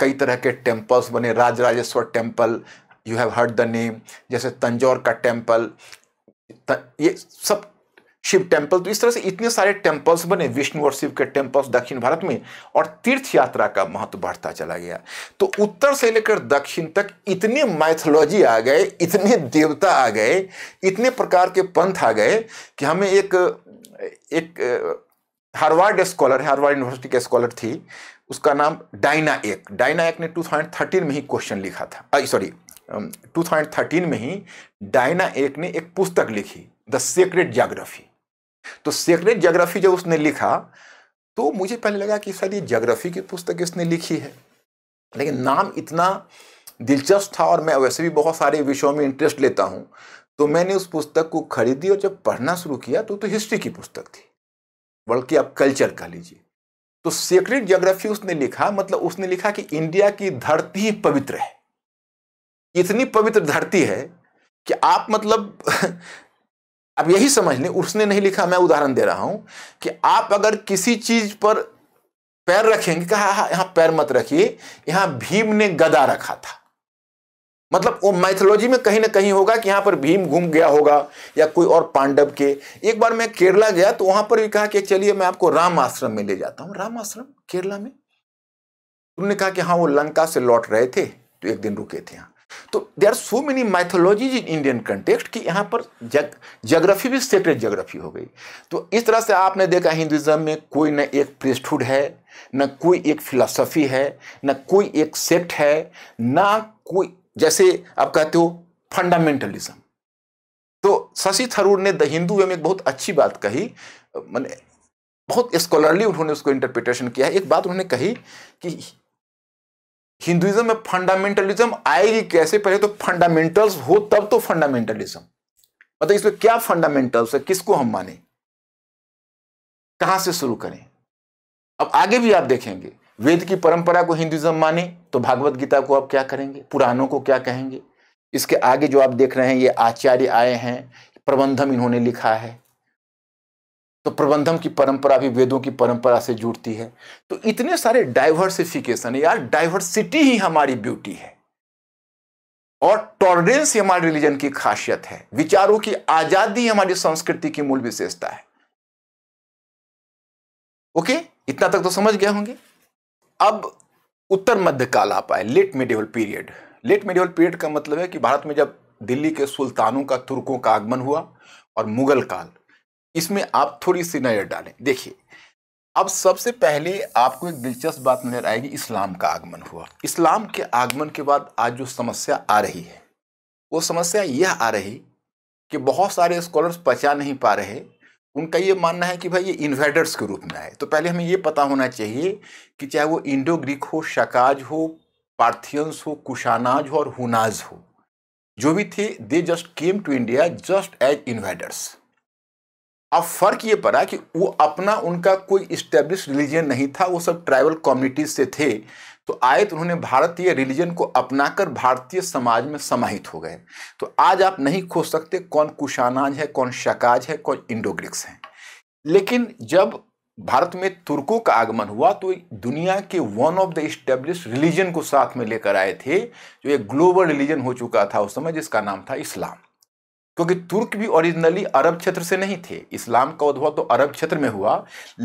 कई तरह के टेम्पल्स बने Rajarajeshwar temple you have heard the name जैसे तंजौर का टेम्पल ये सब शिव टेम्पल तो इस तरह से इतने सारे टेम्पल्स बने विष्णु और शिव के टेम्पल्स दक्षिण भारत में और तीर्थ यात्रा का महत्व बढ़ता चला गया तो उत्तर से लेकर दक्षिण तक इतने माइथोलॉजी आ गए इतने देवता आ गए इतने प्रकार के पंथ आ गए कि हमें एक एक हार्वर्ड स्कॉलर हार्वर्ड यूनिवर्सिटी के स्कॉलर थी उसका नाम डाइना एक डायना एक ने टू में ही क्वेश्चन लिखा था सॉरी 2013 में ही डायना एक ने एक पुस्तक लिखी द सेक्रेट जोग्राफी तो सेक्रेट जोग्राफी जब उसने लिखा तो मुझे पहले लगा कि शायद ये जोग्राफी की पुस्तक इसने लिखी है लेकिन नाम इतना दिलचस्प था और मैं वैसे भी बहुत सारे विषयों में इंटरेस्ट लेता हूँ तो मैंने उस पुस्तक को खरीदी और जब पढ़ना शुरू किया तो तो हिस्ट्री की पुस्तक थी बल्कि आप कल्चर कह लीजिए तो सेक्रेट जोग्राफी उसने लिखा मतलब उसने लिखा कि इंडिया की धरती ही पवित्र है इतनी पवित्र धरती है कि आप मतलब अब यही समझ लें उसने नहीं लिखा मैं उदाहरण दे रहा हूं कि आप अगर किसी चीज पर पैर रखेंगे कहा हाँ, यहां पैर मत रखिए यहां भीम ने गदा रखा था मतलब वो मैथोलॉजी में कहीं ना कहीं होगा कि यहां पर भीम घूम गया होगा या कोई और पांडव के एक बार मैं केरला गया तो वहां पर भी कहा कि चलिए मैं आपको राम आश्रम में ले जाता हूं राम आश्रम केरला में उन्होंने कहा कि हाँ वो लंका से लौट रहे थे तो एक दिन रुके थे यहां तो they are so many mythologies in Indian context कि यहाँ पर जग जोग्राफी भी सेपरेट जोग्राफी हो गई तो इस तरह से आपने देखा हिंदुज़म में कोई न एक प्रेस्टहुड है न कोई एक फिलासफी है न कोई एक सेक्ट है ना कोई जैसे आप कहते हो फंडामेंटलिज्म तो शशि थरूर ने द हिंदू में एक बहुत अच्छी बात कही मैंने बहुत स्कॉलरली उन्होंने उसको इंटरप्रिटेशन किया एक बात उन्होंने कही कि हिंदुइज्म में फंडामेंटलिज्म आएगी कैसे पहले तो फंडामेंटल्स हो तब तो फंडामेंटलिज्म मतलब इसमें क्या फंडामेंटल्स है किसको हम माने कहां से शुरू करें अब आगे भी आप देखेंगे वेद की परंपरा को हिंदुइज्म माने तो भागवत गीता को आप क्या करेंगे पुराणों को क्या कहेंगे इसके आगे जो आप देख रहे हैं ये आचार्य आए हैं प्रबंधम इन्होंने लिखा है तो प्रबंधन की परंपरा भी वेदों की परंपरा से जुड़ती है तो इतने सारे डाइवर्सिफिकेशन यार डाइवर्सिटी ही हमारी ब्यूटी है और टॉलरेंस ही हमारे रिलीजन की खासियत है विचारों की आजादी हमारी संस्कृति की मूल विशेषता है ओके इतना तक तो समझ गए होंगे अब उत्तर मध्यकाल आ पाए late medieval period late medieval period का मतलब है कि भारत में जब दिल्ली के सुल्तानों का तुर्कों का आगमन हुआ और मुगल काल इसमें आप थोड़ी सी नज़र डालें देखिए अब सबसे पहले आपको एक दिलचस्प बात नजर आएगी इस्लाम का आगमन हुआ इस्लाम के आगमन के बाद आज जो समस्या आ रही है वो समस्या यह आ रही कि बहुत सारे स्कॉलर्स बचा नहीं पा रहे उनका ये मानना है कि भाई ये इन्वेडर्स के रूप में आए तो पहले हमें ये पता होना चाहिए कि चाहे वो इंडो ग्रीक हो शकाज हो पार्थियंस हो कुशानाज हो और हुनाज हो जो भी थे they just came to India just as invaders अब फर्क ये पड़ा कि वो अपना उनका कोई इस्टेब्लिश रिलीजन नहीं था वो सब ट्राइबल कम्युनिटीज से थे तो आए तो उन्होंने भारतीय रिलीजन को अपनाकर भारतीय समाज में समाहित हो गए तो आज आप नहीं खोज सकते कौन कुशानाज है कौन शकाज है कौन इंडोग्रिक्स हैं लेकिन जब भारत में तुर्कों का आगमन हुआ तो दुनिया के one of the establish religion को साथ में लेकर आए थे जो एक ग्लोबल रिलीजन हो चुका था उस समय जिसका नाम था इस्लाम क्योंकि तुर्क भी ओरिजिनली अरब क्षेत्र से नहीं थे इस्लाम का उद्भव तो अरब क्षेत्र में हुआ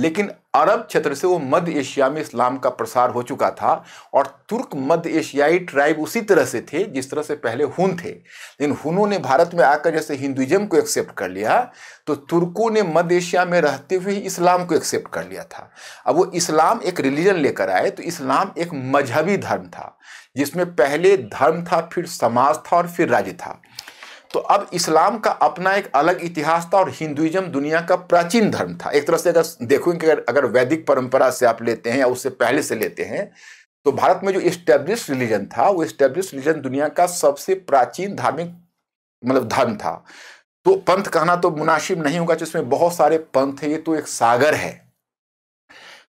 लेकिन अरब क्षेत्र से वो मध्य एशिया में इस्लाम का प्रसार हो चुका था और तुर्क मध्य एशियाई ट्राइब उसी तरह से थे जिस तरह से पहले हुन थे लेकिन हुनों ने भारत में आकर जैसे हिंदुइज्म को एक्सेप्ट कर लिया तो तुर्कों ने मध्य एशिया में रहते हुए इस्लाम को एक्सेप्ट कर लिया था अब वो इस्लाम एक रिलीजन लेकर आए तो इस्लाम एक मजहबी धर्म था जिसमें पहले धर्म था फिर समाज था और फिर राज्य था तो अब इस्लाम का अपना एक अलग इतिहास था और हिंदुइज्म दुनिया का प्राचीन धर्म था एक तरह से अगर देखोगे अगर अगर वैदिक परंपरा से आप लेते हैं या उससे पहले से लेते हैं तो भारत में जो इस्टेब्लिश रिलीजन था वो इस्टेब्लिश रिलीजन दुनिया का सबसे प्राचीन धार्मिक मतलब धर्म था तो पंथ कहना तो मुनासिब नहीं होगा जिसमें बहुत सारे पंथ है ये तो एक सागर है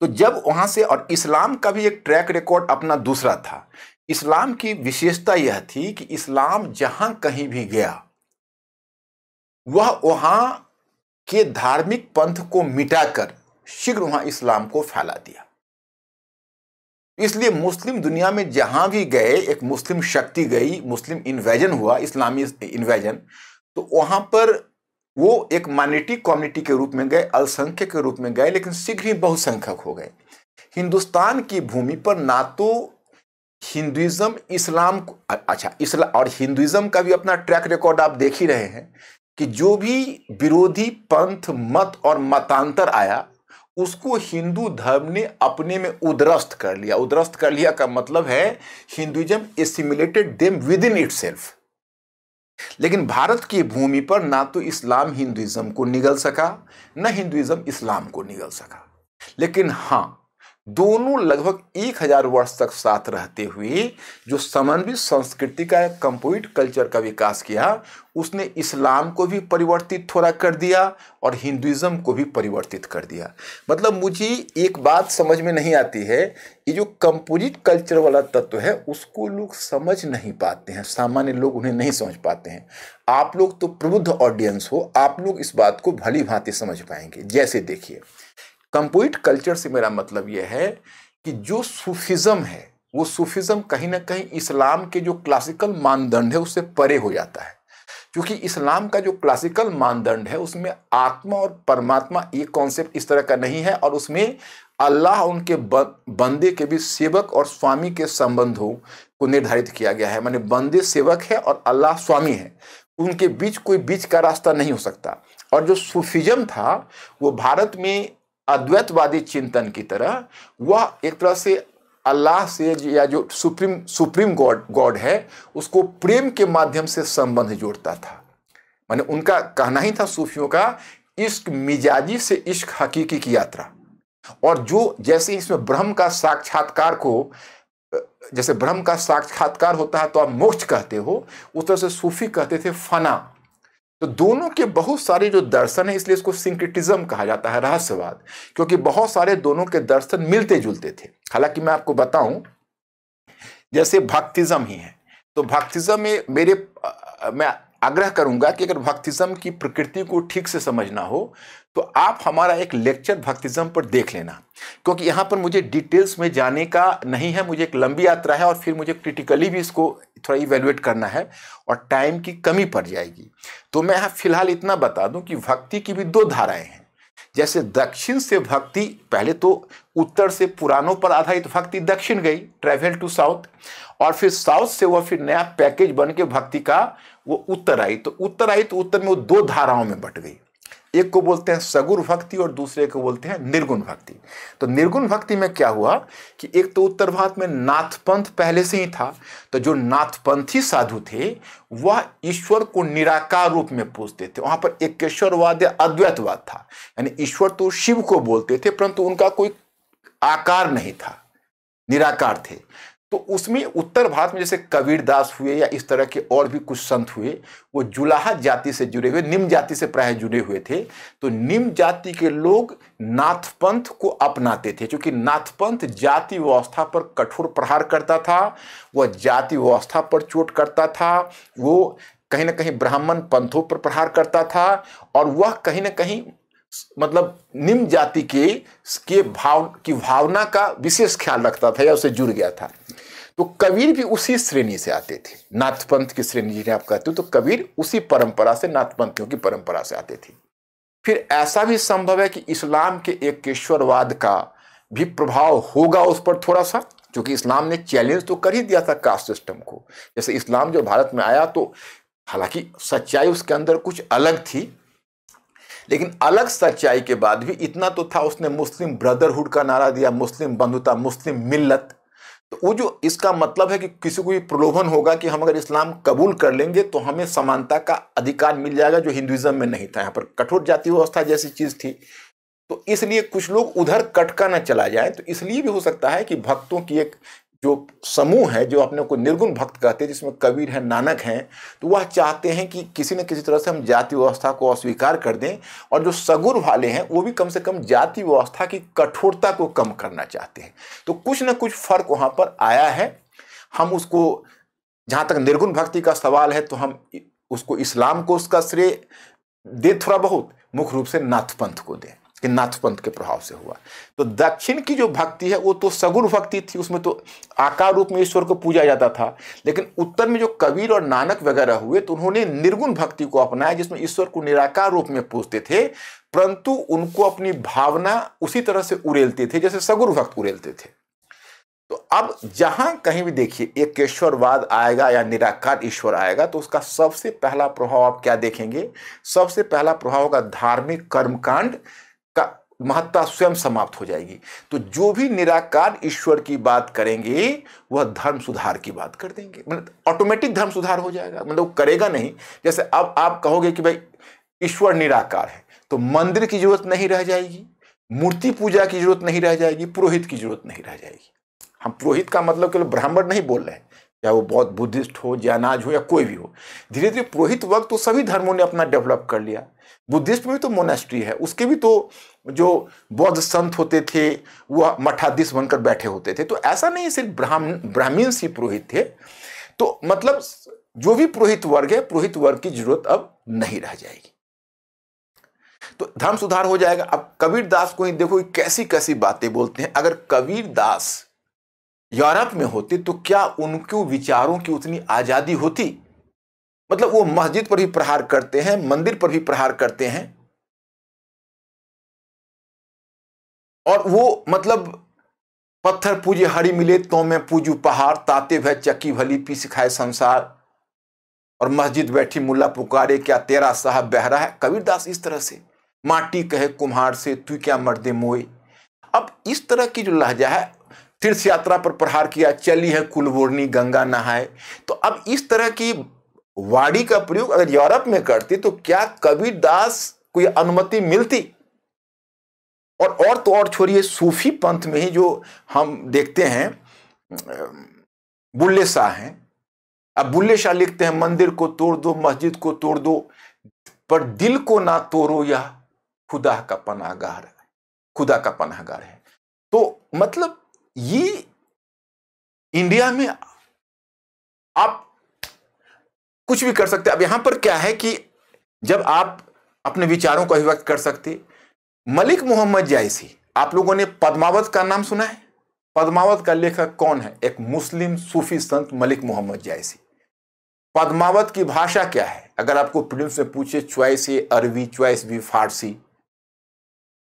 तो जब वहां से और इस्लाम का भी एक ट्रैक रिकॉर्ड अपना दूसरा था इस्लाम की विशेषता यह थी कि इस्लाम जहां कहीं भी गया वह वहां के धार्मिक पंथ को मिटाकर शीघ्र वहां इस्लाम को फैला दिया इसलिए मुस्लिम दुनिया में जहां भी गए एक मुस्लिम शक्ति गई मुस्लिम इन्वेजन हुआ इस्लामी इन्वेजन तो वहां पर वो एक माइनिटी कम्युनिटी के रूप में गए अल्पसंख्यक के रूप में गए लेकिन शीघ्र ही बहुसंख्यक हो गए हिंदुस्तान की भूमि पर ना तो हिंदुइज्म इस्लाम अच्छा इस्ला और हिंदुइज्म का भी अपना ट्रैक रिकॉर्ड आप देख ही रहे हैं कि जो भी विरोधी पंथ मत और मतांतर आया उसको हिंदू धर्म ने अपने में उद्रस्त कर लिया उद्रस्त कर लिया का मतलब है Hinduism assimilated them with in it लेकिन भारत की भूमि पर ना तो इस्लाम हिंदुइज्म को निगल सका ना हिंदुइज्म इस्लाम को निगल सका लेकिन हाँ दोनों लगभग एक हजार वर्ष तक साथ रहते हुए जो समन्वित संस्कृति का कंप्लीट कल्चर का विकास किया उसने इस्लाम को भी परिवर्तित थोड़ा कर दिया और हिंदुज़म को भी परिवर्तित कर दिया मतलब मुझे एक बात समझ में नहीं आती है ये जो कंपोजिट कल्चर वाला तत्व है उसको लोग समझ नहीं पाते हैं सामान्य लोग उन्हें नहीं समझ पाते हैं आप लोग तो प्रबुद्ध ऑडियंस हो आप लोग इस बात को भली भांति समझ पाएंगे जैसे देखिए कंपोइट कल्चर से मेरा मतलब यह है कि जो सूफिज्म है वो सूफिज्म कहीं ना कहीं इस्लाम के जो क्लासिकल मानदंड है उससे परे हो जाता है क्योंकि इस्लाम का जो क्लासिकल मानदंड है उसमें आत्मा और परमात्मा ये कॉन्सेप्ट इस तरह का नहीं है और उसमें अल्लाह उनके बंदे के भी सेवक और स्वामी के संबंधों को निर्धारित किया गया है माने बंदे सेवक है और अल्लाह स्वामी है उनके बीच कोई बीच का रास्ता नहीं हो सकता और जो सूफिज्म था वो भारत में अद्वैतवादी चिंतन की तरह वह एक तरह से अल्लाह से या जो सुप्रीम सुप्रीम गॉड गॉड है उसको प्रेम के माध्यम से संबंध जोड़ता था माने उनका कहना ही था सूफियों का इश्क मिजाजी से इश्क हकीकी की यात्रा और जो जैसे इसमें ब्रह्म का साक्षात्कार को जैसे ब्रह्म का साक्षात्कार होता है तो आप मोक्ष कहते हो उस तरह से सूफी कहते थे फना तो दोनों के बहुत सारे जो दर्शन है इसलिए इसको सिंक्रिटिज्म कहा जाता है रहस्यवाद क्योंकि बहुत सारे दोनों के दर्शन मिलते जुलते थे हालांकि मैं आपको बताऊं जैसे भक्तिज्म ही है तो भक्तिज्म में मेरे मैं आग्रह करूंगा कि अगर भक्तिज्म की प्रकृति को ठीक से समझना हो तो आप हमारा एक लेक्चर भक्तिज्म पर देख लेना क्योंकि यहाँ पर मुझे डिटेल्स में जाने का नहीं है मुझे एक लंबी यात्रा है और फिर मुझे क्रिटिकली भी इसको थोड़ा इवेलुएट करना है और टाइम की कमी पड़ जाएगी तो मैं यहाँ फिलहाल इतना बता दूँ कि भक्ति की भी दो धाराएँ हैं जैसे दक्षिण से भक्ति पहले तो उत्तर से पुरानों पर आधारित भक्ति दक्षिण गई ट्रैवल टू साउथ और फिर साउथ से वह फिर नया पैकेज बन के भक्ति का वो उत्तर आई तो उत्तर आई तो उत्तर में वो दो धाराओं में बट गई एक को बोलते हैं सगुण भक्ति और दूसरे को बोलते हैं निर्गुण भक्ति तो निर्गुण भक्ति में क्या हुआ कि एक तो उत्तर भारत में नाथपंथ पहले से ही था तो जो नाथपंथी साधु थे वह ईश्वर को निराकार रूप में पूजते थे वहां पर एकेश्वरवाद या अद्वैतवाद था यानी ईश्वर तो शिव को बोलते थे परंतु उनका कोई आकार नहीं था निराकार थे तो उसमें उत्तर भारत में जैसे कबीरदास हुए या इस तरह के और भी कुछ संत हुए वो जुलाहा जाति से जुड़े हुए निम्न जाति से प्राय जुड़े हुए थे तो निम्न जाति के लोग नाथपंथ को अपनाते थे क्योंकि नाथपंथ जाति व्यवस्था पर कठोर प्रहार करता था वह जाति व्यवस्था पर चोट करता था वो कहीं ना कहीं ब्राह्मण पंथों पर प्रहार करता था और वह कहीं ना कहीं मतलब निम्न जाति के के भाव की भावना का विशेष ख्याल रखता था या उसे जुड़ गया था तो कबीर भी उसी श्रेणी से आते थे नाथपंथ की श्रेणी जिन्हें आप कहते हो तो कबीर उसी परंपरा से नाथपंथियों की परंपरा से आते थे फिर ऐसा भी संभव है कि इस्लाम के एक ईश्वरवाद का भी प्रभाव होगा उस पर थोड़ा सा क्योंकि इस्लाम ने चैलेंज तो कर ही दिया था कास्ट सिस्टम को जैसे इस्लाम जो भारत में आया तो हालांकि सच्चाई उसके अंदर कुछ अलग थी लेकिन अलग सच्चाई के बाद भी इतना तो था उसने मुस्लिम ब्रदरहुड का नारा दिया मुस्लिम बंधुता मुस्लिम मिल्लत तो वो जो इसका मतलब है कि किसी को भी प्रलोभन होगा कि हम अगर इस्लाम कबूल कर लेंगे तो हमें समानता का अधिकार मिल जाएगा जो हिंदुइज्म में नहीं था यहाँ पर कठोर जाति व्यवस्था जैसी चीज़ थी तो इसलिए कुछ लोग उधर कटका ना चला जाए तो इसलिए भी हो सकता है कि भक्तों की एक जो समूह है जो अपने को निर्गुण भक्त कहते हैं जिसमें कबीर हैं नानक हैं तो वह चाहते हैं कि किसी न किसी तरह से हम जाति व्यवस्था को अस्वीकार कर दें और जो सगुर वाले हैं वो भी कम से कम जाति व्यवस्था की कठोरता को कम करना चाहते हैं तो कुछ ना कुछ फर्क वहाँ पर आया है हम उसको जहाँ तक निर्गुण भक्ति का सवाल है तो हम उसको इस्लाम को उसका श्रेय दे थोड़ा बहुत मुख्य रूप से नाथपंथ को दें कि नाथ पंथ के प्रभाव से हुआ तो दक्षिण की जो भक्ति है वो तो सगुण भक्ति थी उसमें तो आकार रूप में ईश्वर को पूजा जाता था लेकिन उत्तर में जो कबीर और नानक वगैरह हुए तो उन्होंने निर्गुण भक्ति को अपनाया जिसमें ईश्वर को निराकार रूप में पूजते थे परंतु उनको अपनी भावना उसी तरह से उड़ेलते थे जैसे सगुण भक्त उड़ेलते थे तो अब जहां कहीं भी देखिए एकेश्वरवाद आएगा या निराकार ईश्वर आएगा तो उसका सबसे पहला प्रभाव आप क्या देखेंगे सबसे पहला प्रभाव होगा धार्मिक कर्मकांड महत्ता स्वयं समाप्त हो जाएगी तो जो भी निराकार ईश्वर की बात करेंगे वह धर्म सुधार की बात कर देंगे मतलब ऑटोमेटिक धर्म सुधार हो जाएगा मतलब वो करेगा नहीं जैसे अब आप कहोगे कि भाई ईश्वर निराकार है तो मंदिर की जरूरत नहीं रह जाएगी मूर्ति पूजा की जरूरत नहीं रह जाएगी पुरोहित की जरूरत नहीं रह जाएगी हम पुरोहित का मतलब केवल ब्राह्मण नहीं बोल रहे हैं चाहे वो बौद्ध बुद्धिस्ट हो या अनाज हो या कोई भी हो धीरे धीरे पुरोहित वक्त तो सभी धर्मों ने अपना डेवलप कर लिया बुद्धिस्ट में भी तो मोनेस्ट्री है उसके भी तो जो बौद्ध संत होते थे वह मठाधीश बनकर बैठे होते थे तो ऐसा नहीं सिर्फ ब्राह्मण ब्राह्मीण ही पुरोहित थे तो मतलब जो भी पुरोहित वर्ग है पुरोहित वर्ग की जरूरत अब नहीं रह जाएगी तो धर्म सुधार हो जाएगा अब कबीर दास को ही देखो कैसी कैसी बातें बोलते हैं अगर कबीर दास यूरोप में होते तो क्या उनके विचारों की उतनी आजादी होती मतलब वो मस्जिद पर भी प्रहार करते हैं मंदिर पर भी प्रहार करते हैं और वो मतलब पत्थर पूजे हरी मिले तो में पूजू पहाड़ ताते भय चक्की भली पी सिखाए संसार और मस्जिद बैठी मुल्ला पुकारे क्या तेरा साहब बहरा है कबीरदास इस तरह से माटी कहे कुम्हार से तू क्या मर्दे मोए अब इस तरह की जो लहजा है तीर्थ यात्रा पर प्रहार किया चली है कुलबोर्नी गंगा नहाए तो अब इस तरह की वाड़ी का प्रयोग अगर यूरोप में करती तो क्या कबीरदास को यह अनुमति मिलती और और तो और छोड़िए सूफी पंथ में ही जो हम देखते हैं बुल्ले शाह हैं अब बुल्ले शाह लिखते हैं मंदिर को तोड़ दो मस्जिद को तोड़ दो पर दिल को ना तोड़ो यह खुदा का पनाहगार है खुदा का पनाहगार है तो मतलब ये इंडिया में आप कुछ भी कर सकते अब यहां पर क्या है कि जब आप अपने विचारों को अभिव्यक्त कर सकते मलिक मोहम्मद जायसी आप लोगों ने पद्मावत का नाम सुना है पद्मावत का लेखक कौन है एक मुस्लिम सूफी संत मलिक मोहम्मद जायसी पद्मावत की भाषा क्या है अगर आपको प्रिलिम्स में पूछे च्वाइस ए अरबी च्वाइस बी फारसी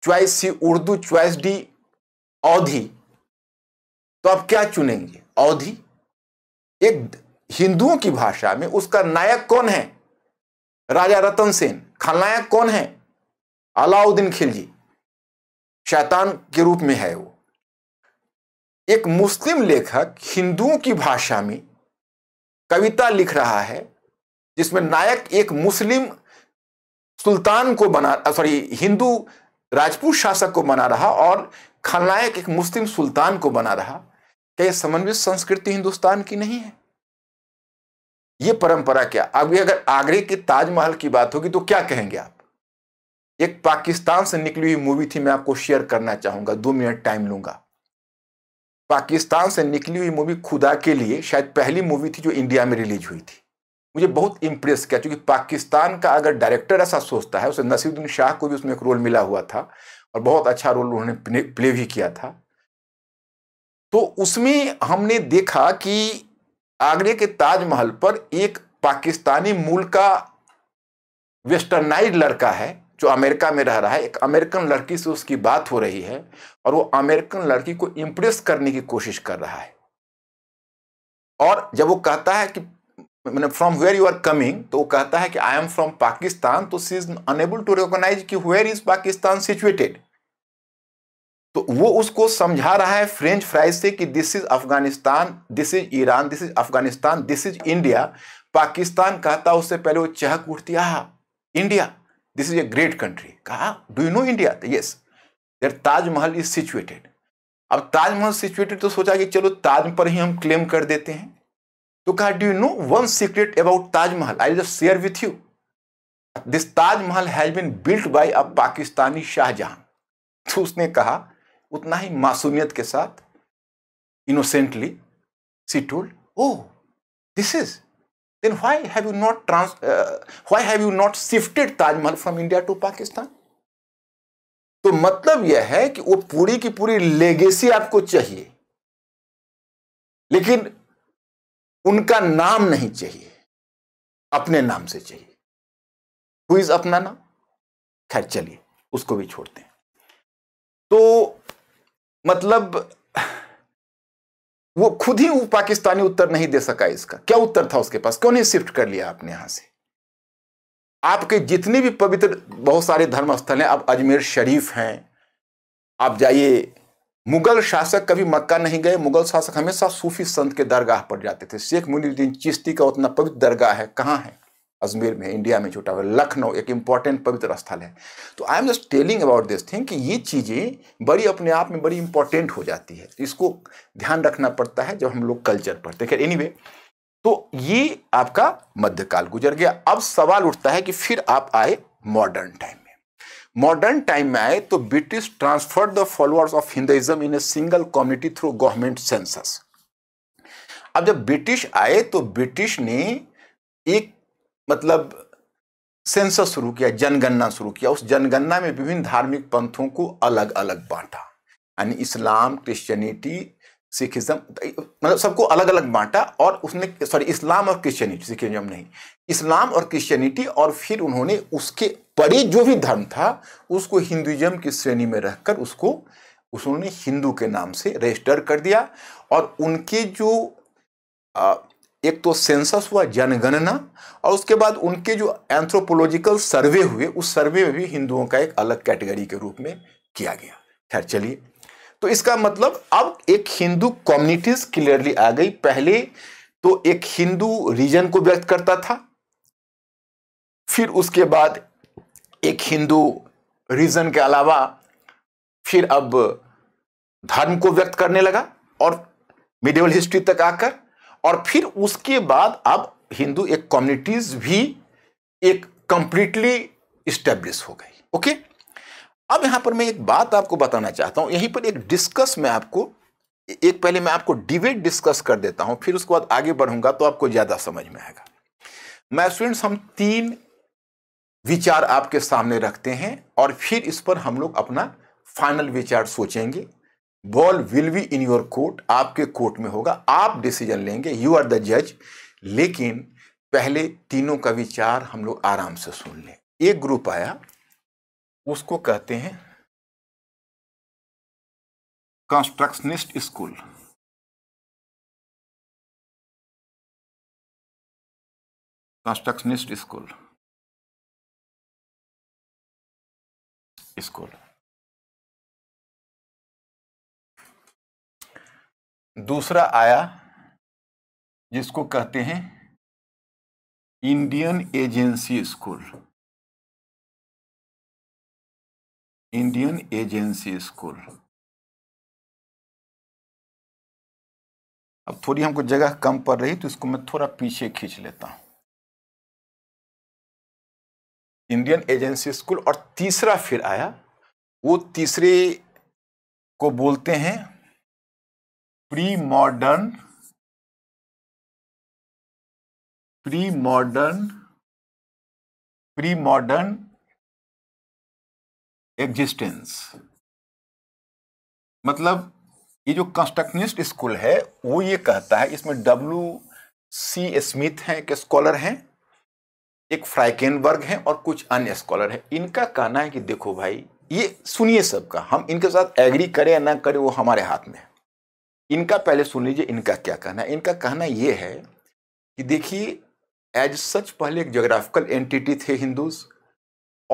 choice C Urdu choice D Awadhi तो आप क्या चुनेंगे औधी एक हिंदुओं की भाषा में उसका नायक कौन है राजा रतन सेन खलनायक कौन है अलाउद्दीन खिलजी शैतान के रूप में है वो एक मुस्लिम लेखक हिंदुओं की भाषा में कविता लिख रहा है जिसमें नायक एक मुस्लिम सुल्तान को बना सॉरी हिंदू राजपूत शासक को बना रहा और खलनायक एक मुस्लिम सुल्तान को बना रहा क्या यह समन्वित संस्कृति हिंदुस्तान की नहीं है ये परंपरा क्या अब ये अगर आगरे के ताजमहल की बात होगी तो क्या कहेंगे आप एक पाकिस्तान से निकली हुई मूवी थी मैं आपको शेयर करना चाहूंगा दो मिनट टाइम लूंगा पाकिस्तान से निकली हुई मूवी खुदा के लिए शायद पहली मूवी थी जो इंडिया में रिलीज हुई थी मुझे बहुत इंप्रेस किया क्योंकि पाकिस्तान का अगर डायरेक्टर ऐसा सोचता है उसे नसीरुद्दीन शाह को भी उसमें एक रोल मिला हुआ था और बहुत अच्छा रोल उन्होंने प्ले भी किया था तो उसमें हमने देखा कि आगरे के ताजमहल पर एक पाकिस्तानी मूल का वेस्टर्नाइज लड़का है जो अमेरिका में रह रहा है एक अमेरिकन लड़की से उसकी बात हो रही है और वो अमेरिकन लड़की को इम्प्रेस करने की कोशिश कर रहा है और जब वो कहता है कि मैंने from where you are coming तो वो कहता है कि आई एम फ्रॉम पाकिस्तान तो she is unable to recognise कि वेयर इज पाकिस्तान सिचुएटेड तो वो उसको समझा रहा है फ्रेंच फ्राइज से कि this is Afghanistan this is Iran this is Afghanistan this is India Pakistan कहता उससे पहले वो चहक उठती आ India this is a great country कहा do you know India yes there Taj Mahal is situated अब ताजमहल सिचुएटेड तो सोचा कि चलो ताज पर ही हम क्लेम कर देते हैं तो कहा do you know one secret about Taj Mahal I just share with you this Taj Mahal has been built by a Pakistani Shahjahan तो उसने कहा उतना ही मासूमियत के साथ innocently she told oh this is then why have you not trans why have you not shifted Taj Mahal from India to Pakistan तो मतलब यह है कि वो पूरी की पूरी लेगेसी आपको चाहिए लेकिन उनका नाम नहीं चाहिए अपने नाम से चाहिए हु इज अपना नाम खैर चलिए उसको भी छोड़ते हैं तो मतलब वो खुद ही पाकिस्तानी उत्तर नहीं दे सका इसका क्या उत्तर था उसके पास क्यों नहीं शिफ्ट कर लिया आपने यहां से आपके जितने भी पवित्र बहुत सारे धर्म स्थल हैं आप अजमेर शरीफ हैं आप जाइए मुगल शासक कभी मक्का नहीं गए मुगल शासक हमेशा सूफी संत के दरगाह पर जाते थे शेख मुनिद्दीन चिश्ती का उतना पवित्र दरगाह है कहाँ है अजमेर में इंडिया में छोटा हुआ लखनऊ एक इम्पॉर्टेंट पवित्र स्थल है तो I am just telling about this thing कि ये चीज़ें बड़ी अपने आप में बड़ी इंपॉर्टेंट हो जाती है इसको ध्यान रखना पड़ता है जब हम लोग कल्चर पढ़ते खैर खैर एनीवे तो ये आपका मध्यकाल गुजर गया अब सवाल उठता है कि फिर आप आए मॉडर्न टाइम में मॉडर्न टाइम में आए तो British transfer the followers of Hinduism in a single community through government census अब जब ब्रिटिश आए तो ब्रिटिश ने एक मतलब सेंसस शुरू किया जनगणना शुरू किया उस जनगणना में विभिन्न धार्मिक पंथों को अलग अलग बांटा यानी इस्लाम क्रिश्चियनिटी सिखिज्म मतलब सबको अलग अलग बांटा और उसने सॉरी इस्लाम और क्रिश्चियनिटी सिखिज्म नहीं इस्लाम और क्रिश्चियनिटी और फिर उन्होंने उसके परी जो भी धर्म था उसको हिंदुइज्म की श्रेणी में रखकर उसको उसने हिंदू के नाम से रजिस्टर कर दिया और उनके जो एक तो सेंसस हुआ जनगणना और उसके बाद उनके जो एंथ्रोपोलॉजिकल सर्वे हुए उस सर्वे में भी हिंदुओं का एक अलग कैटेगरी के रूप में किया गया खैर चलिए तो इसका मतलब अब एक हिंदू कम्युनिटीज क्लियरली आ गई पहले तो एक हिंदू रीजन को व्यक्त करता था फिर उसके बाद एक हिंदू रीजन के अलावा फिर अब धर्म को व्यक्त करने लगा और मिडिवल हिस्ट्री तक आकर और फिर उसके बाद अब हिंदू एक कम्युनिटीज भी एक कंप्लीटली स्टेब्लिश हो गई ओके अब यहां पर मैं एक बात आपको बताना चाहता हूं यहीं पर एक डिस्कस मैं आपको एक पहले मैं आपको डिबेट डिस्कस कर देता हूं फिर उसके बाद आगे बढ़ूंगा तो आपको ज्यादा समझ में आएगा मैं स्टूडेंट्स हम तीन विचार आपके सामने रखते हैं और फिर इस पर हम लोग अपना फाइनल विचार सोचेंगे ball will be in your court आपके कोर्ट में होगा आप डिसीजन लेंगे यू आर द जज लेकिन पहले तीनों का विचार हम लोग आराम से सुन लें एक ग्रुप आया उसको कहते हैं constructionist school constructionist school school दूसरा आया जिसको कहते हैं Indian agency school Indian agency school अब थोड़ी हमको जगह कम पड़ रही तो इसको मैं थोड़ा पीछे खींच लेता हूं इंडियन एजेंसी स्कूल और तीसरा फिर आया वो तीसरे को बोलते हैं pre modern pre modern pre modern existence मतलब ये जो कंस्ट्रक्शनिस्ट स्कूल है वो ये कहता है इसमें डब्ल्यू सी स्मिथ हैं के स्कॉलर हैं एक फ्राइकेनबर्ग है और कुछ अन्य स्कॉलर हैं इनका कहना है कि देखो भाई ये सुनिए सबका हम इनके साथ एग्री करें या ना करें वो हमारे हाथ में है इनका पहले सुन लीजिए इनका क्या कहना है इनका कहना यह है कि देखिए एज सच पहले एक जोग्राफिकल एंटिटी थे हिंदूज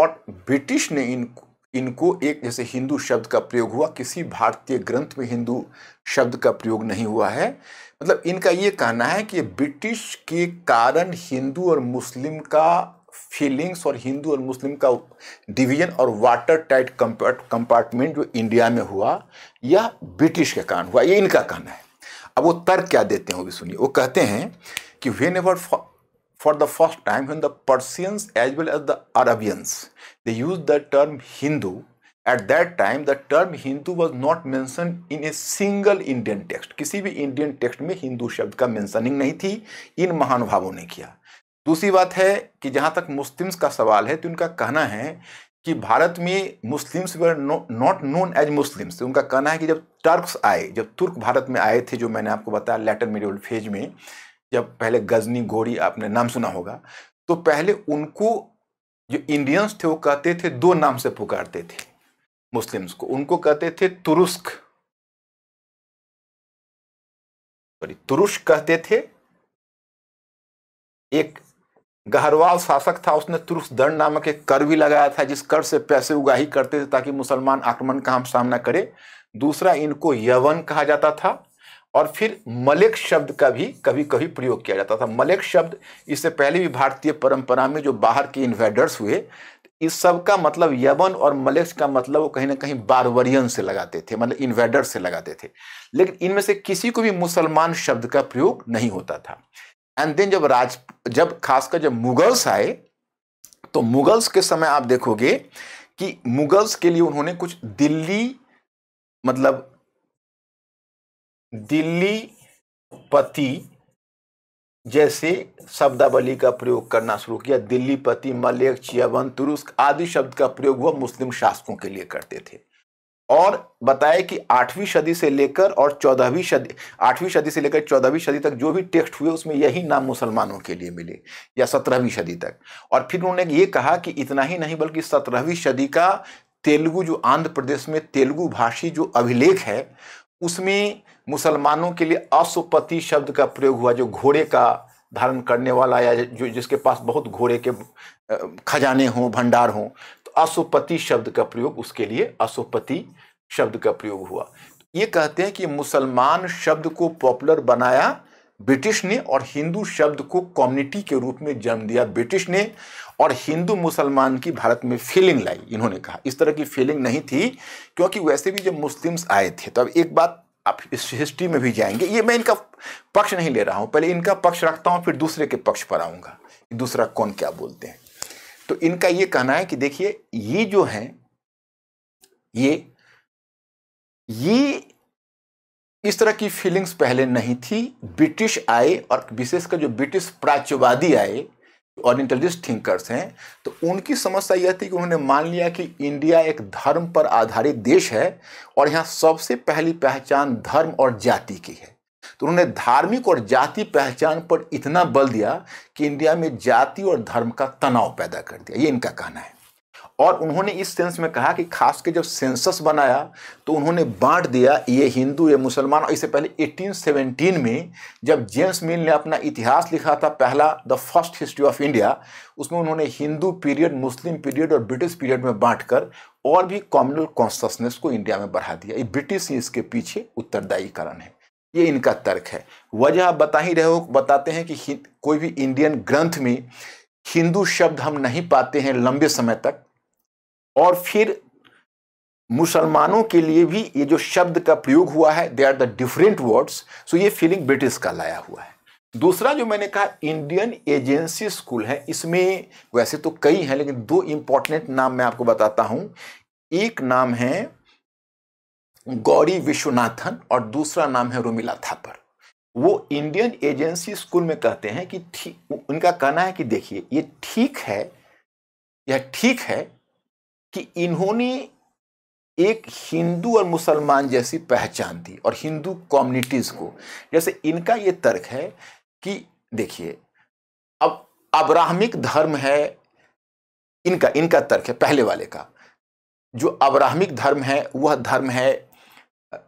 और ब्रिटिश ने इन इनको एक जैसे हिंदू शब्द का प्रयोग हुआ किसी भारतीय ग्रंथ में हिंदू शब्द का प्रयोग नहीं हुआ है मतलब इनका ये कहना है कि ब्रिटिश के कारण हिंदू और मुस्लिम का फीलिंग्स और हिंदू और मुस्लिम का डिवीजन और वाटर टाइट कंपार्टमेंट जो इंडिया में हुआ या ब्रिटिश के कारण हुआ ये इनका कहना है अब वो तर्क क्या देते हैं वो भी सुनिए वो कहते हैं कि whenever for the first time when the Persians as well as the Arabians they use the term Hindu at that time the term Hindu was not mentioned in a single Indian text किसी भी Indian text में हिंदू शब्द का mentioning नहीं थी इन महानुभावों ने किया दूसरी बात है कि जहाँ तक मुस्लिम्स का सवाल है तो उनका कहना है कि भारत में Muslims were not known as Muslims उनका कहना है कि जब टर्क्स आए जब तुर्क भारत में आए थे जो मैंने आपको बताया लेटर मिडियल फेज में जब पहले गजनी घोड़ी आपने नाम सुना होगा तो पहले उनको जो इंडियंस थे वो कहते थे दो नाम से पुकारते थे मुस्लिम्स को उनको कहते थे तुरुस्क सॉरी तुरुष्क कहते थे एक गहरवाल शासक था उसने तुर्फ दंड नामक एक कर भी लगाया था जिस कर से पैसे उगाही करते थे ताकि मुसलमान आक्रमण का हम सामना करें दूसरा इनको यवन कहा जाता था और फिर मलिक शब्द का भी कभी कभी प्रयोग किया जाता था मलिक शब्द इससे पहले भी भारतीय परंपरा में जो बाहर के इन्वेडर्स हुए इस सब का मतलब यवन और मलेक्स का मतलब वो कहीं ना कहीं बारवरियन से लगाते थे मतलब इन्वेडर से लगाते थे लेकिन इनमें से किसी को भी मुसलमान शब्द का प्रयोग नहीं होता था एंड देन जब राज जब खासकर जब मुगल्स आए तो मुगल्स के समय आप देखोगे कि मुगल्स के लिए उन्होंने कुछ दिल्ली मतलब दिल्ली पति जैसे शब्दावली का प्रयोग करना शुरू किया दिल्ली पति मलेक चियावन तुरुस्क आदि शब्द का प्रयोग वह मुस्लिम शासकों के लिए करते थे और बताए कि आठवीं सदी से लेकर और चौदहवीं सदी आठवीं सदी से लेकर चौदहवीं सदी तक जो भी टेक्स्ट हुए उसमें यही नाम मुसलमानों के लिए मिले या सत्रहवीं सदी तक और फिर उन्होंने ये कहा कि इतना ही नहीं बल्कि सत्रहवीं सदी का तेलुगु जो आंध्र प्रदेश में तेलुगु भाषी जो अभिलेख है उसमें मुसलमानों के लिए अशुपति शब्द का प्रयोग हुआ जो घोड़े का धारण करने वाला या जो जिसके पास बहुत घोड़े के खजाने हों भंडार हों अशुपति शब्द का प्रयोग उसके लिए अशुपति शब्द का प्रयोग हुआ ये कहते हैं कि मुसलमान शब्द को पॉपुलर बनाया ब्रिटिश ने और हिंदू शब्द को कम्युनिटी के रूप में जन्म दिया ब्रिटिश ने और हिंदू मुसलमान की भारत में फीलिंग लाई इन्होंने कहा इस तरह की फीलिंग नहीं थी क्योंकि वैसे भी जब मुस्लिम्स आए थे तो अब एक बात आप इस हिस्ट्री में भी जाएंगे ये मैं इनका पक्ष नहीं ले रहा हूँ पहले इनका पक्ष रखता हूँ फिर दूसरे के पक्ष पर आऊँगा दूसरा कौन क्या बोलते हैं तो इनका ये कहना है कि देखिए ये जो है ये ये इस तरह की फीलिंग्स पहले नहीं थी ब्रिटिश आए और विशेषकर जो ब्रिटिश प्राच्यवादी आए और इंटेलिजेंस थिंकर्स हैं तो उनकी समस्या यह थी कि उन्होंने मान लिया कि इंडिया एक धर्म पर आधारित देश है और यहाँ सबसे पहली पहचान धर्म और जाति की है तो उन्होंने धार्मिक और जाति पहचान पर इतना बल दिया कि इंडिया में जाति और धर्म का तनाव पैदा कर दिया ये इनका कहना है और उन्होंने इस सेंस में कहा कि खास के जब सेंसस बनाया तो उन्होंने बांट दिया ये हिंदू ये मुसलमान और इससे पहले 1817 में जब जेम्स मिल ने अपना इतिहास लिखा था पहला the first history of India उसमें उन्होंने हिंदू पीरियड मुस्लिम पीरियड और ब्रिटिश पीरियड में कर और भी कॉम्युनल कॉन्सियसनेस को इंडिया में बढ़ा दिया ये ब्रिटिश ही इसके पीछे उत्तरदायी कारण है ये इनका तर्क है वजह आप बता ही रहे हो बताते हैं कि कोई भी इंडियन ग्रंथ में हिंदू शब्द हम नहीं पाते हैं लंबे समय तक और फिर मुसलमानों के लिए भी ये जो शब्द का प्रयोग हुआ है they are the different words so ये फीलिंग ब्रिटिश का लाया हुआ है दूसरा जो मैंने कहा इंडियन एजेंसी स्कूल है इसमें वैसे तो कई हैं लेकिन दो इंपॉर्टेंट नाम मैं आपको बताता हूं एक नाम है गौरी विश्वनाथन और दूसरा नाम है रोमिला थापर वो इंडियन एजेंसी स्कूल में कहते हैं कि ठीक उनका कहना है कि देखिए ये ठीक है यह ठीक है कि इन्होंने एक हिंदू और मुसलमान जैसी पहचान दी और हिंदू कम्युनिटीज़ को जैसे इनका ये तर्क है कि देखिए अब अब्राहमिक धर्म है इनका इनका तर्क है पहले वाले का जो अब्राहमिक धर्म है वह धर्म है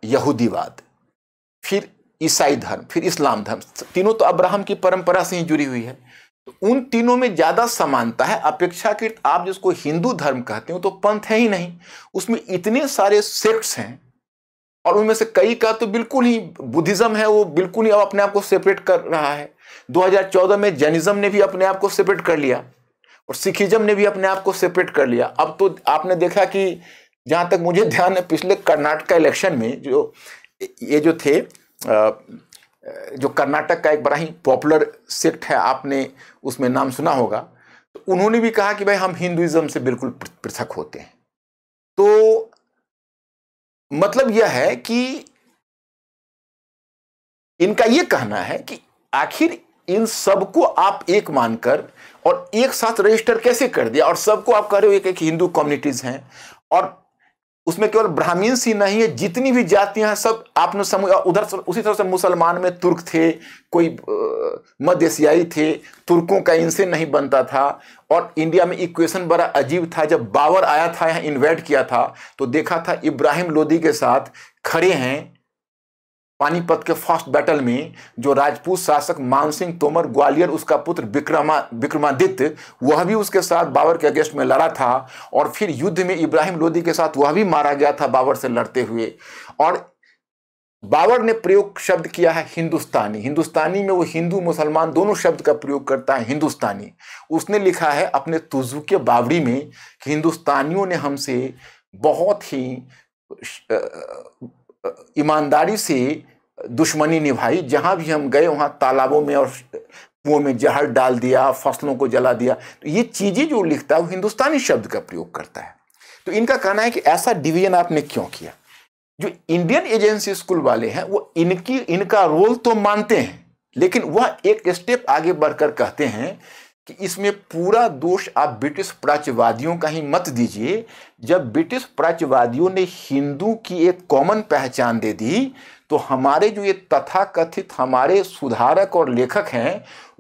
यहूदीवाद फिर ईसाई धर्म फिर इस्लाम धर्म तीनों तो अब्राहम की परंपरा से ही जुड़ी हुई है तो उन तीनों में ज्यादा समानता है अपेक्षाकृत आप जिसको हिंदू धर्म कहते हो तो पंथ है ही नहीं उसमें इतने सारे सेक्ट्स हैं और उनमें से कई का तो बिल्कुल ही बुद्धिज्म है वो बिल्कुल ही अब अपने आप को सेपरेट कर रहा है 2014 में जैनिज्म ने भी अपने आप को सेपरेट कर लिया और सिखिज्म ने भी अपने आप को सेपरेट कर लिया अब तो आपने देखा कि जहाँ तक मुझे ध्यान है पिछले कर्नाटक इलेक्शन में जो ये जो थे जो कर्नाटक का एक बड़ा ही पॉपुलर सेक्ट है आपने उसमें नाम सुना होगा तो उन्होंने भी कहा कि भाई हम हिंदुज़म से बिल्कुल पृथक होते हैं तो मतलब यह है कि इनका यह कहना है कि आखिर इन सबको आप एक मानकर और एक साथ रजिस्टर कैसे कर दिया और सबको आप कह रहे हो एक एक हिंदू कम्युनिटीज़ हैं और उसमें केवल ब्राह्मीण ही नहीं है जितनी भी जातियां हैं सब आपने समूह उधर उसी तरह से मुसलमान में तुर्क थे कोई मध्य एशियाई थे तुर्कों का इनसे नहीं बनता था और इंडिया में इक्वेशन बड़ा अजीब था जब बाबर आया था यहाँ इन्वेट किया था तो देखा था इब्राहिम लोदी के साथ खड़े हैं पानीपत के फर्स्ट बैटल में जो राजपूत शासक मानसिंह तोमर ग्वालियर उसका पुत्र विक्रमा विक्रमादित्य वह भी उसके साथ बाबर के अगेंस्ट में लड़ा था और फिर युद्ध में इब्राहिम लोदी के साथ वह भी मारा गया था बाबर से लड़ते हुए और बाबर ने प्रयोग शब्द किया है हिंदुस्तानी हिंदुस्तानी में वो हिंदू मुसलमान दोनों शब्द का प्रयोग करता है हिंदुस्तानी उसने लिखा है अपने तुजु के बावरी में कि हिंदुस्तानियों ने हमसे बहुत ही ईमानदारी से दुश्मनी निभाई जहाँ भी हम गए वहाँ तालाबों में और कुओं में जहर डाल दिया फसलों को जला दिया तो ये चीज़ें जो लिखता है वो हिंदुस्तानी शब्द का प्रयोग करता है तो इनका कहना है कि ऐसा डिवीजन आपने क्यों किया जो इंडियन एजेंसी स्कूल वाले हैं वो इनकी इनका रोल तो मानते हैं लेकिन वह एक स्टेप आगे बढ़कर कहते हैं कि इसमें पूरा दोष आप ब्रिटिश प्राच्यवादियों का ही मत दीजिए जब ब्रिटिश प्राच्यवादियों ने हिंदू की एक कॉमन पहचान दे दी तो हमारे जो ये तथाकथित हमारे सुधारक और लेखक हैं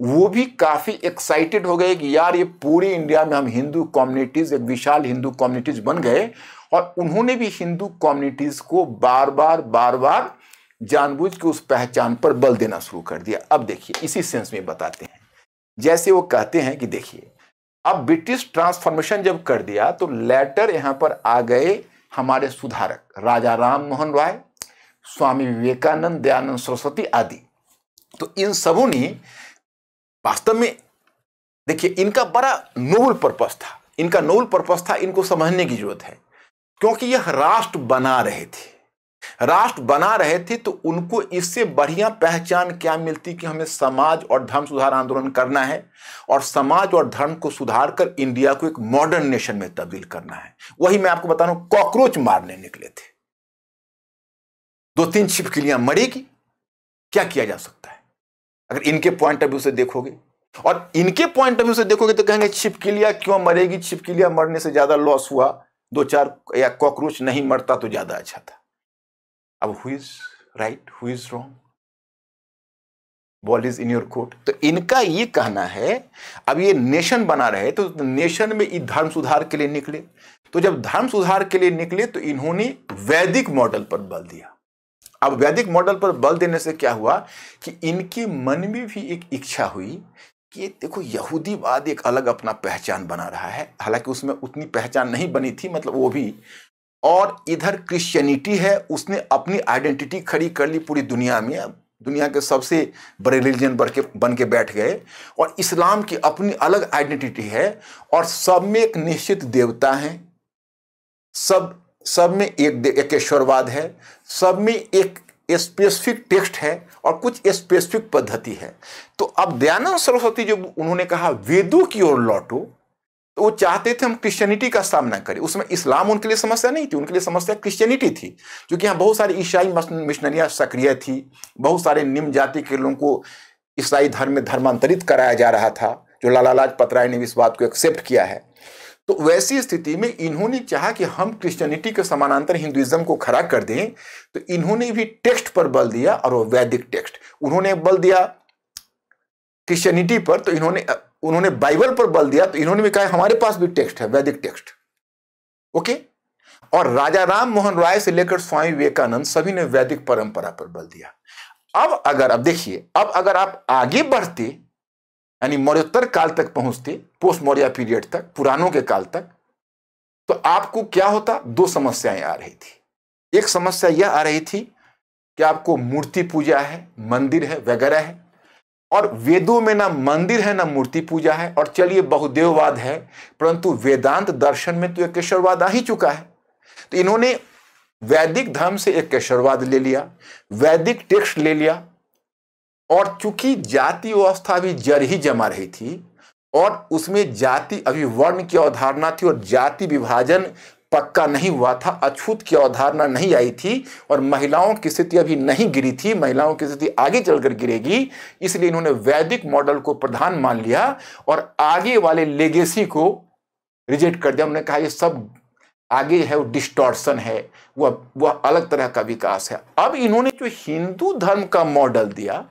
वो भी काफ़ी एक्साइटेड हो गए कि यार ये पूरी इंडिया में हम हिंदू कम्युनिटीज़ एक विशाल हिंदू कम्युनिटीज़ बन गए और उन्होंने भी हिंदू कम्युनिटीज़ को बार बार बार बार जानबूझ के उस पहचान पर बल देना शुरू कर दिया अब देखिए इसी सेंस में बताते हैं जैसे वो कहते हैं कि देखिए अब ब्रिटिश ट्रांसफॉर्मेशन जब कर दिया तो लेटर यहां पर आ गए हमारे सुधारक राजा राम मोहन राय स्वामी विवेकानंद दयानंद सरस्वती आदि तो इन सबों ने वास्तव में देखिए इनका बड़ा नोबल पर्पस था इनका नोबल पर्पस था इनको समझने की जरूरत है क्योंकि यह राष्ट्र बना रहे थे राष्ट्र बना रहे थे तो उनको इससे बढ़िया पहचान क्या मिलती कि हमें समाज और धर्म सुधार आंदोलन करना है और समाज और धर्म को सुधार कर इंडिया को एक मॉडर्न नेशन में तब्दील करना है वही मैं आपको बता रहा हूं कॉकरोच मारने निकले थे दो तीन छिपकिलियां मरेगी क्या किया जा सकता है अगर इनके पॉइंट ऑफ व्यू से देखोगे और इनके पॉइंट ऑफ व्यू से देखोगे तो कहेंगे छिपकिलिया क्यों मरेगी छिपकिलिया मरने से ज्यादा लॉस हुआ दो चार या कॉकरोच नहीं मरता तो ज्यादा अच्छा था अब who is right who is wrong ball is in your court तो इनका ये कहना है अब ये नेशन बना रहे तो नेशन में ये धर्म सुधार के लिए निकले तो जब धर्म सुधार के लिए निकले तो इन्होंने वैदिक मॉडल पर बल दिया अब वैदिक मॉडल पर बल देने से क्या हुआ कि इनके मन में भी एक इच्छा हुई कि देखो यहूदीवाद एक अलग अपना पहचान बना रहा है हालांकि उसमें उतनी पहचान नहीं बनी थी मतलब वो भी और इधर क्रिश्चियनिटी है उसने अपनी आइडेंटिटी खड़ी कर ली पूरी दुनिया में दुनिया के सबसे बड़े रिलीजन बन के बन के बैठ गए और इस्लाम की अपनी अलग आइडेंटिटी है और सब में एक निश्चित देवता है सब सब में एक एकेश्वरवाद है सब में एक स्पेसिफिक टेक्स्ट है और कुछ स्पेसिफिक पद्धति है तो अब दयानंद सरस्वती जो उन्होंने कहा वेदों की ओर लौटो वो चाहते थे हम क्रिश्चियनिटी का सामना करें उसमें इस्लाम उनके लिए समस्या नहीं थी उनके लिए समस्या क्रिश्चियनिटी थी क्योंकि यहाँ बहुत सारी ईसाई मिशनरियाँ सक्रिय थी बहुत सारे निम्न जाति के लोगों को ईसाई धर्म में धर्मांतरित कराया जा रहा था जो लाला लाजपत राय ने भी इस बात को एक्सेप्ट किया है तो वैसी स्थिति में इन्होंने चाहा कि हम क्रिश्चियनिटी के समानांतर हिंदुइज्म को खड़ा कर दें तो इन्होंने भी टेक्स्ट पर बल दिया और वो वैदिक टेक्स्ट उन्होंने बल दिया क्रिश्चियनिटी पर तो इन्होंने उन्होंने बाइबल पर बल दिया तो इन्होंने भी कहा हमारे पास भी टेक्स्ट है वैदिक टेक्स्ट ओके और राजा राम मोहन राय से लेकर स्वामी विवेकानंद सभी ने वैदिक परंपरा पर बल दिया अब अगर अब देखिए अब अगर आप आगे बढ़ते यानी मौर्योत्तर काल तक पहुंचते पोस्ट मौर्य पीरियड तक पुरानों के काल तक तो आपको क्या होता दो समस्याएं आ रही थी एक समस्या यह आ रही थी कि आपको मूर्ति पूजा है मंदिर है वगैरह है और वेदों में ना मंदिर है ना मूर्ति पूजा है और चलिए बहुदेववाद है परंतु वेदांत दर्शन में तो एक एकेश्वरवाद आ ही चुका है तो इन्होंने वैदिक धर्म से एक एकेश्वरवाद ले लिया वैदिक टेक्स्ट ले लिया और चूंकि जाति व्यवस्था अभी जड़ ही जमा रही थी और उसमें जाति अभी वर्ण की अवधारणा थी और जाति विभाजन पक्का नहीं हुआ था अछूत की अवधारणा नहीं आई थी और महिलाओं की स्थिति अभी नहीं गिरी थी महिलाओं की स्थिति आगे चलकर गिरेगी इसलिए इन्होंने वैदिक मॉडल को प्रधान मान लिया और आगे वाले लेगेसी को रिजेक्ट कर दिया हमने कहा ये सब आगे है वो डिस्टॉर्शन है वह वह अलग तरह का विकास है अब इन्होंने जो हिंदू धर्म का मॉडल दिया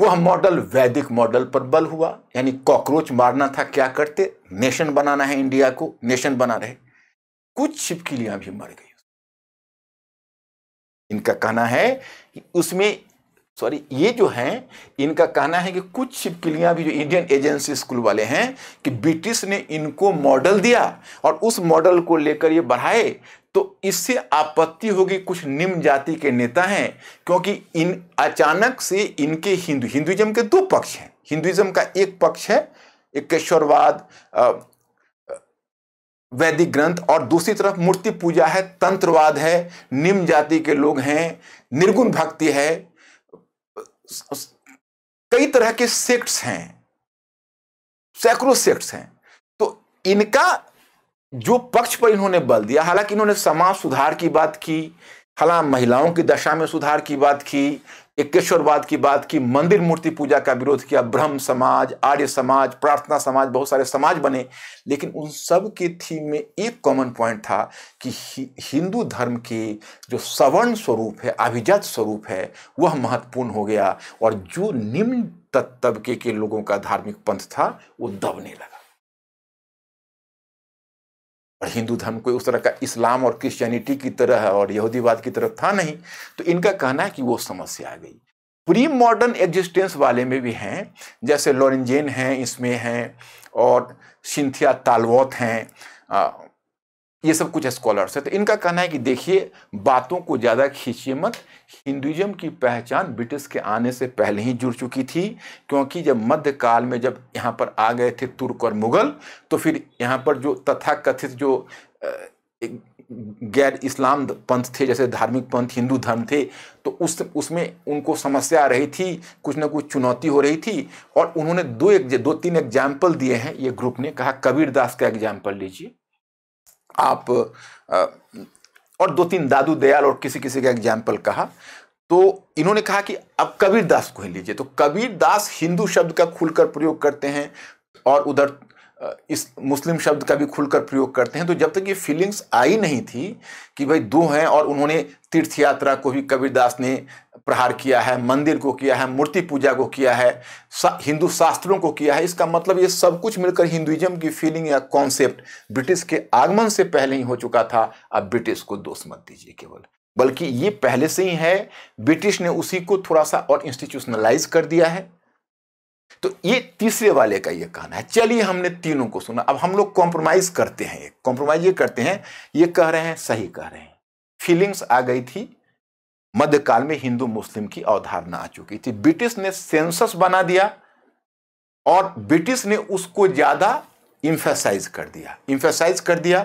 वह मॉडल वैदिक मॉडल पर बल हुआ यानी कॉकरोच मारना था क्या करते नेशन बनाना है इंडिया को नेशन बना रहे कुछ छिपकिलियां भी मर गई इनका कहना है कि उसमें सॉरी ये जो है इनका कहना है कि कुछ छिपकिलियां भी जो इंडियन एजेंसी स्कूल वाले हैं कि ब्रिटिश ने इनको मॉडल दिया और उस मॉडल को लेकर ये बढ़ाए तो इससे आपत्ति होगी कुछ निम्न जाति के नेता हैं क्योंकि इन अचानक से इनके हिंदू हिंदुइज्म के दो पक्ष हैं हिंदुइज्म का एक पक्ष है एकेश्वरवाद वैदिक ग्रंथ और दूसरी तरफ मूर्ति पूजा है तंत्रवाद है निम्न जाति के लोग हैं निर्गुण भक्ति है कई तरह के सेक्ट्स हैं सैकड़ों सेक्ट्स हैं तो इनका जो पक्ष पर इन्होंने बल दिया हालांकि इन्होंने समाज सुधार की बात की हालांकि महिलाओं की दशा में सुधार की बात की एकेश्वरवाद की बात की मंदिर मूर्ति पूजा का विरोध किया ब्रह्म समाज आर्य समाज प्रार्थना समाज बहुत सारे समाज बने लेकिन उन सब के थीम में एक कॉमन पॉइंट था कि हिंदू धर्म के जो सवर्ण स्वरूप है अभिजात स्वरूप है वह महत्वपूर्ण हो गया और जो निम्न तबके के लोगों का धार्मिक पंथ था वो दबने लगा और हिंदू धर्म कोई उस तरह का इस्लाम और क्रिश्चियनिटी की तरह और यहूदीवाद की तरफ था नहीं तो इनका कहना है कि वो समस्या आ गई प्री मॉडर्न एग्जिस्टेंस वाले में भी हैं जैसे लॉरेंजेन हैं इसमें हैं और सिंथिया तालवोत हैं ये सब कुछ स्कॉलर्स है तो इनका कहना है कि देखिए बातों को ज़्यादा खींचिए मत हिंदुज़म की पहचान ब्रिटिश के आने से पहले ही जुड़ चुकी थी क्योंकि जब मध्यकाल में जब यहाँ पर आ गए थे तुर्क और मुग़ल तो फिर यहाँ पर जो तथाकथित जो गैर इस्लाम पंथ थे जैसे धार्मिक पंथ हिंदू धर्म थे तो उस उसमें उनको समस्या आ रही थी कुछ ना कुछ चुनौती हो रही थी और उन्होंने दो एक दो तीन एग्जाम्पल दिए हैं ये ग्रुप ने कहा कबीरदास का एग्जाम्पल लीजिए आप और दो तीन दादू दयाल और किसी किसी का एग्जाम्पल कहा तो इन्होंने कहा कि अब कबीर दास को ही लीजिए तो कबीर दास हिंदू शब्द का खुलकर प्रयोग करते हैं और उधर इस मुस्लिम शब्द का भी खुलकर प्रयोग करते हैं तो जब तक ये फीलिंग्स आई नहीं थी कि भाई दो हैं और उन्होंने तीर्थ यात्रा को भी कबीरदास ने प्रहार किया है मंदिर को किया है मूर्ति पूजा को किया है सा, हिंदू शास्त्रों को किया है इसका मतलब ये सब कुछ मिलकर हिंदुइज्म की फीलिंग या कॉन्सेप्ट ब्रिटिश के आगमन से पहले ही हो चुका था अब ब्रिटिश को दोष मत दीजिए केवल बल्कि ये पहले से ही है ब्रिटिश ने उसी को थोड़ा सा और इंस्टीट्यूशनलाइज कर दिया है तो ये तीसरे वाले का ये कहना है चलिए हमने तीनों को सुना अब हम लोग कॉम्प्रोमाइज करते हैं कॉम्प्रोमाइज ये करते हैं ये कह रहे हैं सही कह रहे हैं फीलिंग्स आ गई थी मध्यकाल में हिंदू मुस्लिम की अवधारणा आ चुकी थी ब्रिटिश ने सेंसस बना दिया और ब्रिटिश ने उसको ज़्यादा इंफेसाइज कर दिया इंफेसाइज कर दिया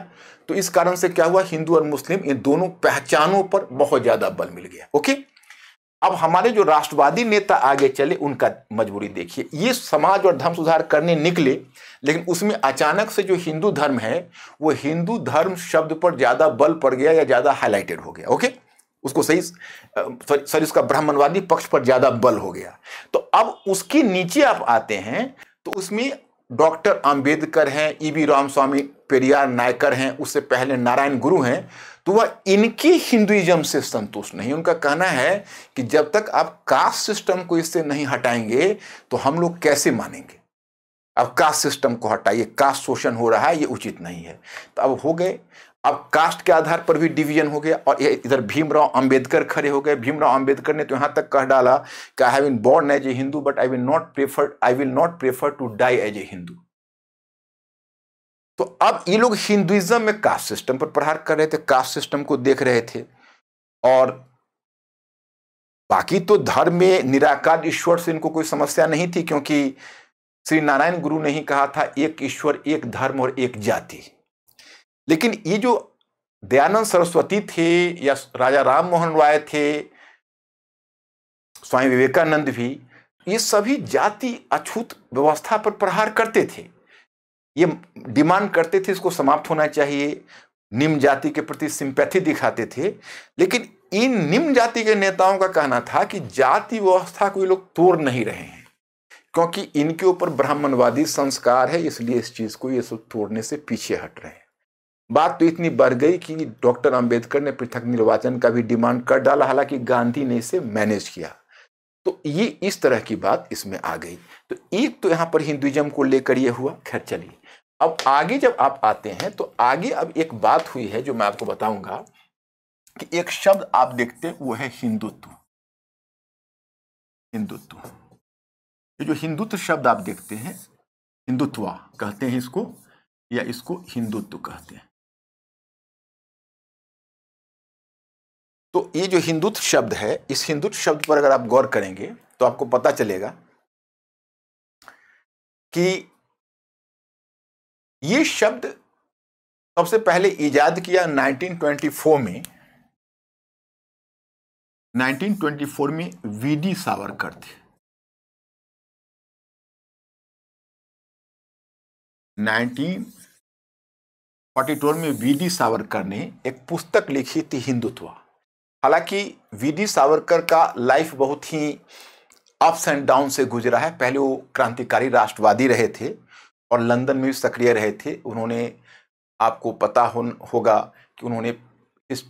तो इस कारण से क्या हुआ हिंदू और मुस्लिम इन दोनों पहचानों पर बहुत ज़्यादा बल मिल गया ओके अब हमारे जो राष्ट्रवादी नेता आगे चले उनका मजबूरी देखिए ये समाज और धर्म सुधार करने निकले लेकिन उसमें अचानक से जो हिंदू धर्म है वो हिंदू धर्म शब्द पर ज़्यादा बल पड़ गया या ज़्यादा हाईलाइटेड हो गया ओके उसको सही सॉरी सॉरी उसका ब्राह्मणवादी पक्ष पर ज़्यादा बल हो गया तो अब उसके नीचे आप आते हैं तो उसमें डॉक्टर अंबेडकर हैं E e B Ramaswamy Periyar Naicker हैं उससे पहले नारायण गुरु हैं तो वह इनकी हिंदुइज्म से संतुष्ट नहीं उनका कहना है कि जब तक आप कास्ट सिस्टम को इससे नहीं हटाएंगे तो हम लोग कैसे मानेंगे अब कास्ट सिस्टम को हटाइए कास्ट शोषण हो रहा है ये उचित नहीं है तो अब हो गए अब कास्ट के आधार पर भी डिवीजन हो गया और इधर भीमराव अंबेडकर खड़े हो गए भीमराव अंबेडकर ने तो यहाँ तक कह डाला कि I have been born as a Hindu but I will not prefer I will not prefer to die as a Hindu तो अब ये लोग हिंदुइज्म में कास्ट सिस्टम पर प्रहार कर रहे थे कास्ट सिस्टम को देख रहे थे और बाकी तो धर्म में निराकार ईश्वर से इनको कोई समस्या नहीं थी क्योंकि श्री नारायण गुरु ने ही कहा था एक ईश्वर एक धर्म और एक जाति लेकिन ये जो दयानंद सरस्वती थे या राजा राम मोहन राय थे स्वामी विवेकानंद भी ये सभी जाति अछूत व्यवस्था पर प्रहार करते थे ये डिमांड करते थे इसको समाप्त होना चाहिए निम्न जाति के प्रति सिंपैथी दिखाते थे लेकिन इन निम्न जाति के नेताओं का कहना था कि जाति व्यवस्था को ये लोग तोड़ नहीं रहे हैं क्योंकि इनके ऊपर ब्राह्मणवादी संस्कार है इसलिए इस चीज़ को ये सब तोड़ने से पीछे हट रहे हैं बात तो इतनी बढ़ गई कि डॉक्टर अंबेडकर ने पृथक निर्वाचन का भी डिमांड कर डाला हालांकि गांधी ने इसे मैनेज किया तो ये इस तरह की बात इसमें आ गई तो एक तो यहाँ पर हिंदुइज्म को लेकर ये हुआ खैर चलिए अब आगे जब आप आते हैं तो आगे अब एक बात हुई है जो मैं आपको बताऊंगा कि एक शब्द आप देखते हैं वो है हिंदुत्व हिंदुत्व ये जो हिंदुत्व शब्द आप देखते हैं हिंदुत्व कहते हैं इसको या इसको हिंदुत्व कहते हैं तो ये जो हिंदुत्व शब्द है इस हिंदुत्व शब्द पर अगर आप गौर करेंगे तो आपको पता चलेगा कि ये शब्द सबसे पहले ईजाद किया 1924 में 1924 में वीडी सावरकर थे 1942 में वीडी सावरकर ने एक पुस्तक लिखी थी हिंदुत्व हालांकि वीडी सावरकर का लाइफ बहुत ही अप्स एंड डाउन से गुजरा है पहले वो क्रांतिकारी राष्ट्रवादी रहे थे और लंदन में भी सक्रिय रहे थे उन्होंने आपको पता हो होगा कि उन्होंने इस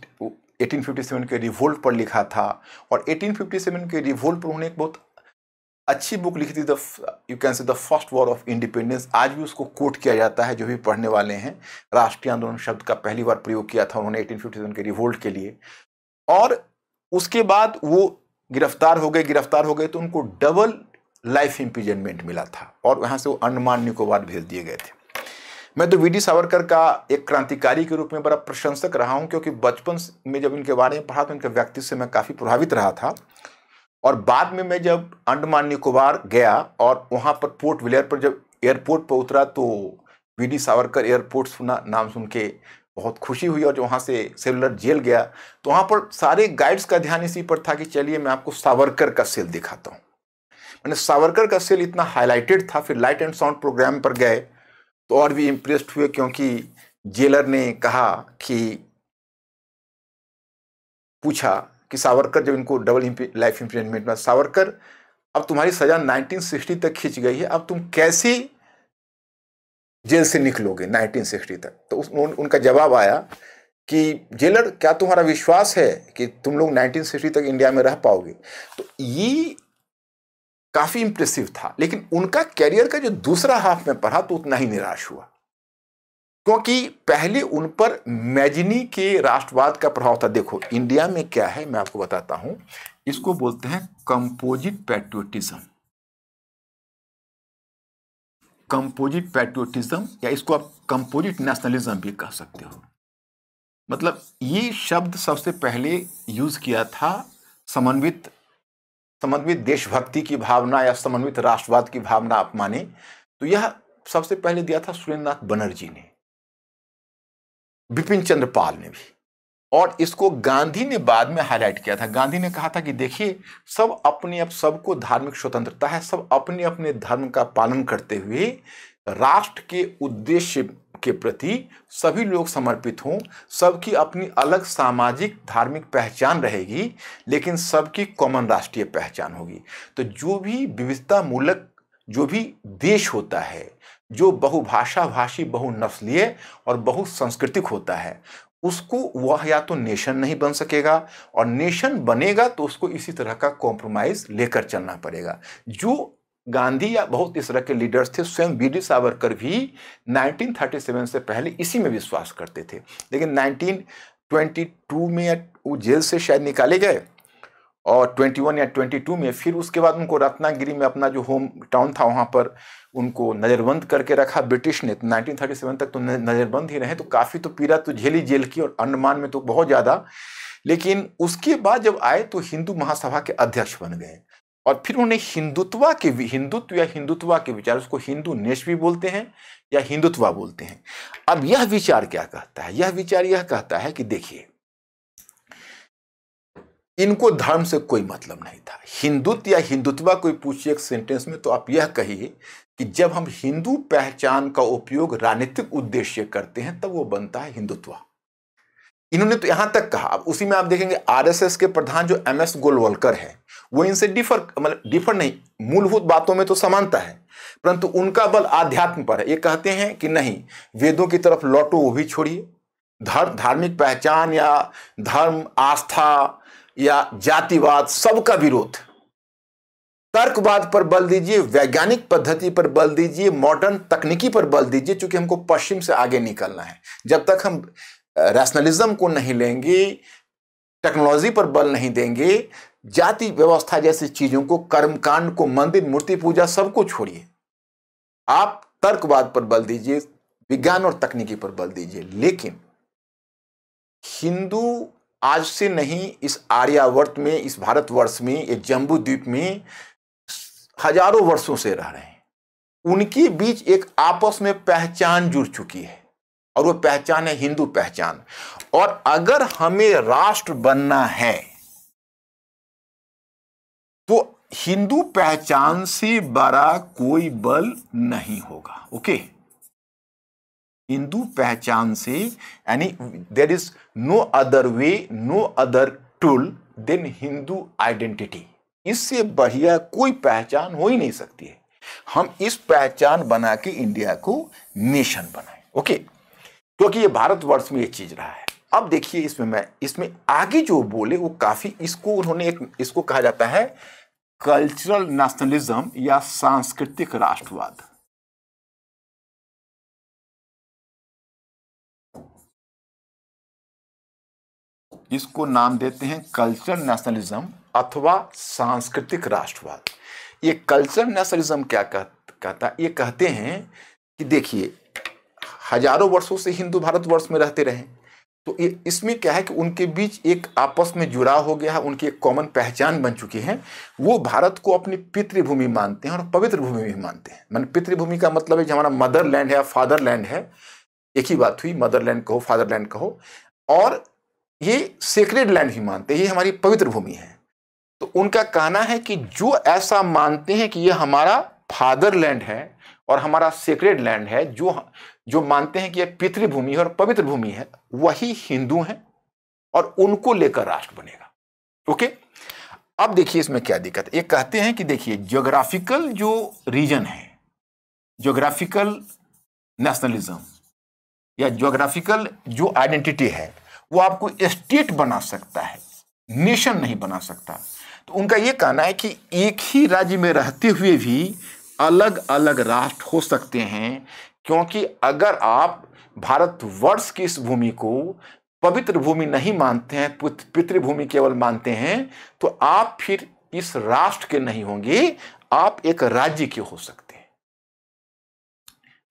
1857 के रिवोल्ट पर लिखा था और 1857 के रिवोल्ट पर उन्होंने एक बहुत अच्छी बुक लिखी थी the you can say the first war of independence आज भी उसको कोट किया जाता है जो भी पढ़ने वाले हैं राष्ट्रीय आंदोलन शब्द का पहली बार प्रयोग किया था उन्होंने 1857 के रिवोल्ट के लिए और उसके बाद वो गिरफ्तार हो गए गिरफ्तार हो गए तो उनको डबल लाइफ इम्पिजनमेंट मिला था और वहाँ से वो अंडमान निकोबार भेज दिए गए थे मैं तो वी डी सावरकर का एक क्रांतिकारी के रूप में बड़ा प्रशंसक रहा हूँ क्योंकि बचपन में जब इनके बारे में पढ़ा तो इनके व्यक्तित्व से मैं काफ़ी प्रभावित रहा था और बाद में मैं जब अंडमान निकोबार गया और वहाँ पर पोर्ट विलियर पर जब एयरपोर्ट पर उतरा तो वी डी सावरकर एयरपोर्ट सुना नाम सुन के बहुत खुशी हुई और जो वहाँ से सेलुलर जेल गया तो वहाँ पर सारे गाइड्स का ध्यान इसी पर था कि चलिए मैं आपको सावरकर का सेल दिखाता हूँ मैंने सावरकर का सेल इतना हाईलाइटेड था फिर लाइट एंड साउंड प्रोग्राम पर गए तो और भी इम्प्रेस्ड हुए क्योंकि जेलर ने कहा कि पूछा कि सावरकर जब इनको डबल लाइफ इम्प्रेजमेंट में सावरकर अब तुम्हारी सजा 1960 तक खींच गई है अब तुम कैसे जेल से निकलोगे 1960 तक तो उस उन, उनका जवाब आया कि जेलर क्या तुम्हारा विश्वास है कि तुम लोग 1960 तक इंडिया में रह पाओगे तो ये काफ़ी इंप्रेसिव था लेकिन उनका कैरियर का जो दूसरा हाफ में पढ़ा तो उतना ही निराश हुआ क्योंकि पहले उन पर मैजिनी के राष्ट्रवाद का प्रभाव था देखो इंडिया में क्या है मैं आपको बताता हूं इसको बोलते हैं कंपोजिट पैट्रियोटिज्म कंपोजिट पैट्रियोटिज्म या इसको आप कंपोजिट नेशनलिज्म भी कह सकते हो मतलब ये शब्द सबसे पहले यूज किया था समन्वित समन्वित देशभक्ति की भावना या समन्वित राष्ट्रवाद की भावना आप माने तो यह सबसे पहले दिया था सुरेंद्रनाथ बनर्जी ने बिपिन चंद्र पाल ने भी और इसको गांधी ने बाद में हाईलाइट किया था गांधी ने कहा था कि देखिए सब अपने अब सबको धार्मिक स्वतंत्रता है सब अपने अपने धर्म का पालन करते हुए राष्ट्र के उद्देश्य के प्रति सभी लोग समर्पित हों सबकी अपनी अलग सामाजिक धार्मिक पहचान रहेगी लेकिन सबकी कॉमन राष्ट्रीय पहचान होगी तो जो भी विविधता मूलक जो भी देश होता है जो बहुभाषा भाषी बहुनस्लीय और बहुसंस्कृतिक होता है उसको वह या तो नेशन नहीं बन सकेगा और नेशन बनेगा तो उसको इसी तरह का कॉम्प्रोमाइज़ लेकर चलना पड़ेगा जो गांधी या बहुत इस तरह के लीडर्स थे स्वयं डी सावरकर भी 1937 से पहले इसी में विश्वास करते थे लेकिन 1922 में वो जेल से शायद निकाले गए और 21 या 22 में फिर उसके बाद उनको रत्नागिरी में अपना जो होम टाउन था वहाँ पर उनको नज़रबंद करके रखा ब्रिटिश ने तो 1937 तक तो नज़रबंद ही रहे तो काफ़ी तो पीड़ा तो झेली जेल की और अंडमान में तो बहुत ज़्यादा लेकिन उसके बाद जब आए तो हिंदू महासभा के अध्यक्ष बन गए और फिर उन्हें हिंदुत्व के हिंदुत्व या हिंदुत्व के विचार उसको हिंदू नेश भी बोलते हैं या हिंदुत्व बोलते हैं अब यह विचार क्या कहता है यह विचार यह कहता है कि देखिए इनको धर्म से कोई मतलब नहीं था हिंदुत्व या हिंदुत्व कोई पूछिए एक सेंटेंस में तो आप यह कहिए कि जब हम हिंदू पहचान का उपयोग राजनीतिक उद्देश्य करते हैं तब वो बनता है हिंदुत्वा इन्होंने तो यहां तक कहा अब उसी में आप देखेंगे आरएसएस के प्रधान जो एम एस गोलवलकर है वो इनसे डिफर मतलब डिफर नहीं मूलभूत बातों में तो समानता है परंतु उनका बल आध्यात्म पर है ये कहते हैं कि नहीं वेदों की तरफ लौटो वो भी छोड़िए धर्म धार्मिक पहचान या धर्म आस्था या जातिवाद सबका विरोध तर्कवाद पर बल दीजिए वैज्ञानिक पद्धति पर बल दीजिए मॉडर्न तकनीकी पर बल दीजिए क्योंकि हमको पश्चिम से आगे निकलना है जब तक हम रैशनलिज्म को नहीं लेंगे टेक्नोलॉजी पर बल नहीं देंगे जाति व्यवस्था जैसी चीज़ों को कर्मकांड को मंदिर मूर्ति पूजा सबको छोड़िए आप तर्कवाद पर बल दीजिए विज्ञान और तकनीकी पर बल दीजिए लेकिन हिंदू आज से नहीं इस आर्यावर्त में इस भारतवर्ष में ये जम्बू द्वीप में हजारों वर्षों से रह रहे हैं उनके बीच एक आपस में पहचान जुड़ चुकी है और वो पहचान है हिंदू पहचान और अगर हमें राष्ट्र बनना है तो हिंदू पहचान से बड़ा कोई बल नहीं होगा ओके हिंदू पहचान से यानी there is no other way no other tool than Hindu identity इससे बढ़िया कोई पहचान हो ही नहीं सकती है हम इस पहचान बना के इंडिया को नेशन बनाए ओके okay? क्योंकि ये भारतवर्ष में ये चीज़ रहा है अब देखिए इसमें मैं इसमें आगे जो बोले वो काफ़ी इसको उन्होंने एक इसको कहा जाता है कल्चरल नेशनलिज्म या सांस्कृतिक राष्ट्रवाद इसको नाम देते हैं कल्चरल नेशनलिज्म अथवा सांस्कृतिक राष्ट्रवाद ये कल्चरल नेशनलिज्म क्या कहता है ये कहते हैं कि देखिए हजारों वर्षों से हिंदू भारतवर्ष में रहते रहे तो इसमें क्या है कि उनके बीच एक आपस में जुड़ाव हो गया है उनकी एक कॉमन पहचान बन चुकी है वो भारत को अपनी पितृभूमि मानते हैं और पवित्र भूमि भी मानते हैं मान पितृभूमि का मतलब है जो हमारा मदरलैंड है या फादरलैंड है एक ही बात हुई मदरलैंड कहो फादरलैंड कहो और ये सेक्रेड लैंड भी मानते हैं ये हमारी पवित्र भूमि है तो उनका कहना है कि जो ऐसा मानते हैं कि यह हमारा फादरलैंड है और हमारा सेक्रेड लैंड है जो जो मानते हैं कि यह पितृभूमि है और पवित्र भूमि है वही हिंदू हैं और उनको लेकर राष्ट्र बनेगा ओके अब देखिए इसमें क्या दिक्कत है ये कहते हैं कि देखिए ज्योग्राफिकल जो रीजन है ज्योग्राफिकल नेशनलिज्म या ज्योग्राफिकल जो आइडेंटिटी है वो आपको स्टेट बना सकता है नेशन नहीं बना सकता तो उनका ये कहना है कि एक ही राज्य में रहते हुए भी अलग अलग राष्ट्र हो सकते हैं क्योंकि अगर आप भारतवर्ष की इस भूमि को पवित्र भूमि नहीं मानते हैं पितृभूमि केवल मानते हैं तो आप फिर इस राष्ट्र के नहीं होंगे आप एक राज्य के हो सकते हैं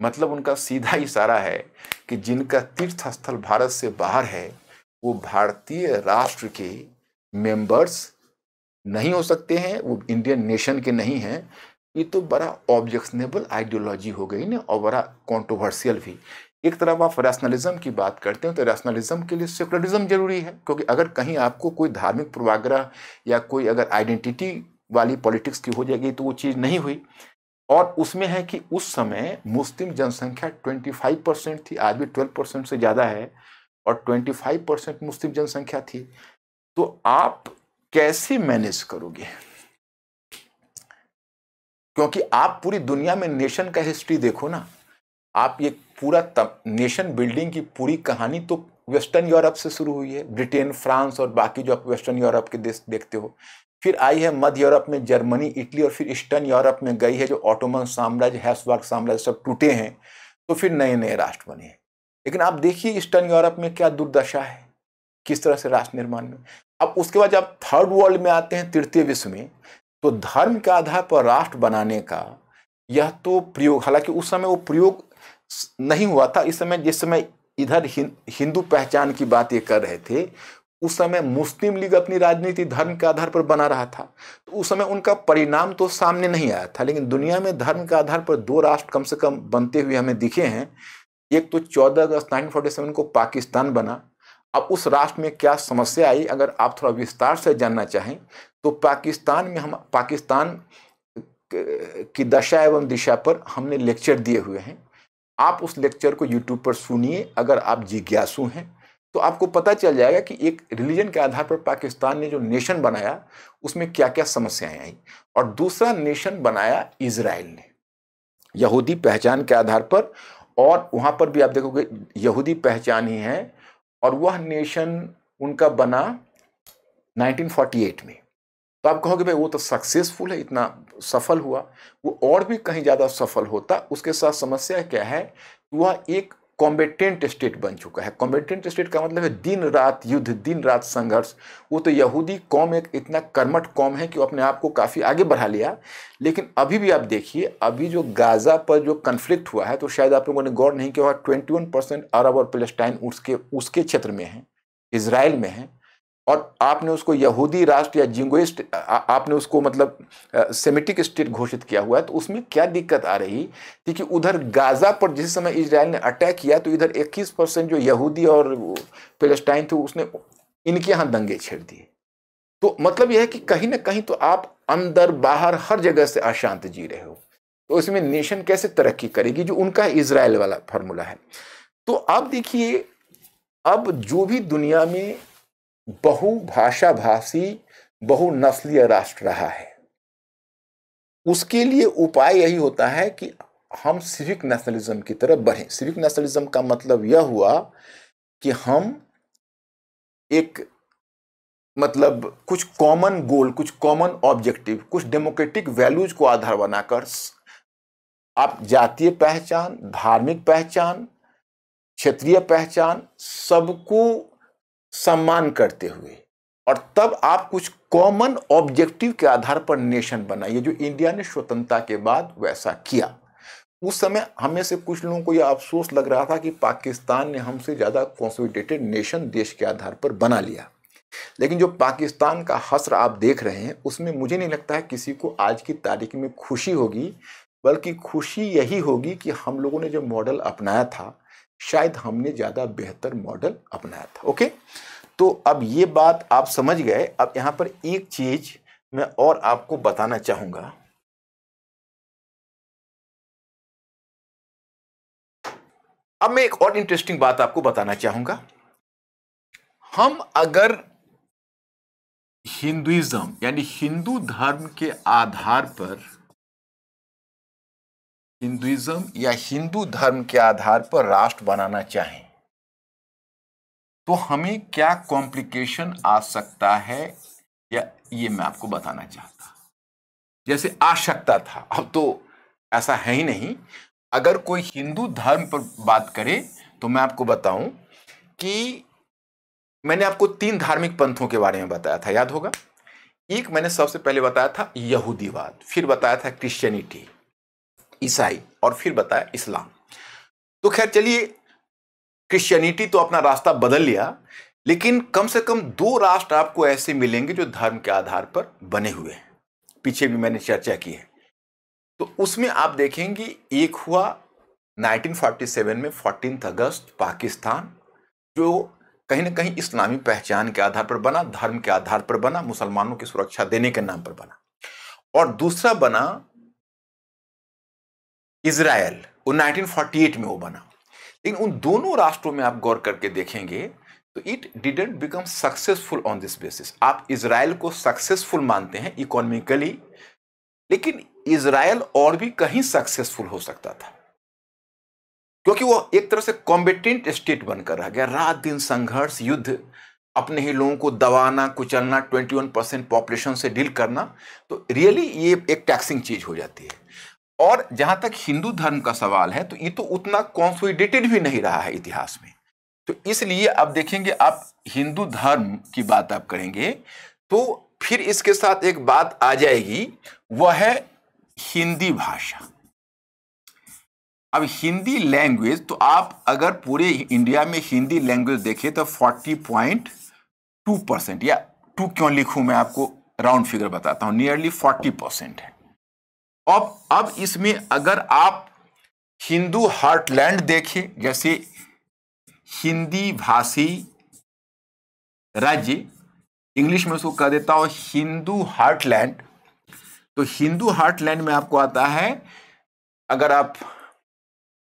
मतलब उनका सीधा इशारा है कि जिनका तीर्थ स्थल भारत से बाहर है वो भारतीय राष्ट्र के मेंबर्स नहीं हो सकते हैं वो इंडियन नेशन के नहीं हैं ये तो बड़ा ऑब्जेक्शनेबल आइडियोलॉजी हो गई ना और बड़ा कॉन्ट्रोवर्सियल भी एक तरफ आप रैशनलिज्म की बात करते हैं तो रैशनलिज्म के लिए सेकुलरिज्म जरूरी है क्योंकि अगर कहीं आपको कोई धार्मिक पूर्वाग्रह या कोई अगर आइडेंटिटी वाली पॉलिटिक्स की हो जाएगी तो वो चीज़ नहीं हुई और उसमें है कि उस समय मुस्लिम जनसंख्या 25 परसेंट थी आज भी 12 परसेंट से ज़्यादा है और 25 परसेंट मुस्लिम जनसंख्या थी तो आप कैसे मैनेज करोगे क्योंकि आप पूरी दुनिया में नेशन का हिस्ट्री देखो ना आप ये पूरा नेशन बिल्डिंग की पूरी कहानी तो वेस्टर्न यूरोप से शुरू हुई है ब्रिटेन फ्रांस और बाकी जो आप वेस्टर्न यूरोप के देश देखते हो फिर आई है मध्य यूरोप में जर्मनी इटली और फिर ईस्टर्न यूरोप में गई है जो ऑटोमन साम्राज्य हैसवर्ग साम्राज्य सब टूटे हैं तो फिर नए नए राष्ट्र बने हैं लेकिन आप देखिए ईस्टर्न यूरोप में क्या दुर्दशा है किस तरह से राष्ट्र निर्माण में अब उसके बाद जब थर्ड वर्ल्ड में आते हैं तृतीय विश्व में तो धर्म के आधार पर राष्ट्र बनाने का यह तो प्रयोग हालांकि उस समय वो प्रयोग नहीं हुआ था इस समय जिस समय इधर हिंदू पहचान की बात ये कर रहे थे उस समय मुस्लिम लीग अपनी राजनीति धर्म के आधार पर बना रहा था तो उस समय उनका परिणाम तो सामने नहीं आया था लेकिन दुनिया में धर्म के आधार पर दो राष्ट्र कम से कम बनते हुए हमें दिखे हैं एक तो चौदह अगस्त नाइनटीन फोर्टी सेवन को पाकिस्तान बना अब उस राष्ट्र में क्या समस्या आई अगर आप थोड़ा विस्तार से जानना चाहें तो पाकिस्तान में हम पाकिस्तान की दशा एवं दिशा पर हमने लेक्चर दिए हुए हैं आप उस लेक्चर को यूट्यूब पर सुनिए अगर आप जिज्ञासु हैं तो आपको पता चल जाएगा कि एक रिलीजन के आधार पर पाकिस्तान ने जो नेशन बनाया उसमें क्या क्या समस्याएं आई और दूसरा नेशन बनाया इसराइल ने यहूदी पहचान के आधार पर और वहाँ पर भी आप देखोगे यहूदी पहचान ही है और वह नेशन उनका बना 1948 में तो आप कहोगे भाई वो तो सक्सेसफुल है इतना सफल हुआ वो और भी कहीं ज़्यादा सफल होता उसके साथ समस्या क्या है वह एक कॉम्बेटेंट स्टेट बन चुका है कॉम्बेटेंट स्टेट का मतलब है दिन रात युद्ध दिन रात संघर्ष वो तो यहूदी कौम एक इतना कर्मठ कौम है कि वो अपने आप को काफ़ी आगे बढ़ा लिया लेकिन अभी भी आप देखिए अभी जो गाज़ा पर जो कन्फ्लिक्ट हुआ है तो शायद आप लोगों ने गौर नहीं किया हुआ ट्वेंटी वन परसेंट अरब और पेलेस्टाइन उसके उसके क्षेत्र में है इसराइल में है और आपने उसको यहूदी राष्ट्र या जिंगोइस्ट आपने उसको मतलब सेमिटिक स्टेट घोषित किया हुआ है तो उसमें क्या दिक्कत आ रही क्योंकि उधर गाजा पर जिस समय इसराइल ने अटैक किया तो इधर 21 परसेंट जो यहूदी और फिलस्टाइन थे उसने इनके यहाँ दंगे छेड़ दिए तो मतलब यह है कि कहीं ना कहीं तो आप अंदर बाहर हर जगह से अशांत जी रहे हो तो इसमें नेशन कैसे तरक्की करेगी जो उनका इसराइल वाला फार्मूला है तो आप देखिए अब जो भी दुनिया में बहुभाषा बहु बहुनस्लीय राष्ट्र रहा है उसके लिए उपाय यही होता है कि हम सिविक नेशनलिज्म की तरफ बढ़ें सिविक नेशनलिज्म का मतलब यह हुआ कि हम एक मतलब कुछ कॉमन गोल कुछ कॉमन ऑब्जेक्टिव कुछ डेमोक्रेटिक वैल्यूज को आधार बनाकर आप जातीय पहचान धार्मिक पहचान क्षेत्रीय पहचान सबको सम्मान करते हुए और तब आप कुछ कॉमन ऑब्जेक्टिव के आधार पर नेशन बनाइए जो इंडिया ने स्वतंत्रता के बाद वैसा किया उस समय हमें से कुछ लोगों को यह अफसोस लग रहा था कि पाकिस्तान ने हमसे ज़्यादा कॉन्सोलिडेटेड नेशन देश के आधार पर बना लिया लेकिन जो पाकिस्तान का हसर आप देख रहे हैं उसमें मुझे नहीं लगता है किसी को आज की तारीख में खुशी होगी बल्कि खुशी यही होगी कि हम लोगों ने जो मॉडल अपनाया था शायद हमने ज़्यादा बेहतर मॉडल अपनाया था ओके तो अब ये बात आप समझ गए अब यहां पर एक चीज़ मैं और आपको बताना चाहूंगा अब मैं एक और इंटरेस्टिंग बात आपको बताना चाहूंगा हम अगर हिंदुइज्म यानी हिंदू धर्म के आधार पर हिंदुइज्म या हिंदू धर्म के आधार पर राष्ट्र बनाना चाहें तो हमें क्या कॉम्प्लिकेशन आ सकता है या ये मैं आपको बताना चाहता जैसे आ सकता था अब तो ऐसा है ही नहीं अगर कोई हिंदू धर्म पर बात करे तो मैं आपको बताऊं कि मैंने आपको तीन धार्मिक पंथों के बारे में बताया था याद होगा एक मैंने सबसे पहले बताया था यहूदीवाद फिर बताया था क्रिश्चियनिटी ईसाई और फिर बताया इस्लाम तो खैर चलिए क्रिश्चियनिटी तो अपना रास्ता बदल लिया लेकिन कम से कम दो राष्ट्र आपको ऐसे मिलेंगे जो धर्म के आधार पर बने हुए हैं पीछे भी मैंने चर्चा की है तो उसमें आप देखेंगे एक हुआ 1947 में फोर्टीन अगस्त पाकिस्तान जो कहीं ना कहीं इस्लामी पहचान के आधार पर बना धर्म के आधार पर बना मुसलमानों की सुरक्षा देने के नाम पर बना और दूसरा बना इसराइल वो 1948 में वो बना लेकिन उन दोनों राष्ट्रों में आप गौर करके देखेंगे तो it didn't become successful on this basis आप इसराइल को सक्सेसफुल मानते हैं इकोनॉमिकली लेकिन इसराइल और भी कहीं सक्सेसफुल हो सकता था क्योंकि वो एक तरह से कॉम्बिटेंट स्टेट बनकर रह गया रात दिन संघर्ष युद्ध अपने ही लोगों को दबाना कुचलना 21 परसेंट पॉपुलेशन से डील करना तो रियली ये एक टैक्सिंग चीज हो जाती है और जहां तक हिंदू धर्म का सवाल है तो ये तो उतना कॉन्सोलिडेटेड भी नहीं रहा है इतिहास में तो इसलिए अब देखेंगे आप हिंदू धर्म की बात आप करेंगे तो फिर इसके साथ एक बात आ जाएगी वह है हिंदी भाषा अब हिंदी लैंग्वेज तो आप अगर पूरे इंडिया में हिंदी लैंग्वेज देखें तो फोर्टी पॉइंट टू परसेंट या टू क्यों लिखूं मैं आपको राउंड फिगर बताता हूं नियरली फोर्टी परसेंट है अब अब इसमें अगर आप हिंदू हार्टलैंड देखें जैसे हिंदी भाषी राज्य इंग्लिश में उसको कह देता हूं हिंदू हार्टलैंड तो हिंदू हार्टलैंड में आपको आता है अगर आप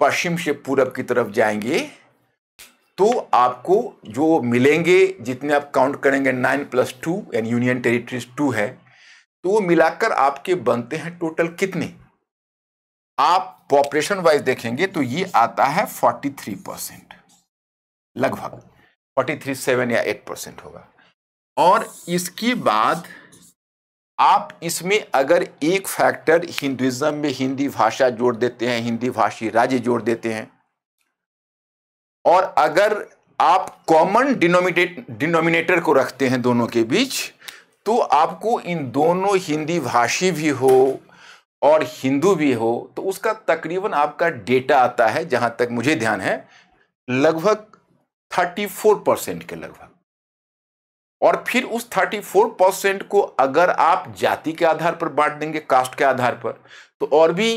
पश्चिम से पूरब की तरफ जाएंगे तो आपको जो मिलेंगे जितने आप काउंट करेंगे नाइन प्लस टू यानी यूनियन टेरिटरीज टू है तो वो मिलाकर आपके बनते हैं टोटल कितने आप पॉपुलेशन वाइज देखेंगे तो ये आता है फोर्टी थ्री परसेंट लगभग फोर्टी थ्री सेवन या एट परसेंट होगा और इसके बाद आप इसमें अगर एक फैक्टर हिंदुज़म में हिंदी भाषा जोड़ देते हैं हिंदी भाषी राज्य जोड़ देते हैं और अगर आप कॉमन डिनोमिनेटर को रखते हैं दोनों के बीच तो आपको इन दोनों हिंदी भाषी भी हो और हिंदू भी हो तो उसका तकरीबन आपका डेटा आता है जहां तक मुझे ध्यान है लगभग थर्टी फोर परसेंट के लगभग और फिर उस 34 परसेंट को अगर आप जाति के आधार पर बांट देंगे कास्ट के आधार पर तो और भी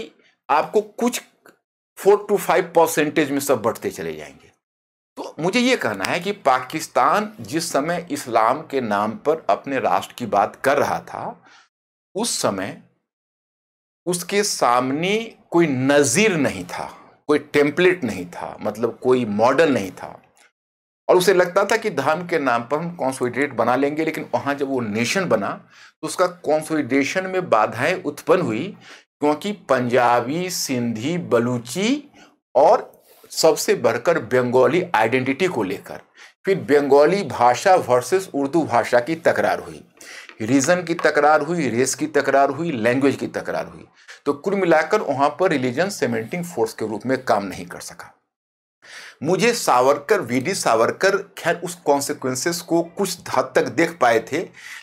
आपको कुछ फोर टू फाइव परसेंटेज में सब बढ़ते चले जाएंगे मुझे ये कहना है कि पाकिस्तान जिस समय इस्लाम के नाम पर अपने राष्ट्र की बात कर रहा था उस समय उसके सामने कोई नज़ीर नहीं था कोई टेम्पलेट नहीं था मतलब कोई मॉडल नहीं था और उसे लगता था कि धर्म के नाम पर हम कॉन्सोलिडेट बना लेंगे लेकिन वहाँ जब वो नेशन बना तो उसका कॉन्सोलिडेशन में बाधाएं उत्पन्न हुई क्योंकि पंजाबी सिंधी बलूची और सबसे बढ़कर बंगाली आइडेंटिटी को लेकर फिर बंगाली भाषा वर्सेस उर्दू भाषा की तकरार हुई रीजन की तकरार हुई रेस की तकरार हुई लैंग्वेज की तकरार हुई तो कुल मिलाकर वहाँ पर रिलीजन सेमेंटिंग फोर्स के रूप में काम नहीं कर सका मुझे सावरकर वी डी सावरकर खैर उस कॉन्सिक्वेंसेस को कुछ हद तक देख पाए थे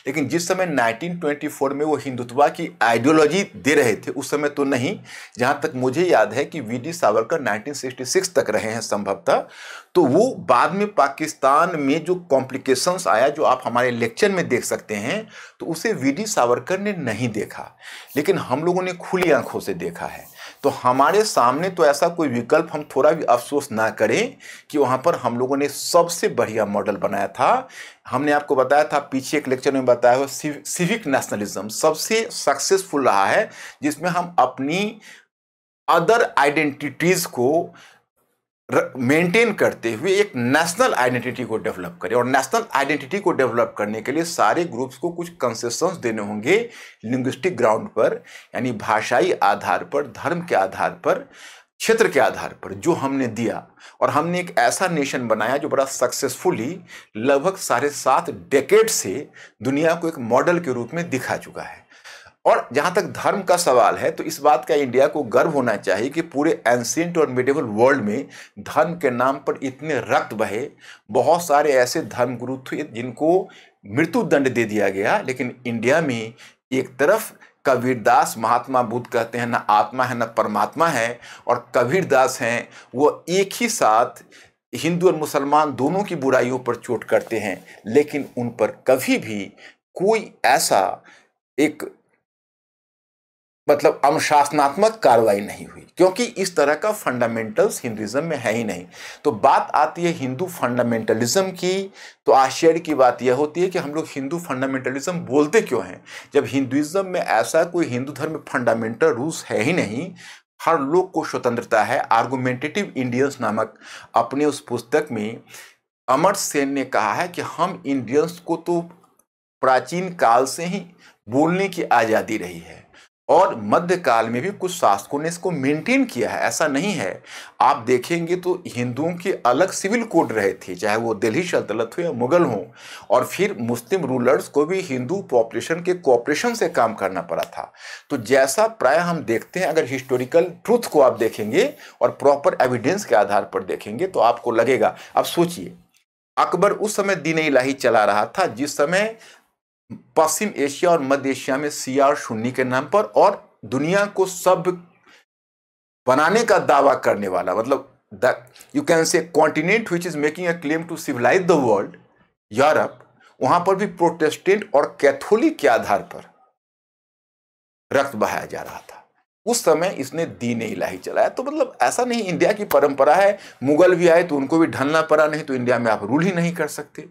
लेकिन जिस समय 1924 में वो हिंदुत्वा की आइडियोलॉजी दे रहे थे उस समय तो नहीं जहाँ तक मुझे याद है कि वी डी सावरकर 1966 तक रहे हैं संभवतः तो वो बाद में पाकिस्तान में जो कॉम्प्लिकेशंस आया जो आप हमारे लेक्चर में देख सकते हैं तो उसे वी डी सावरकर ने नहीं देखा लेकिन हम लोगों ने खुली आंखों से देखा है तो हमारे सामने तो ऐसा कोई विकल्प हम थोड़ा भी अफसोस ना करें कि वहाँ पर हम लोगों ने सबसे बढ़िया मॉडल बनाया था हमने आपको बताया था पीछे एक लेक्चर में बताया हुआ सिविक नेशनलिज्म सबसे सक्सेसफुल रहा है जिसमें हम अपनी अदर आइडेंटिटीज़ को मेंटेन करते हुए एक नेशनल आइडेंटिटी को डेवलप करें और नेशनल आइडेंटिटी को डेवलप करने के लिए सारे ग्रुप्स को कुछ कंसेशंस देने होंगे लिंग्विस्टिक ग्राउंड पर यानी भाषाई आधार पर धर्म के आधार पर क्षेत्र के आधार पर जो हमने दिया और हमने एक ऐसा नेशन बनाया जो बड़ा सक्सेसफुली लगभग साढ़े सात डेकेड से दुनिया को एक मॉडल के रूप में दिखा चुका है और जहाँ तक धर्म का सवाल है तो इस बात का इंडिया को गर्व होना चाहिए कि पूरे एंसेंट और मिडिवल वर्ल्ड में धर्म के नाम पर इतने रक्त बहे बहुत सारे ऐसे धर्मगुरु थे जिनको मृत्यु दंड दे दिया गया लेकिन इंडिया में एक तरफ कबीरदास महात्मा बुद्ध कहते हैं ना आत्मा है ना परमात्मा है और कबीरदास हैं वो एक ही साथ हिंदू और मुसलमान दोनों की बुराइयों पर चोट करते हैं लेकिन उन पर कभी भी कोई ऐसा एक मतलब अनुशासनात्मक कार्रवाई नहीं हुई क्योंकि इस तरह का फंडामेंटल्स हिंदुज़म में है ही नहीं तो बात आती है हिंदू फंडामेंटलिज्म की तो आश्चर्य की बात यह होती है कि हम लोग हिंदू फंडामेंटलिज्म बोलते क्यों हैं जब हिंदुज़म में ऐसा कोई हिंदू धर्म फंडामेंटल रूल्स है ही नहीं हर लोग को स्वतंत्रता है आर्गूमेंटेटिव इंडियंस नामक अपने उस पुस्तक में अमर सेन ने कहा है कि हम इंडियंस को तो प्राचीन काल से ही बोलने की आज़ादी रही है और मध्यकाल में भी कुछ शासकों ने इसको मेंटेन किया है ऐसा नहीं है आप देखेंगे तो हिंदुओं के अलग सिविल कोड रहे थे चाहे वो दिल्ली सल्तनत हो या मुगल हो और फिर मुस्लिम रूलर्स को भी हिंदू पॉपुलेशन के कोऑपरेशन से काम करना पड़ा था तो जैसा प्राय हम देखते हैं अगर हिस्टोरिकल ट्रूथ को आप देखेंगे और प्रॉपर एविडेंस के आधार पर देखेंगे तो आपको लगेगा अब सोचिए अकबर उस समय दीन इलाही चला रहा था जिस समय पश्चिम एशिया और मध्य एशिया में सीआर सुन्नी के नाम पर और दुनिया को सब बनाने का दावा करने वाला मतलब you can say continent which is making a claim to civilise the world Europe वहां पर भी प्रोटेस्टेंट और कैथोलिक के आधार पर रक्त बहाया जा रहा था उस समय इसने दीन इलाही चलाया तो मतलब ऐसा नहीं इंडिया की परंपरा है मुगल भी आए तो उनको भी ढलना पड़ा नहीं तो इंडिया में आप रूल ही नहीं कर सकते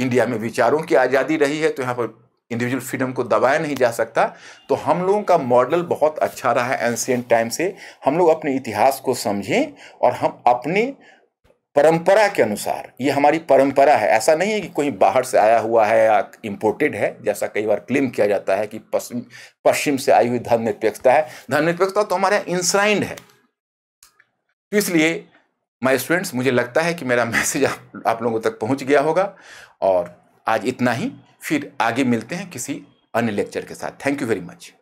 इंडिया में विचारों की आज़ादी रही है तो यहाँ पर इंडिविजुअल फ्रीडम को दबाया नहीं जा सकता तो हम लोगों का मॉडल बहुत अच्छा रहा है एंशियंट टाइम से हम लोग अपने इतिहास को समझें और हम अपने परंपरा के अनुसार ये हमारी परंपरा है ऐसा नहीं है कि कोई बाहर से आया हुआ है या इम्पोर्टेड है जैसा कई बार क्लेम किया जाता है कि पश्चिम पश्चिम से आई हुई धर्मनिरपेक्षता है धर्मनिरपेक्षता तो हमारे यहाँ इंसराइंड है तो इसलिए माय स्टूडेंट्स मुझे लगता है कि मेरा मैसेज आप, आप लोगों तक पहुंच गया होगा और आज इतना ही फिर आगे मिलते हैं किसी अन्य लेक्चर के साथ थैंक यू वेरी मच